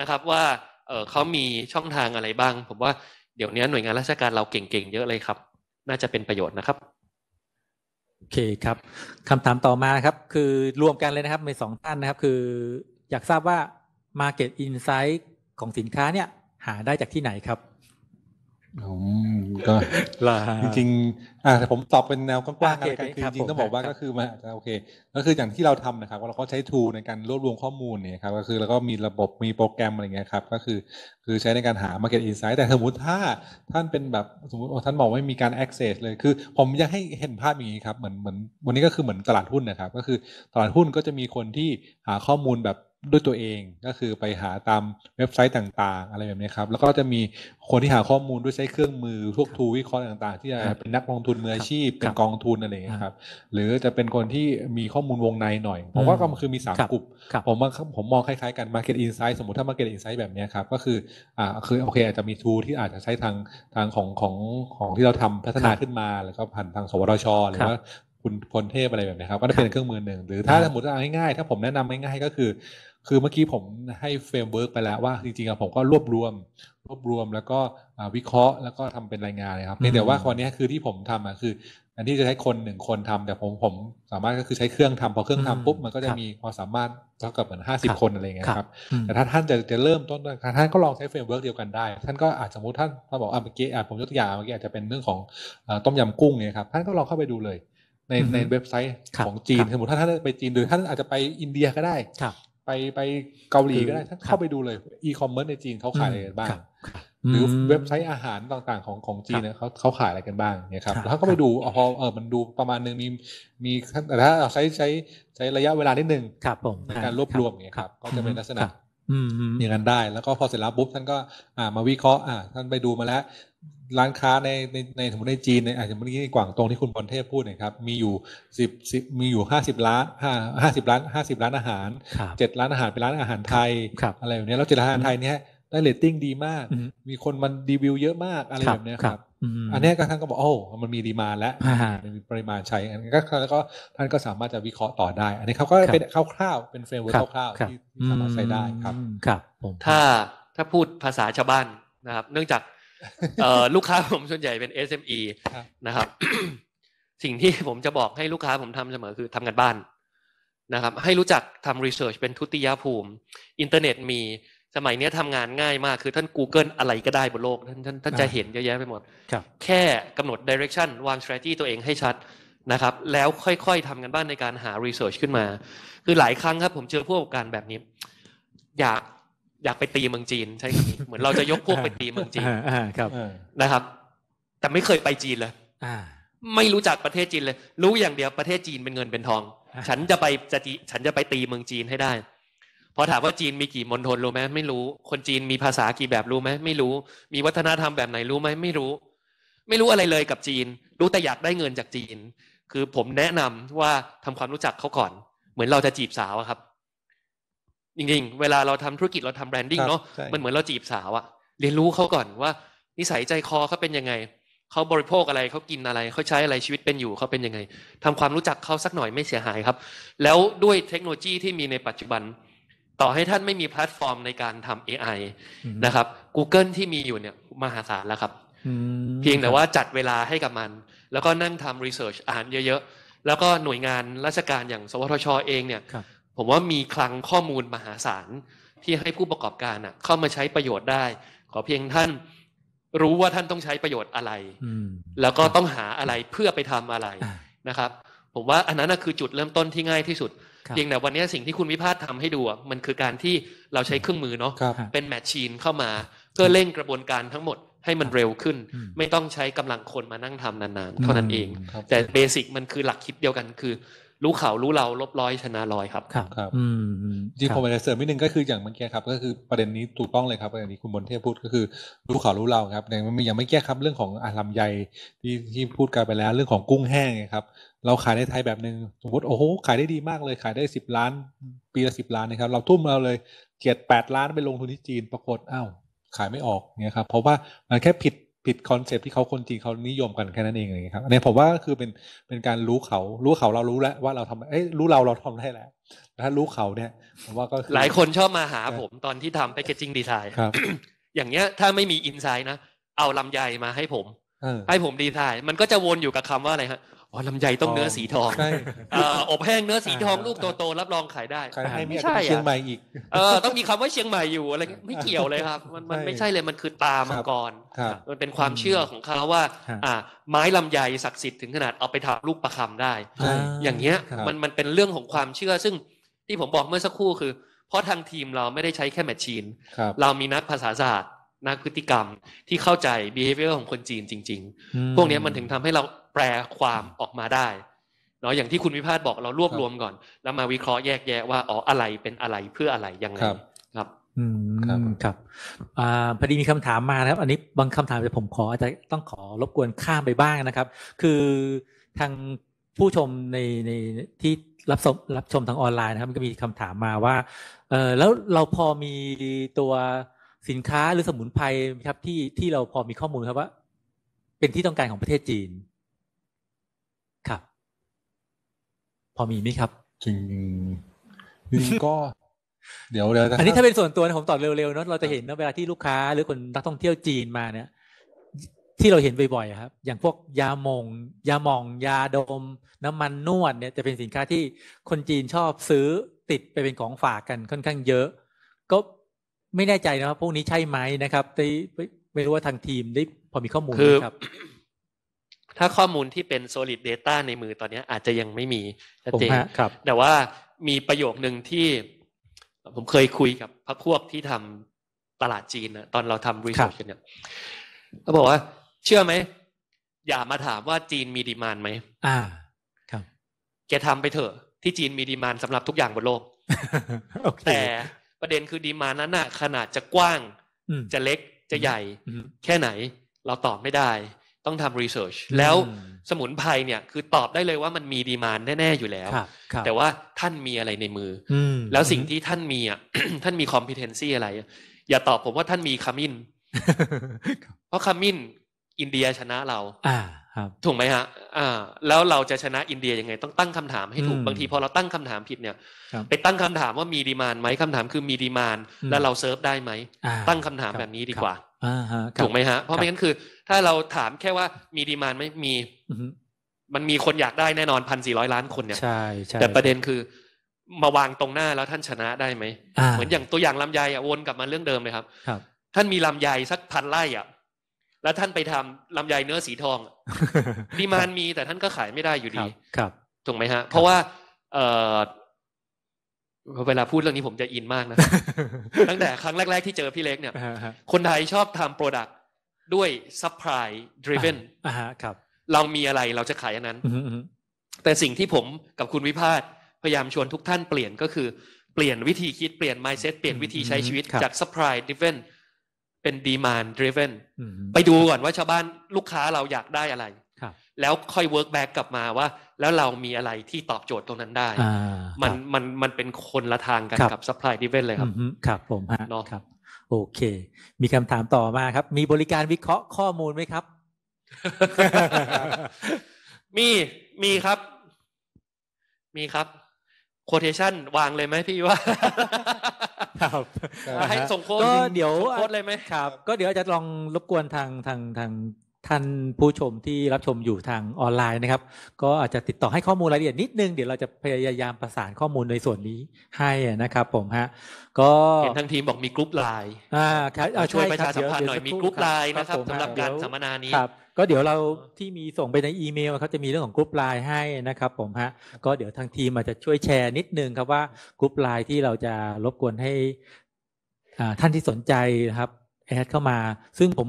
นะครับว่าเเขามีช่องทางอะไรบ้างผมว่าเดี๋ยวนี้หน่วยงานราชการเราเก่งๆเยอะเลยครับ น่าจะเป็นประโยชน์นะครับโอเคครับ คำถามต่อมา ครับ คือรวมกันเลยนะครับในสองท่าน นะ ครับ คือ อยากทราบว่า Market Insight ของสินค้า เนี่ย หาได้จากที่ไหนครับก็จริงๆอ่าแต่ผมตอบเป็นแนวกว้างๆกันคือจริงๆต้องบอกว่าก็คือมาโอเค ก็คืออย่างที่เราทำนะครับเรา ก็ ใช้ทูในการรวบรวม ข้อมูล เนี่ย ครับ ก็คือแล้วก็มีระบบมีโปรแกรม อะไรเงี้ยครับ ก็คือคือใช้ในการหา Market Insight แต่ สมมติถ้า ท่านเป็นแบบสมมติท่านบอกไม่มีการ Access เลยคือ ผมอยากให้เห็นภาพอย่างนี้ครับเหมือนเหมือนวันนี้ก็คือเหมือนตลาดหุ้นนะครับ ก็คือตลาดหุ้นก็จะมีคนที่หาข้อมูลแบบด้วยตัวเองก็คือไปหาตามเว็บไซต์ต่าง ๆ อะไรแบบนี้ครับแล้วก็จะมีคนที่หาข้อมูลด้วยใช้เครื่องมือพวกทูวิเคราะห์ต่าง ๆที่จะเป็นนักลงทุนมืออาชีพ เป็นกองทุนอะไรอย่างนี้ครับหรือจะเป็นคนที่มีข้อมูลวงในหน่อย ผมว่าก็คือมี3กลุ่มผมว่าผมมองคล้ายๆกัน Market Insight สมมติถ้า Market Insight แบบนี้ครับ ก็คืออ่าคือโอเคอาจจะมีทูที่อาจจะใช้ทางทางของของของที่เราทำพัฒนาขึ้นมาแล้วก็ผ่านทาง สวทชหรือว่าคุณพลเทพอะไรแบบนี้ครับก็จะเป็นเครื่องมือหนึ่งหรือถ้าสมมติเอาง่ายๆถ้าผมแนะนำง่ายๆ ก็คือคือเมื่อกี้ผมให้เฟรมเวิร์กไปแล้วว่าจริงๆผมก็รวบรวมรวบรวมแล้วก็วิเคราะห์แล้วก็ทำเป็นรายงานนะครับเพียงแต่ว่าวานนี้คือที่ผมทำอ่ะคืออันที่จะใช้คนหนึ่งคนทำแต่ผมผมสามารถก็คือใช้เครื่องทำพอเครื่องทำปุ๊บมันก็จะมีความสามารถเท่ากับเหมือนห้าสิบคนอะไรเงี้ยครับแต่ถ้าท่านจะจะเริ่มต้นท่านก็ลองใช้เฟรมเวิร์กเดียวกันได้ท่านก็อาจสมมติท่านถ้าบอกอ่ะเมื่อกี้อ่ผมยกตัวอย่างเมื่อกี้อาจจะเป็นเรื่องของต้มยำกุ้งเนี่ยครับท่านก็ลองเข้าไปดูเลยในในเว็บไซต์ของจีนสมมติถ้าท่านไปจีนหรือท่านอาจจะไปอินเดียก็ได้ไปไปเกาหลีก็ได้ถ้าเข้าไปดูเลยอีคอมเมิร์ซในจีนเขาขายอะไรกันบ้าง หรือเว็บไซต์อาหารต่างๆ ของของจีนเนี่ยเขาเขาขายอะไรกันบ้างเนี่ยครับแล้วก็ไปดูพอเออมันดูประมาณนึง มีมีแต่ถ้าใช้ใช้ใช้ระยะเวลานิดนึงในการรวบรวมเนี่ยครับ ก็จะเป็นลักษณะอย่างนั้นได้แล้วก็พอเสร็จแล้วปุ๊บท่านก็อ่ามาวิเคราะห์อ่าท่านไปดูมาแล้วร้านค้าในในในสมมติในจีนในอาจจะเมื่อกี้กว่างตรงที่คุณบอลเทพพูดนะครับมีอยู่สิบสิบมีอยู่ห้าสิบล้านห้าห้าสิบล้านห้าสิบร้านอาหารเจ็ดร้านอาหารเป็นร้านอาหารไทยอะไรแบบนี้แล้วเจ็ดร้านอาหารไทยเนี้ยได้เลตติ้งดีมาก มีคนมันรีวิวเยอะมากอะไรแบบนี้ครับอันนี้ก็ท่านก็บอกโอ้มันมีดีมาแล้วมีปริมาณใช้อันนี้ก็แล้วก็ท่านก็สามารถจะวิเคราะห์ต่อได้ อันนี้เขาก็เป็นคร่าวๆเป็นเฟรมเวิร์คร่าวๆที่สามารถใช้ได้ครับครับถ้าถ้าพูดภาษาชาวบ้านนะครับเนื่องจากลูกค้าผมส่วนใหญ่เป็น SME นะครับ สิ่งที่ผมจะบอกให้ลูกค้าผมทำเสมอคือทำกันบ้านนะครับให้รู้จักทำรีเสิร์ชเป็นทุติยภูมิ อินเทอร์เน็ตมีสมัยนี้ทำงานง่ายมาก คือท่าน Google อะไรก็ได้บนโลก ท่านท่านท่านจะเห็นเยอะแยะไปหมด แค่กำหนด direction วาง strategy ตัวเองให้ชัดนะครับ แล้วค่อยๆทำกันบ้านในการหารีเสิร์ชขึ้นมา คือหลายครั้งครับผมเจอผู้กการแบบนี้ อยากอยากไปตีเมืองจีน ใช่ไหมเหมือนเราจะยกพวกไปตีเมืองจีนครับ นะครับ แต่ไม่เคยไปจีนเลยไม่รู้จักประเทศจีนเลย รู้อย่างเดียวประเทศจีนเป็นเงินเป็นทอง ฉันจะไปจะจีฉันจะไปตีเมืองจีนให้ได้พอถามว่าจีนมีกี่มณฑลรู้ไหมไม่รู้ คนจีนมีภาษากี่แบบรู้ไหมไม่รู้ มีวัฒนธรรมแบบไหนรู้ไหมไม่รู้ ไม่รู้อะไรเลยกับจีนรู้แต่อยากได้เงินจากจีน คือผมแนะนำว่าทำความรู้จักเขาก่อน เหมือนเราจะจีบสาวครับจริงๆ เวลาเราทำธุรกิจเราทำแบรนดิ้งเนาะ มันเหมือนเราจีบสาวอะเรียนรู้เขาก่อนว่า นิสัยใจคอเขาเป็นยังไง เขาบริโภคอะไร เขากินอะไร เขาใช้อะไรชีวิตเป็นอยู่ เขาเป็นยังไง ทำความรู้จักเขาสักหน่อยไม่เสียหายครับ แล้วด้วยเทคโนโลยีที่มีในปัจจุบัน ต่อให้ท่านไม่มีแพลตฟอร์มในการทำ AI นะครับ Google ที่มีอยู่เนี่ยมหาศาลแล้วครับ เพียงแต่ว่าจัดเวลาให้กับมัน แล้วก็นั่งทำรีเสิร์ชอ่านเยอะๆ แล้วก็หน่วยงานราชการอย่าง สวทช เองเนี่ยผมว่ามีคลังข้อมูลมหาศาลที่ให้ผู้ประกอบการเข้ามาใช้ประโยชน์ได้ ขอเพียงท่านรู้ว่าท่านต้องใช้ประโยชน์อะไร แล้วก็ต้องหาอะไรเพื่อไปทำอะไรนะครับ ผมว่าอันนั้นคือจุดเริ่มต้นที่ง่ายที่สุด เพียงแต่วันนี้สิ่งที่คุณวิพาททำให้ดู มันคือการที่เราใช้เครื่องมือเนาะเป็นแมชชีนเข้ามา เพื่อเร่งกระบวนการทั้งหมดให้มันเร็วขึ้น ไม่ต้องใช้กำลังคนมานั่งทำนานๆ เท่านั้นเองแต่เบสิกมันคือหลักคิดเดียวกันคือรู้เขา รู้เราลบร้อยชนะร้อยครับ ครับครับจริงผมอยากเสริมนิดนึงก็คืออย่างเมื่อกี้ครับก็คือประเด็นนี้ถูกต้องเลยครับประเด็นนี้คุณบนเทพพูดก็คือรู้เขารู้เราครับยังไม่ยังไม่แก้ครับเรื่องของอาลหญ่ที่ที่พูดกันไปแล้วเรื่องของกุ้งแห้งครับเราขายในไทยแบบหนึ่งสมมติโอ้โหขายได้ดีมากเลยขายได้สิบล้าน ปีละสิบล้านนะครับเราทุ่มเราเลยเจ็ดแปดล้านไปลงทุนที่จีน ปรากฏอ้าวขายไม่ออกเนี่ยครับเพราะว่ามันแค่ผิดผิดคอนเซปที่เขาคนจริงเขานิยมกันแค่นั้นเองเลยครับอันนี้ผมว่าคือเป็นเป็นการรู้เขา รู้เขาเรารู้แล้วว่าเราทำเอ้ยรู้เราเราทำได้แล้วถ้ารู้เขาเนี่ยผมว่าก็หลายคนชอบมาหาผมตอนที่ทำแพคเกจิ้งดีไซน์ครับอย่างเงี้ยถ้าไม่มีอินไซน์นะเอาลำไยมาให้ผม ให้ผมดีไซน์มันก็จะวนอยู่กับคำว่าอะไรฮะอ๋อลำไยต้องเนื้อสีทองอบแห้งเนื้อสีทองลูกโตๆรับรองขายได้ไม่ใช่เชียงใหม่อีกเออต้องมีคำว่า เชียงใหม่อยู่อะไรไม่เกี่ยวเลยครับ มันมันไม่ใช่เลยมันคือตามังกรมันเป็นความเชื่อของเขาว่าอ่าไม้ลำไยศักดิ์สิทธิ์ถึงขนาด เอาไปทำลูกประคำได้ อย่างเงี้ยมันมันเป็นเรื่องของความเชื่อ ซึ่งที่ผมบอกเมื่อสักครู่คือ เพราะทางทีมเราไม่ได้ใช้แค่แมชชีนเรามีนักภาษาศาสตร์ นักพฤติกรรมที่เข้าใจ behavior ของคนจีนจริง ๆ พวกนี้มันถึงทำให้เราแปลความออกมาได้เนาะอย่างที่คุณวิพาทบอกเรารวบรวมก่อน แล้วมาวิเคราะห์แยกแยะว่าอ๋ออะไรเป็นอะไรเพื่ออะไรยังไง ครับรับครับอพอดีมีคำถามมานะครับ อันนี้บางคำถามจะผมขออาจจะต้องขอรบกวนข้ามไปบ้างนะครับ คือทางผู้ชมในในที่รับชมรับชมทางออนไลน์นะครับ ก็มีคำถามมาว่าเออแล้วเราพอมีตัวสินค้าหรือสมุนไพรครับที่ที่เราพอมีข้อมูลครับว่า เป็นที่ต้องการของประเทศจีนพอมีไหมครับจริงจริง ก็ เดี๋ยวเดี๋ยวอันนี้ถ้าเป็นส่วนตัวนะผมตอบเร็วๆเนาะเราจะเห็นนะเวลาที่ลูกค้า หรือคนนักท่องเที่ยวจีนมาเนี่ยที่เราเห็นบ่อยๆครับ อย่างพวกยามงยาหมอง ยาดม น้ำมันนวดเนี่ย จะเป็นสินค้าที่คนจีนชอบซื้อติดไปเป็นของฝากกันค่อนข้างเยอะก็ไม่แน่ใจนะครับ พวกนี้ใช่ไหมนะครับแต่ไม่รู้ว่าทางทีมได้พอมีข้อมูลไหมครับถ้าข้อมูลที่เป็น solid data ในมือตอนนี้อาจจะยังไม่มีชัดเจนแต่ว่ามีประโยคหนึ่งที่ผมเคยคุยกับพรกพวกที่ทำตลาดจีนนะตอนเราทำ research เนี่ยเขาบอกว่า เชื่อไหม อย่ามาถามว่าจีนมีดีมานไหม อ่าครับ แกทำไปเถอะ ที่จีนมีดีมานสำหรับทุกอย่างบนโลกแต่ประเด็นคือดีมานนั้นนะขนาดจะกว้าง จะเล็กจะใหญ่ แค่ไหน เราตอบไม่ได้ต้องทำรีเสิร์ชแล้วสมุนไพรเนี่ยคือตอบได้เลยว่ามันมีดีมานแน่ๆอยู่แล้ว แต่ว่าท่านมีอะไรในมือ แล้วสิ่งที่ท่านมีอ่ะท่านมีคอมพิเทนซีอะไรอย่าตอบผมว่าท่านมีคามินเพราะคามินอินเดียชนะเราอ่าครับถูกไหมฮะอ่าแล้วเราจะชนะอินเดียยังไง ต้องตั้งคำถามให้ถูกบางทีพอเราตั้งคำถามผิดเนี่ย ไปตั้งคำถามว่ามีดีมานไหมคำถามคือมีดีมานแล้วเราเซิร์ฟได้ไหมตั้งคำถามแบบนี้ดีกว่าถูกไหมฮะเพราะไม่งั้นคือ ถ้าเราถามแค่ว่ามีดีมานไม่มีมันมีคนอยากได้แน่นอนพันสี่ร้อยล้านคนเนี่ยใช่ใช่แต่ประเด็นคือมาวางตรงหน้าแล้วท่านชนะได้ไหม เหมือนอย่างตัวอย่างลำไยอ่ะวนกลับมาเรื่องเดิมเลยครับครับ ท่านมีลำไยสักพันไร่อ่ะแล้วท่านไปทำลำไยเนื้อสีทองดีมานมีแต่ท่านก็ขายไม่ได้อยู่ดี ครับถูกไหมฮะ เพราะว่า เอเวลาพูดเรื่องนี้ผมจะอินมากนะ ตั้งแต่ครั้งแรก ๆ ที่เจอพี่เล็กเนี่ย คนไทยชอบทำโปรดักต์ด้วย supply driven อ่าครับ เรามีอะไรเราจะขายอันนั้น แต่สิ่งที่ผมกับคุณวิพาสพยายามชวนทุกท่านเปลี่ยนก็คือเปลี่ยนวิธีคิด เปลี่ยน mindset เปลี่ยนวิธีใช้ชีวิตจาก supply driven เป็น demand driven ไปดูก่อนว่าชาวบ้านลูกค้าเราอยากได้อะไร แล้วค่อย work back กลับมาว่าแล้วเรามีอะไรที่ตอบโจทย์ตรงนั้นได้ มันมันมันเป็นคนละทางกันกับ supply ยด i เว n เลยครับ ครับ ผมฮะเนาะครับ โอเค มีคำถามต่อมาครับ มีบริการวิเคราะห์ข้อมูลไหมครับ มี มีครับ มีครับโคเทชันวางเลยไหมพี่ว่าครับให้ส่งโค้ดเดี๋ยวโค้ดเลยไหมครับ ก็เดี๋ยวจะลองรบกวนทางทางทางท่านผู้ชมที่รับชมอยู่ทางออนไลน์นะครับ ก็อาจจะติดต่อให้ ข้อมูลรายละเอียดนิดนึง เดี๋ยวเราจะพยายาม ประสานข้อมูลในส่วนนี้ให้นะครับผมฮะก็เห็นทางทีมบอกมี กรุ๊ปไลน์ อ่าช่วยประชาสัมพันธ์หน่อย มี กรุ๊ปไลน์นะ ครับสำหรับการสัมมนานี้ครับ ก็เดี๋ยวเราที่มีส่งไปในอีเมลเขาจะมีเรื่องของกรุ๊ปไลน์ให้นะครับผมฮะก็เดี๋ยวทางทีมอาจจะช่วยแชร์นิดนึงครับว่ากรุ๊ปไลน์ที่เราจะรบกวนให้ท่านที่สนใจนะครับแอดเข้ามาซึ่งผม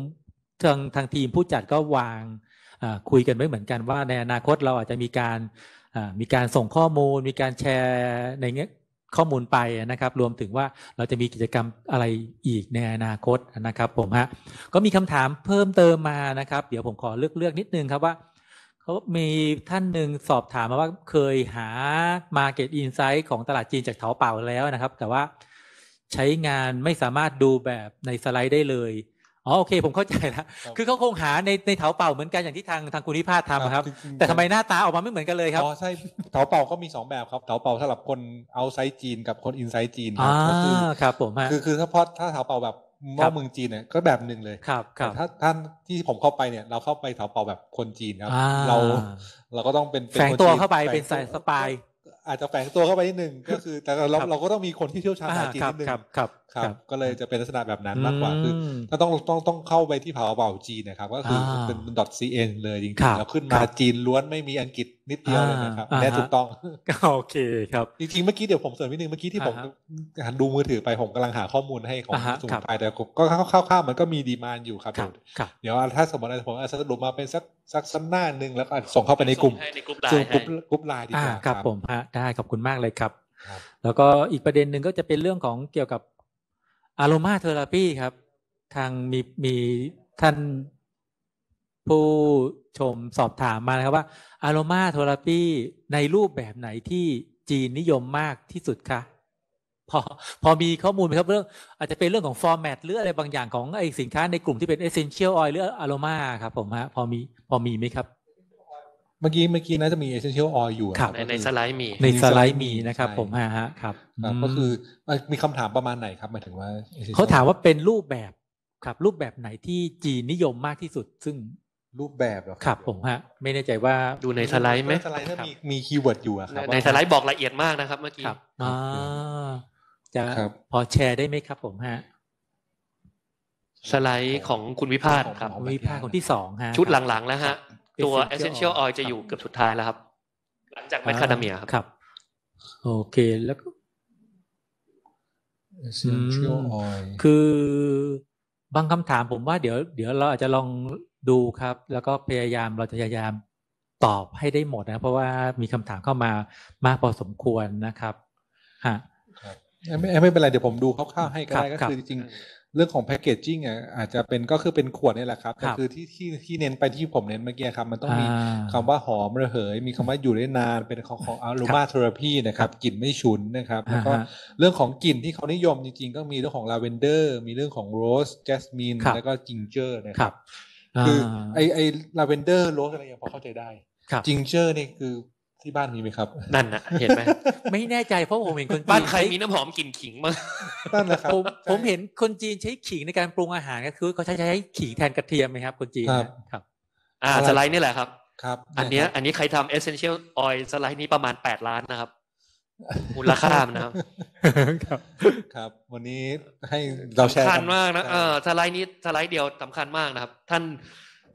ทางทางทีมผู้จัดก็วางคุยกันไว้เหมือนกัน ว่าในอนาคตเราอาจจะมีการมีการส่งข้อมูล มีการแชร์ในเงี้ยข้อมูลไปนะครับ รวมถึงว่าเราจะมีกิจกรรมอะไรอีกในอนาคตนะครับ ผม ฮะก็มีคำถามเพิ่มเติมมา นะ ครับ เดี๋ยวผมขอเลือกเลือกนิดนึง ครับว่าเขามีท่านหนึ่งสอบถามมาว่าเคยหา Market Insight ของตลาดจีนจากเถาเป่าแล้วนะครับ แต่ว่าใช้งานไม่สามารถดูแบบในสไลด์ได้เลยอ๋อโอเค ผมเข้าใจแล้ว คือเขาคงหาในในเถาเป่าเหมือนกันอย่างที่ทางทางคุณนิพาทำครับแต่ทำไมหน้าตาออกมาไม่เหมือนกันเลยครับอ๋อใช่เถาเป่าก็มี 2 แบบครับเถาเป่าสำหรับคนเอาไซต์จีนกับคนอินไซต์จีนครับคผมคือคือถ้าพอถ้าเถาเป่าแบบเมื่อเมืองจีนเนี่ยก็แบบหนึ่งเลยครับ ครับ ถ้าท่านที่ผมเข้าไปเนี่ย เราเข้าไปเถาเป่าแบบคนจีนครับเรา เราก็ต้องเป็นแฝงตัวเข้าไปเป็นสายสปายอาจจะแฝงตัวเข้าไปนิดนึงก็คือ แต่เราเราก็ต้องมีคนที่เชี่ยวชาญภาษาจีนนิดนึงครับก็เลยจะเป็นลักษณะแบบนั้นมากกว่าคือถ้าต้องต้องต้องเข้าไปที่เผาเบาจีนนะครับ ก็คือเป็น .cn เลยจริงๆแล้วขึ้นมาจีนล้วนไม่มีอังกฤษนิดเดียวเลยนะครับแน่ถูกต้อง โอเคครับจริงๆเมื่อกี้เดี๋ยวผมเสริมนิดนึง เมื่อกี้ที่ผมหันดูมือถือไปผมกำลังหาข้อมูลให้ของสุนไพยแต่ก็คร่าวๆมันก็มีดีมานอยู่ครับ เดี๋ยวถ้าสมมติผมอาจจะสรุปมาเป็นสักสักสักหน้าหนึ่งแล้วกส่งเข้าไปในกลุ่มส่งกลุ่มไลน์ดีกว่าครับผมฮะได้ขอบคุณมากเลยครับ แล้วก็อีกประเด็นหนึ่งก็จะเป็นเรื่องของเกี่ยวกับอารมาเทอราปีครับ ทางมีมีท่านผู้ชมสอบถามมานะครับว่าอารมาเทอราปีในรูปแบบไหนที่จีนนิยมมากที่สุดคะพอ พอมีข้อมูลไหมครับเรื่องอาจจะเป็นเรื่องของฟอร์แมตหรืออะไรบางอย่างของไอสินค้าในกลุ่มที่เป็นเอเซนเชียลออยล์หรืออารมาครับผมฮะพอมีพอมีไหมครับเมื่อกี้เมื่อกี้น่าจะมี essential oil อยู่ในใน สไลด์มีในสไลด์มีนะครับ ผมฮะครับก็คือมีคำถามประมาณไหนครับหมายถึงว่าเขาถามว่าเป็นรูปแบบครับ รูปแบบไหนที่จีนนิยมมากที่สุด ซึ่งรูปแบบหรอครับ ผมฮะไม่แน่ใจว่าดูในสไลด์ไหมสไลด์ถ้ามีมีคีย์เวิร์ดอยู่ครับในสไลด์บอกละเอียดมากนะครับเมื่อกี้อ่าจะพอแชร์ได้ไหมครับผมฮะสไลด์ของคุณวิพาทครับวิพาทคนที่สองฮะชุดหลังๆ แล้วฮะตัว essential oil จะอยู่เกือบสุดท้ายแล้วครับ หลังจากแมคคาเดเมียครับโอเคแล้วก็ essential oil คือบางคำถามผมว่า เดี๋ยวเดี๋ยวเราอาจจะลองดูครับ แล้วก็พยายามเราจะพยายามตอบให้ได้หมดนะเพราะว่ามีคำถามเข้ามามากพอสมควรนะครับฮะไม่ไม่เป็นไรเดี๋ยวผมดูคร่าวๆให้ก็ได้ก็คือจริงเรื่องของแพคเกจจิ้งอ่ะอาจจะเป็นก็คือเป็นขวดนี่แหละครับแต่คือที่ที่ที่เน้นไปที่ผมเน้นเมื่อกี้ครับ มันต้องมีคำว่าหอมระเหยมีคำว่าอยู่ได้นานเป็นของของอารูมาเทอราพีนะครับ กลิ่นไม่ฉุนนะครับ แล้วก็เรื่องของกลิ่นที่เขานิยมจริงๆ ก็มีเรื่องของลาเวนเดอร์ มีเรื่องของโรสแจสมินแล้วก็จิงเจอร์นะครับ คือ ไอไอลาเวนเดอร์โรสอะไรอย่างพอเข้าใจได้จิงเจอร์นี่คือที่บ้านมีไหมครับ นั่นนะเห็นไหมไม่แน่ใจเพราะผมเห็นคนบ้านใครมีน้ำหอมกลิ่นขิงมั้งนั่นนะครับผมผมเห็นคนจีนใช้ขิงในการปรุงอาหารก็คือเขาใช้ใช้ขิงแทนกระเทียมไหมครับ คนจีนครับ อ่าสไลด์นี่แหละครับครับ อันนี้อันนี้ใครทำ essential อ i ์สไลด์นี้ประมาณแปดล้านนะครับมูลค่ามันนะครับครับ วันนี้ให้เราแชร์สำคัญมากนะเออสไลด์นี้สไลด์เดียวสำคัญมากนะครับ ท่าน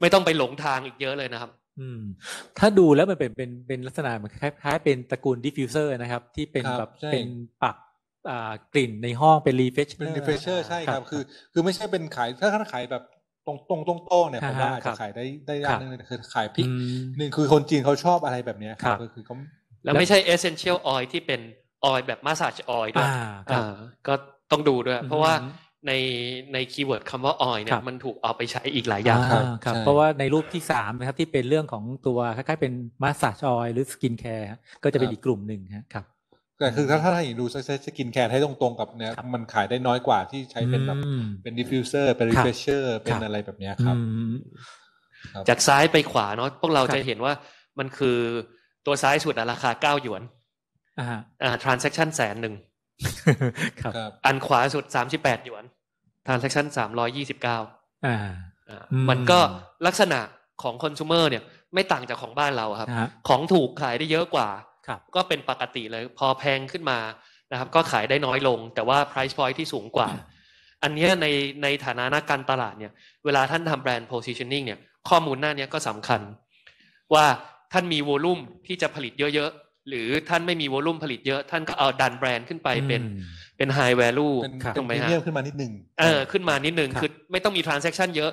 ไม่ต้องไปหลงทางอีกเยอะเลยนะครับอืมถ้าดูแล้วมันเป็นเป็นเป็นลักษณะมันคล้ายๆเป็นตระกูลดิฟฟิวเซอร์นะครับที่เป็นแบบเป็นปักกลิ่นในห้องเป็นรีเฟชเป็นรีเฟชเชอร์ใช่ครับ คือ คือไม่ใช่เป็นขาย ถ้าขายแบบตรงตรงตรงโต้เนี่ยผมว่าอาจจะขายได้ได้ยากนึงคือขายพริกหนึ่งคือคนจีนเขาชอบอะไรแบบเนี้ครับก็คือเขาแล้วไม่ใช่เอเซนเชียลออยที่เป็นออยแบบมาสซาจออยด้วยก็ต้องดูด้วยเพราะว่าในในคีย์เวิร์ดคำว่าออยเนี่ยมันถูกเอาไปใช้อีกหลายอย่างครับเพราะว่าในรูปที่3นะครับที่เป็นเรื่องของตัวคล้ายๆเป็นมาสซาจอยหรือสกินแคร์ก็จะเป็นอีกกลุ่มหนึ่งครับ ก็คือถ้าถ้าถ้ดอย่างดูสกินแคร์ให้ตรงๆกับเนี่ยมันขายได้น้อยกว่าที่ใช้เป็นแบบเป็นดิฟฟิวเซอร์ เป็นรีเฟชเชอร์เป็นอะไรแบบนี้ครับ จากซ้ายไปขวาเนาะพวกเราจะเห็นว่ามันคือตัวซ้ายสุดราคาเก้าหยวนอ่า t r a เซ a c t i o นแสนหนึ่งอันขวาสุดสามสิบแปดหยวนทรานซ a c ชันสามร้อยยี่สิบเก้ามันก็ลักษณะของคอน sumer เนี่ยไม่ต่างจากของบ้านเราครับ ของถูกขายได้เยอะกว่า ก็เป็นปกติเลย พอแพงขึ้นมานะครับ ก็ขายได้น้อยลง แต่ว่า price point ที่สูงกว่า อันนี้ในในฐานะนักการตลาดเนี่ยเวลาท่านทำแบรนด์ positioning เนี่ยข้อมูลหน้านี้ก็สำคัญว่าท่านมีวอลุ่มที่จะผลิตเยอะๆหรือท่านไม่มีวอลุ่มผลิตเยอะ ท่านก็เอาดันแบรนด์ขึ้นไปเป็นเป็น high value ถูกไหมฮะขึ้นมานิดหนึ่งเออขึ้นมานิดหนึ่งคือไม่ต้องมี transaction เยอะ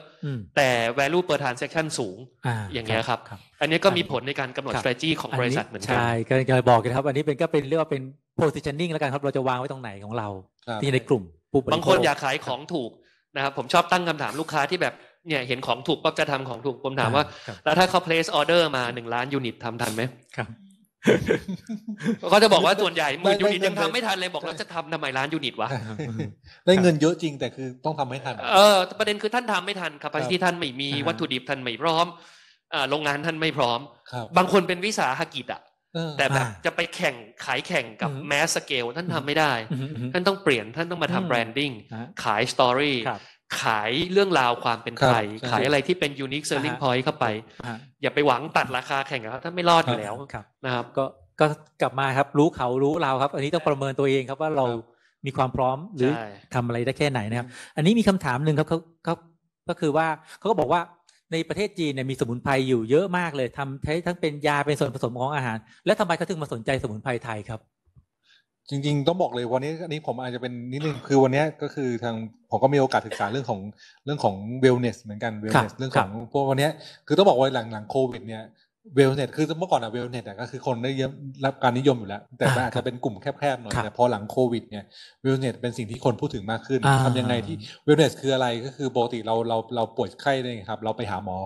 แต่ value per transaction สูง อย่างเงี้ยครับ อันนี้ก็มีผลในการกำหนด strategy ของบริษัทเหมือนกัน ใช่ก็จะบอกกันครับ อันนี้เป็นก็เป็นเรียกว่าเป็น positioning แล้วกันครับ เราจะวางไว้ตรงไหนของเรา ที่ในกลุ่มบางคนอยากขายของถูกนะครับผมชอบตั้งคำถามลูกค้าที่แบบเนี่ยเห็นของถูกปั๊บจะทำของถูกผมถามว่า แล้วถ้าเขา place order มาหนึ่งล้านยูนิตทำทันไหมครับเขาจะบอกว่าส่วนใหญ่หมื่นยูนิตยังทำไม่ทันเลยบอกเราจะทำทำไมล้านยูนิตวะได้เงินเยอะจริงแต่คือต้องทำให้ทันเออประเด็นคือท่านทำไม่ทันครับที่ท่านไม่มีวัตถุดิบท่านไม่พร้อมโรงงานท่านไม่พร้อม บางคนเป็นวิสาหกิจอ่ะแต่แบบจะไปแข่งขายแข่งกับแมสสเกลท่านทำไม่ได้ ท่านต้องเปลี่ยนท่านต้องมาทำแบรนดิ้งขายสตอรี่ขายเรื่องราวความเป็นไทย ขายอะไรที่เป็นยูนิคเซอร์ลิงพอยต์เข้าไป อย่าไปหวังตัดราคาแข่งกับเขาถ้าไม่รอดอยู่แล้วนะครับ ก็ก็กลับมาครับรู้เขารู้เราครับ อันนี้ต้องประเมินตัวเองครับว่าเรามีความพร้อมหรือทำอะไรได้แค่ไหนนะครับ อันนี้มีคำถามหนึ่งครับเขาก็คือว่าเขาก็บอกว่าในประเทศจีนเนี่ยมีสมุนไพรอยู่เยอะมากเลยทำใช้ทั้งเป็นยาเป็นส่วนผสมของอาหาร แล้วทำาไมเขาถึงมาสนใจสมุนไพรไทยครับจริง ๆ ต้องบอกเลยวันนี้อันนี้ผมอาจจะเป็นนิดนึงคือวันนี้ก็คือทางผมก็มีโอกาสศึกษาเรื่องของเรื่องของเวลเนสเหมือนกันเวลเนสเรื่องของพวกวันนี้คือต้องบอกว่าหลังหลังโควิดเนี่ยเวลเนสคือเมื่อก่อนอะเวลเนสอะก็คือคนได้เยอะรับการนิยมอยู่แล้วแต่อาจจะเป็นกลุ่มแคบๆหน่อยแต่พอหลังโควิดเนี่ยเวลเนสเป็นสิ่งที่คนพูดถึงมากขึ้นทำยังไงที่เวลเนสคืออะไรก็คือปกติเราเราเราป่วยไข้เนี่ยครับเราไปหาหมอ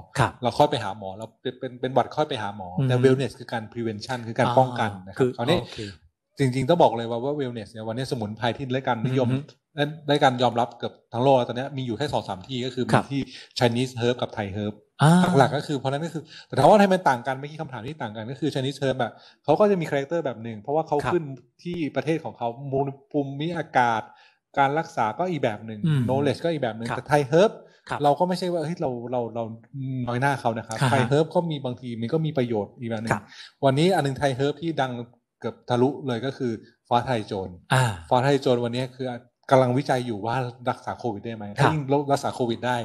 เราค่อยไปหาหมอเราเป็นเป็นเป็นหวัดค่อยไปหาหมอแต่เวลเนสคือการ prevention คือการป้องกันนะครับคราวนี้จริงๆ ต้องบอกเลยว่าว่าเวลเนสเนี่ยวันนี้สมุนไพรที่ได้การนิยมได้การยอมรับเกือบทั้งโลกตอนนี้มีอยู่แค่สองสามที่ก็คือ มีที่ Chinese herb กับ Thai herb หลักๆก็คือ เพราะนั้นก็คือแต่ถามว่าทำไมต่างกัน ไม่คี่คำถามที่ต่างกันก็คือ Chinese herb แบบเขาก็จะมีคาแรคเตอร์แบบหนึ่งเพราะว่าเขาขึ้นที่ประเทศของเขามูลภูมิอากาศ การรักษาก็อีกแบบหนึ่ง knowledge ก็อีกแบบหนึ่งแต่ Thai herb เราก็ไม่ใช่ว่าเฮ้ยเราเราเราน้อยหน้าเขานะครับไทยเฮิร์บก็มีบางทีมันก็มีประโยชน์อีกแบบนึงวันนี้อันนึงไทยเฮิร์บที่ดังือบทะลุเลยก็คือฟ้าไทยโจรฟ้าไทยโจรวันนี้คือกำลังวิจัยอยู่ว่ารักษาโควิดได้ไหมถ้ายิ่งรักษาโควิดได้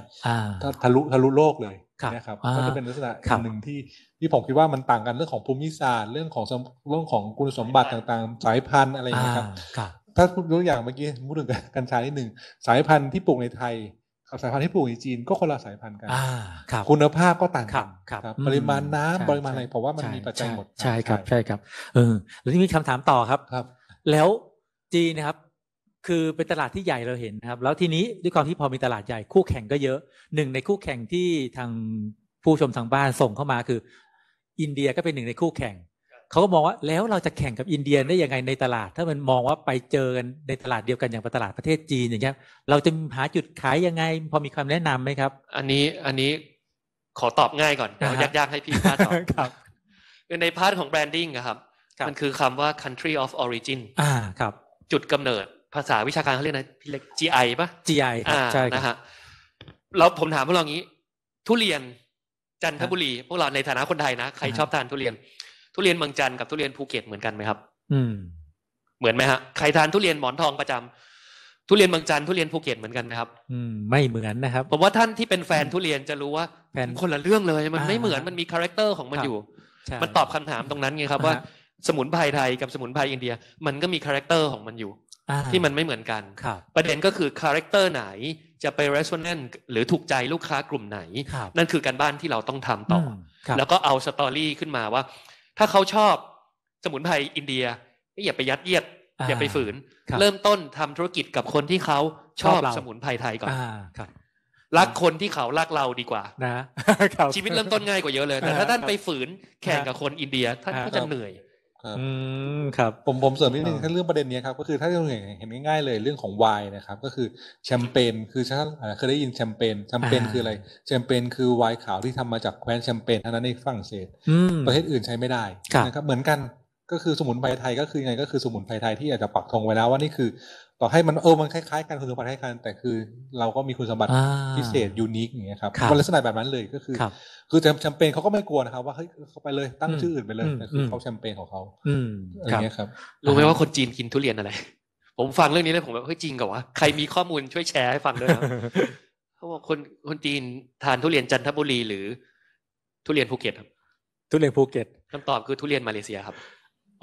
ถ้าทะลุทะลุโลกเลยนะครับ ก็จะเป็นลักษณะหนึ่งที่ ที่ผมคิดว่ามันต่างกันเรื่องของภูมิศาสตร์เรื่องของเรื่องของคุณสมบัติต่างๆ สายพันธุ์อะไรนะครับ ถ้าพูดตัวอย่างเมื่อกี้พูดถึงกัญชาที่หนึ่งสายพันธุ์ที่ปลูกในไทยสายพันธุ์ที่ปลูกในจีนก็คนละสายพันธุ์กันคุณภาพก็ต่างกันปริมาณน้ำปริมาณอะไรผมว่ามันมีปัจจัยหมดใช่ครับใช่ครับเออแล้วที่มีคำถามต่อครับครับ แล้วจีนนะครับ คือเป็นตลาดที่ใหญ่เราเห็นนะครับ แล้วทีนี้ด้วยความที่พอมีตลาดใหญ่คู่แข่งก็เยอะหนึ่งในคู่แข่งที่ทางผู้ชมทางบ้านส่งเข้ามาคือ อินเดียก็เป็นหนึ่งในคู่แข่งเขาก็มองว่า แล้วเราจะแข่งกับอินเดียได้ยังไงในตลาด ถ้ามันมองว่าไปเจอกันในตลาดเดียวกันอย่างตลาดประเทศจีนอย่างเงี้ยเราจะหาจุดขายยังไงพอมีคำแนะนํำไหมครับ อันนี้อันนี้ขอตอบง่ายก่อนแล้วยาก ๆ ให้พี่พาตอบครับในพาร์ทของแบรนดิ้งครับ มันคือคำว่า country of origin อ่าครับ จุดกำเนิดภาษาวิชาการเขาเรียกนะพี่เล็ก GI ปะ GI ใช่นะฮะเราผมถามพวกเรางี้ ทุเรียนจันทบุรีพวกเราในฐานะคนไทยนะใครชอบทานทุเรียนทุเรียนเมืองจันทร์กับทุเรียนภูเก็ตเหมือนกันไหมครับ อืมเหมือนไหมฮะ ใครทานทุเรียนหมอนทองประจำทุเรียนเมืองจันทร์ทุเรียนภูเก็ตเหมือนกันไหมครับ อืมไม่เหมือนนะครับผมว่าท่านที่เป็นแฟนทุเรียนจะรู้ว่าแฟนคนละเรื่องเลย มันไม่เหมือน มันมีคาแรคเตอร์ของมันอยู่ มันตอบคำถามตรงนั้นไงครับว่า สมุนไพรไทยกับสมุนไพรอินเดีย มันก็มีคาแรคเตอร์ของมันอยู่ ที่มันไม่เหมือนกันรประเด็นก็คือคาแรคเตอร์ไหนจะไป resonant หรือถูกใจลูกค้ากลุ่มไหน นั่นคือการบ้านที่เราต้องทำต่อ แล้วก็เอาสตอรี่ขึ้นมาว่าถ้าเขาชอบสมุนไพรอินเดียอย่าไปยัดเยียด อย่าไปฝืน เริ่มต้นทำธุรกิจกับคนที่เขาชอบสมุนไพรไทยก่อนรักคนที่เขารักเราดีกว่า นะชีวิตเริ่มต้นง่ายกว่าเยอะเลยแต่ถ้าท่านไปฝืนแข่งกับคนอินเดียท่านก็จะเหนื่อยอืมครับ ผมผมเสริมนิดนึงถ้าเรื่องประเด็นนี้ครับก็คือถ้าเราเห็นง่ายๆเลยเรื่องของไวน์นะครับ ก็คือแชมเปญคือถ้าเคยได้ยินแชมเปญแชมเปญคืออะไรแชมเปญคือไวน์ขาวที่ทำมาจากแคว้นแชมเปญเท่านั้นในฝรั่งเศสประเทศอื่นใช้ไม่ได้นะครับเหมือนกันก็คือสมุนไพรไทยก็คือไงก็คือสมุนไพรไทยที่อาจจะปักธงไว้แล้วว่านี่คือต่อให้มันเออมันคล้ายๆกันคุณสมบัติคล้ายกันแต่คือเราก็มีคุณสมบัติพิเศษยูนิคอย่างเงี้ยครับมันลักษณะแบบนั้นเลยก็คือคือแชมเปญเขาก็ไม่กลัวนะครับ ว่าเฮ้ยเขาไปเลยตั้งชื่ออื่นไปเลยแต่คือเขาแชมเปญของเขาอย่างเงี้ยครับรู้ไหมว่าคนจีนกินทุเรียนอะไร ผมฟังเรื่องนี้แล้วผมแบบเฮ้ยจริงกับวะ ใครมีข้อมูลช่วยแชร์ให้ฟังด้วยนะเขาบอกคนคนจีนทานทุเรียนจันทบุรีหรือทุเรียนภูเก็ตครับทุเรียนภูเก็ตคำตอบคือทุเรียนมาเลเซียครับ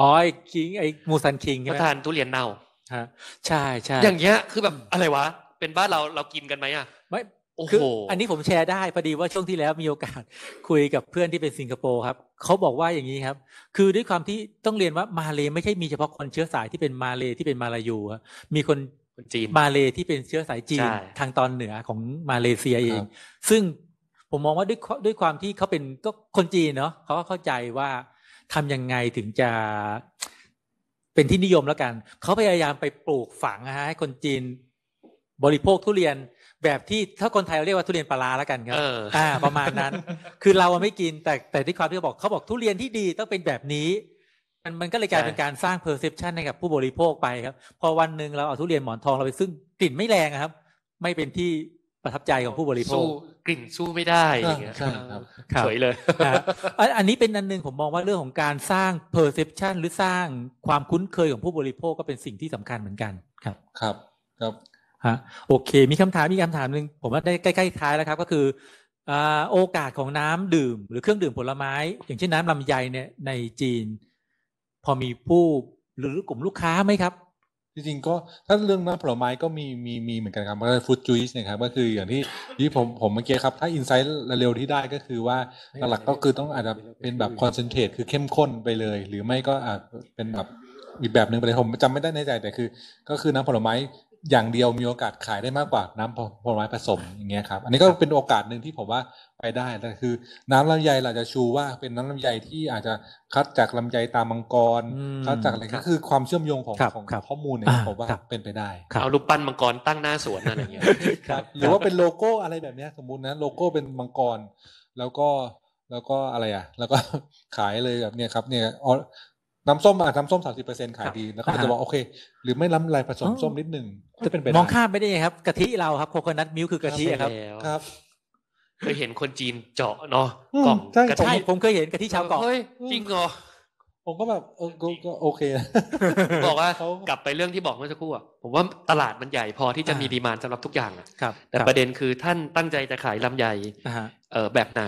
อ๋อไอ้คิง ไอ้มูซันคิงเขาทานทุเรียนเน่าใช่ใช่อย่างเงี้ย คือแบบอะไรวะ เป็นบ้านเราเรากินกันไหมอ่ะไม่โอ้โหอันนี้ผมแชร์ได้พอดีว่าช่วงที่แล้วมีโอกาสคุยกับเพื่อนที่เป็นสิงคโปร์ครับเขาบอกว่าอย่างนี้ครับ คือด้วยความที่ต้องเรียนว่ามาเลไม่ใช่มีเฉพาะคนเชื้อสายที่เป็นมาเลที่เป็นมาลายูมีคนจีนมาเลที่เป็นเชื้อสายจีนทางตอนเหนือของมาเลเซียเอง ซึ่งผมมองว่าด้วยด้วยความที่เขาเป็นก็คนจีนเนาะเขาก็เข้าใจว่า ทํำยังไงถึงจะเป็นที่นิยมแล้วกัน เขาพยายามไปปลูกฝังนะฮะให้คนจีน บริโภคทุเรียนแบบที่ถ้าคนไทยเรียกว่าทุเรียนปลาแล้วกันครับอ่า ประมาณนั้น คือเราไม่กินแต่แต่ที่ความที่เขาบอกเขาบอกทุเรียนที่ดีต้องเป็นแบบนี้มันมันก็เลยกลายเป็นการสร้างเพอร์เซพชันให้กับผู้บริโภคไปครับ พอวันหนึ่งเราเอาทุเรียนหมอนทองเราไป ซึ่งกลิ่นไม่แรงครับ ไม่เป็นที่ประทับใจของผู้บริโภคกลิ่นสู้ไม่ได้อย่างเงี้ยเวยเลย อันนี้เป็นอันนึงผมมองว่าเรื่องของการสร้าง perception หรือสร้างความคุ้นเคยของผู้บริโภคก็เป็นสิ่งที่สำคัญเหมือนกันครับครับครับฮะโอเค มีคำถามมีคำถามหนึ่งผมว่าได้ใกล้ ๆท้ายแล้วครับ ก็คือโอกาสของน้ำดื่ม หรือเครื่องดื่มผลไม้อย่างเช่นน้ำลำไยเนี่ยในจีน พอมีผู้หรือกลุ่มลูกค้าไหมครับจริงๆก็ถ้าเรื่องน้ำผลไม้ก็มีมี มี เหมือนกันครับก็ฟู้ดจูอิสนะครับก็คืออย่าง ที่ที่ผมผมเมื่อกี้ครับ ถ้าอินไซต์เร็วที่ได้ก็คือว่าหลักๆก็คือต้องอาจจะเป็นแบบคอนเซนเทรตคือเข้มข้นไปเลย หรือไม่ก็อาจเป็น แบบอีกแบบหนึ่งไปเลยผมจำไม่ได้ในใจ แต่ คือ ก็คือน้ำผลไม้อย่างเดียวมีโอกาสขายได้มากกว่าน้ำผลไม้ผสมอย่างเงี้ยครับอันนี้ก็เป็นโอกาสหนึ่งที่ผมว่าไปได้แต่คือน้ำลำไยเราจะชูว่าเป็นน้ำลำไยที่อาจจะคัดจากลำไยตามังกรคัดจากอะไรก็คือความเชื่อมโยงของของข้อมูลเนี่ยผมว่าเป็นไปได้เอารูปปั้นมังกรตั้งหน้าสวนอะไรอย่างเงี้ยหรือว่าเป็นโลโก้อะไรแบบเนี้ยสมมุตินะโลโก้เป็นมังกร แล้วก็แล้วก็อะไรอ่ะแล้วก็ขายเลยแบบเนี้ยครับเนี่ยน้ำส้มอ่ะน้ำส้มสามสิบเปอร์เซ็นขายดีแล้วก็จะบอกโอเค หรือไม่ล้ำลายผสมส้มนิดหนึ่งจะเป็นไปได้มองข้ามไม่ได้ครับกะทิเราครับโคโคนัทมิลคือกะทิครับครับเคยเห็นคนจีนเจาะเนาะกล่องกระใช่ผมเคยเห็นกับที่ชาวเกาะจริงเหรอผมก็แบบออก็โอเคบอกว่ากลับไปเรื่องที่บอกเมื่อสักครู่อ่ะผมว่าตลาดมันใหญ่พอที่จะมีดีมานสำหรับทุกอย่างแต่ประเด็นคือท่านตั้งใจจะขายลำใหเออแบบไหน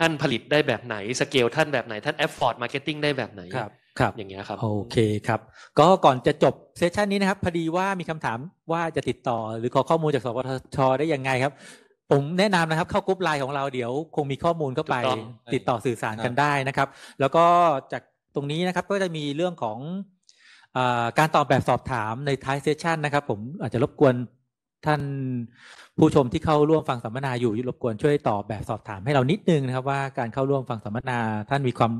ท่านผลิตได้แบบไหนสเกลท่านแบบไหนท่านแอฟฟอร์ดมาร์เก็ตติ้งได้แบบไหนครับครับอย่างเงี้ยครับโอเคครับ ก็ก่อนจะจบเซสชันนี้นะครับพอดีว่ามีคำถามว่าจะติดต่อหรือขอข้อมูลจากสวทช ได้ยังไงครับผมแนะนำนะครับเข้ากรุ๊ปไลน์ของเราเดี๋ยว คงมีข้อมูลเข้าไปติดต่อสื่อสารกันได้นะครับ แล้วก็จากตรงนี้นะครับก็จะมีเรื่องของอการตอบแบบสอบถามในท้ายเซสชันนะครับผมอาจจะรบกวนท่านผู้ชมที่เข้าร่วมฟังสัมมนาอยู่รบกวนช่วยตอบแบบสอบถามให้เรานิดนึงนะครับ ว่าการเข้าร่วมฟังสัมมนาท่านมีความ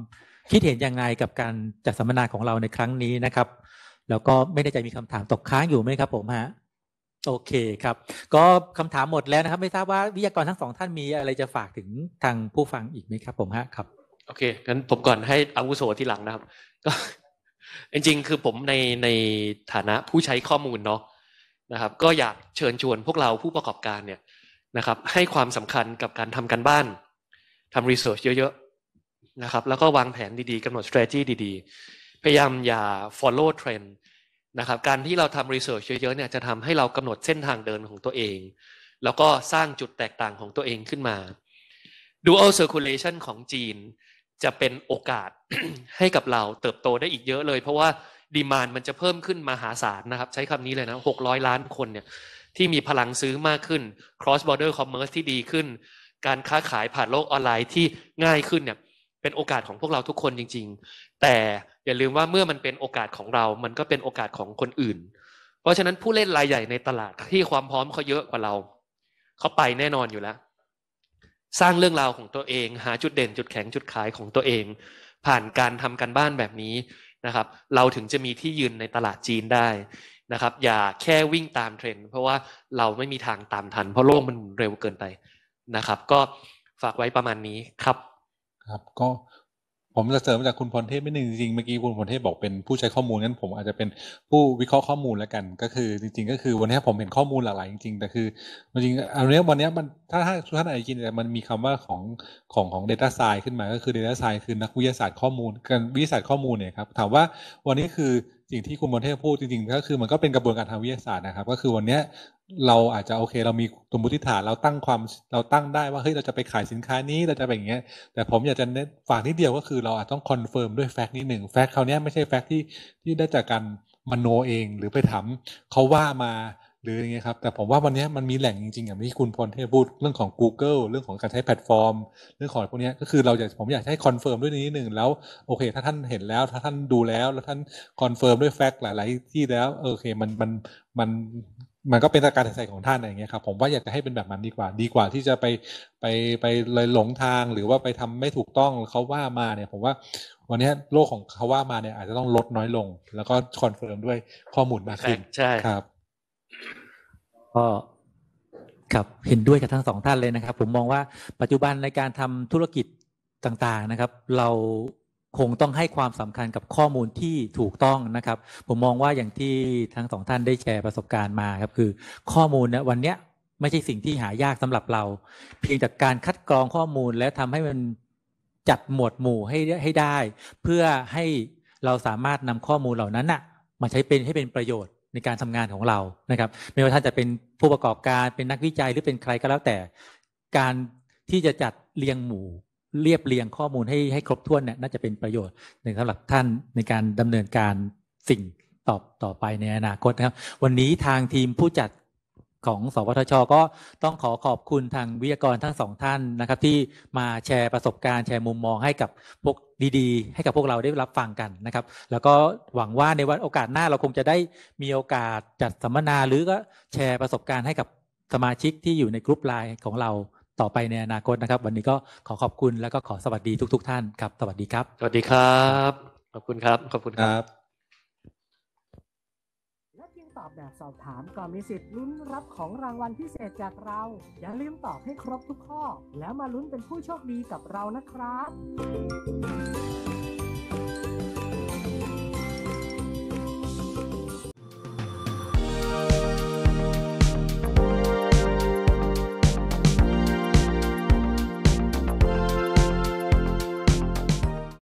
คิดเห็นยังไงกับการจัดสัมมนาของเราในครั้งนี้นะครับ แล้วก็ไม่ได้ใจมีคำถามตกค้างอยู่ไหมครับผมฮะโอเคครับ ก็คำถามหมดแล้วนะครับ ไม่ทราบว่าวิทยากรทั้งสองท่านมีอะไรจะฝากถึงทางผู้ฟังอีกไหมครับผมฮะครับ โอเคงั้นผมก่อนให้อาวุโสที่หลังนะครับก็จริงๆ คือผมในในฐานะผู้ใช้ข้อมูลเนาะนะครับก็อยากเชิญชวนพวกเราผู้ประกอบการเนี่ยนะครับให้ความสำคัญกับการทำกันบ้านทำรีเสิร์ชเยอะๆนะครับแล้วก็วางแผนดีๆกำหนด strategy ดีๆ พยายามอย่า follow trend นะครับ การที่เราทำรีเสิร์ชเยอะๆเนี่ยจะทำให้เรากำหนดเส้นทางเดินของตัวเอง แล้วก็สร้างจุดแตกต่างของตัวเองขึ้นมา Dual Circulation ของจีน จะเป็นโอกาสให้กับเราเติบโตได้อีกเยอะเลย เพราะว่าดีมานมันจะเพิ่มขึ้นมหาศาลนะครับ ใช้คำนี้เลยนะ 600 ล้านคนเนี่ยที่มีพลังซื้อมากขึ้น cross border commerce ที่ดีขึ้น การค้าขายผ่านโลกออนไลน์ที่ง่ายขึ้นเนี่ยเป็นโอกาสของพวกเราทุกคนจริง ๆ แต่อย่าลืมว่าเมื่อมันเป็นโอกาสของเรามันก็เป็นโอกาสของคนอื่น เพราะฉะนั้นผู้เล่นรายใหญ่ในตลาดที่ความพร้อมเขาเยอะกว่าเรา เขาไปแน่นอนอยู่แล้ว สร้างเรื่องราวของตัวเอง หาจุดเด่นจุดแข็งจุดขายของตัวเอง ผ่านการทำกันบ้านแบบนี้นะครับ เราถึงจะมีที่ยืนในตลาดจีนได้นะครับ อย่าแค่วิ่งตามเทรนด์เพราะว่าเราไม่มีทางตามทันเพราะโลกมันเร็วเกินไปนะครับ ก็ฝากไว้ประมาณนี้ครับครับก็ผมจะเสริมจากคุณพรเทพไม่หนึ่งจริงๆเมื่อกี้คุณพรเทพบอกเป็นผู้ใช้ข้อมูลนั้นผมอาจจะเป็นผู้วิเคราะห์ข้อมูลแล้วกัน ก็คือจริง ๆ ก็คือวันนี้ผมเห็นข้อมูลหลากหลายจริงๆแต่คือจริงๆอันนี้วันนี้มันถ้าถ้าท่านอาจจะกินแต่มันมีคำว่าของของของ Data s c i e n ขึ้นมาก็คือ Data s c i e n คือนักวิทยาศาสตร์ข้อมูลการวิทยาศาสตร์ข้อมูลเนี่ยครับถามว่าวันนี้คือสิ่งที่คุณพรเทพพูดจริง ๆ ก็คือมันก็เป็นกระบวนการทางวิทยาศาสตร์นะครับ ก็คือวันนี้เราอาจจะโอเค เรามีตัวมุติฐานเราตั้งความเราตั้งได้ว่า เฮ้ยเราจะไปขายสินค้านี้เราจะไปอย่างเงี้ยแต่ผมอยากจะเน้นฝากนิดเดียวก็คือเราอาจต้องคอนเฟิร์มด้วยแฟกต์นิดหนึ่งแฟกต์เขาเนี้ยไม่ใช่แฟกต์ที่ที่ได้จากการมโนเองหรือไปถามเขาว่ามาหรืออย่างเงี้ยครับแต่ผมว่าวันนี้มันมีแหล่งจริงๆอย่างที่คุณพลเทพพูดเรื่องของ Google เรื่องของการใช้แพลตฟอร์มเรื่องของพวกนี้ก็คือเราอยากผมอยากให้คอนเฟิร์มด้วยนิดหนึ่งแล้วโอเค ถ้าท่านเห็นแล้วถ้าท่านดูแล้วแล้วท่านคอนเฟิร์มด้วยแฟกต์หลาย ๆที่แล้วโอเคมันมันมันมันก็เป็นการตัดสินใจของท่านอะไรเงี้ยครับผมว่าอยากจะให้เป็นแบบนั้นดีกว่า ดีกว่า ที่จะไปไปไปเลยหลงทางหรือว่าไปทำไม่ถูกต้องเขาว่ามาเนี่ยผมว่า วันนี้โลกของเขาว่ามาเนี่ย อาจจะต้องลดน้อยลง แล้วก็คอนเฟิร์มด้วยข้อมูลมากขึ้นใช่ครับก็ครับ เห็นด้วยกับทั้งสองท่านเลยนะครับผมมองว่าปัจจุบันในการทำธุรกิจต่าง ๆนะครับ เราคงต้องให้ความสำคัญกับข้อมูลที่ถูกต้องนะครับ ผมมองว่าอย่างที่ทั้งสองท่านได้แชร์ประสบการณ์มาครับคือข้อมูลนะวันเนี้ยไม่ใช่สิ่งที่หายากสำหรับเรา เพียงแต่การคัดกรองข้อมูลและทำให้มันจัดหมวดหมู่ให้ให้ได้ เพื่อให้เราสามารถนำข้อมูลเหล่านั้นนะมาใช้เป็นให้เป็นประโยชน์ในการทำงานของเรานะครับไม่ว่าท่านจะเป็นผู้ประกอบการเป็นนักวิจัยหรือเป็นใครก็แล้วแต่ การที่จะจัดเรียงหมู่เรียบเรียงข้อมูลให้ให้ครบถ้วนเนี่ยน่าจะเป็นประโยชน์หนึ่งสำหรับท่านในการดำเนินการสิ่งตอบต่อไปในอนาคตนะครับ วันนี้ทางทีมผู้จัดของ สวทช ก็ต้องขอขอบคุณทางวิทยากรทั้งสองท่านนะครับ ที่มาแชร์ประสบการณ์แชร์มุมมองให้กับพวกดีๆ ให้กับพวกเราได้รับฟังกันนะครับ แล้วก็หวังว่าในวันโอกาสหน้าเราคงจะได้มีโอกาสจัดสัมมนา หรือก็แชร์ประสบการณ์ให้กับสมาชิกที่อยู่ในกลุ่มไลน์ของเราต่อไปในอนาคตนะครับ วันนี้ก็ขอขอบคุณแล้วก็ขอสวัสดีทุก ๆทท่านครับสวัสดีครับ สวัสดีครับ ขอบคุณครับ ขอบคุณครับและเพียงตอบแบบสอบถามก็มีสิทธิ์ลุ้นรับของรางวัลพิเศษจากเรา อย่าลืมตอบให้ครบทุกข้อ แล้วมาลุ้นเป็นผู้โชคดีกับเรานะครับ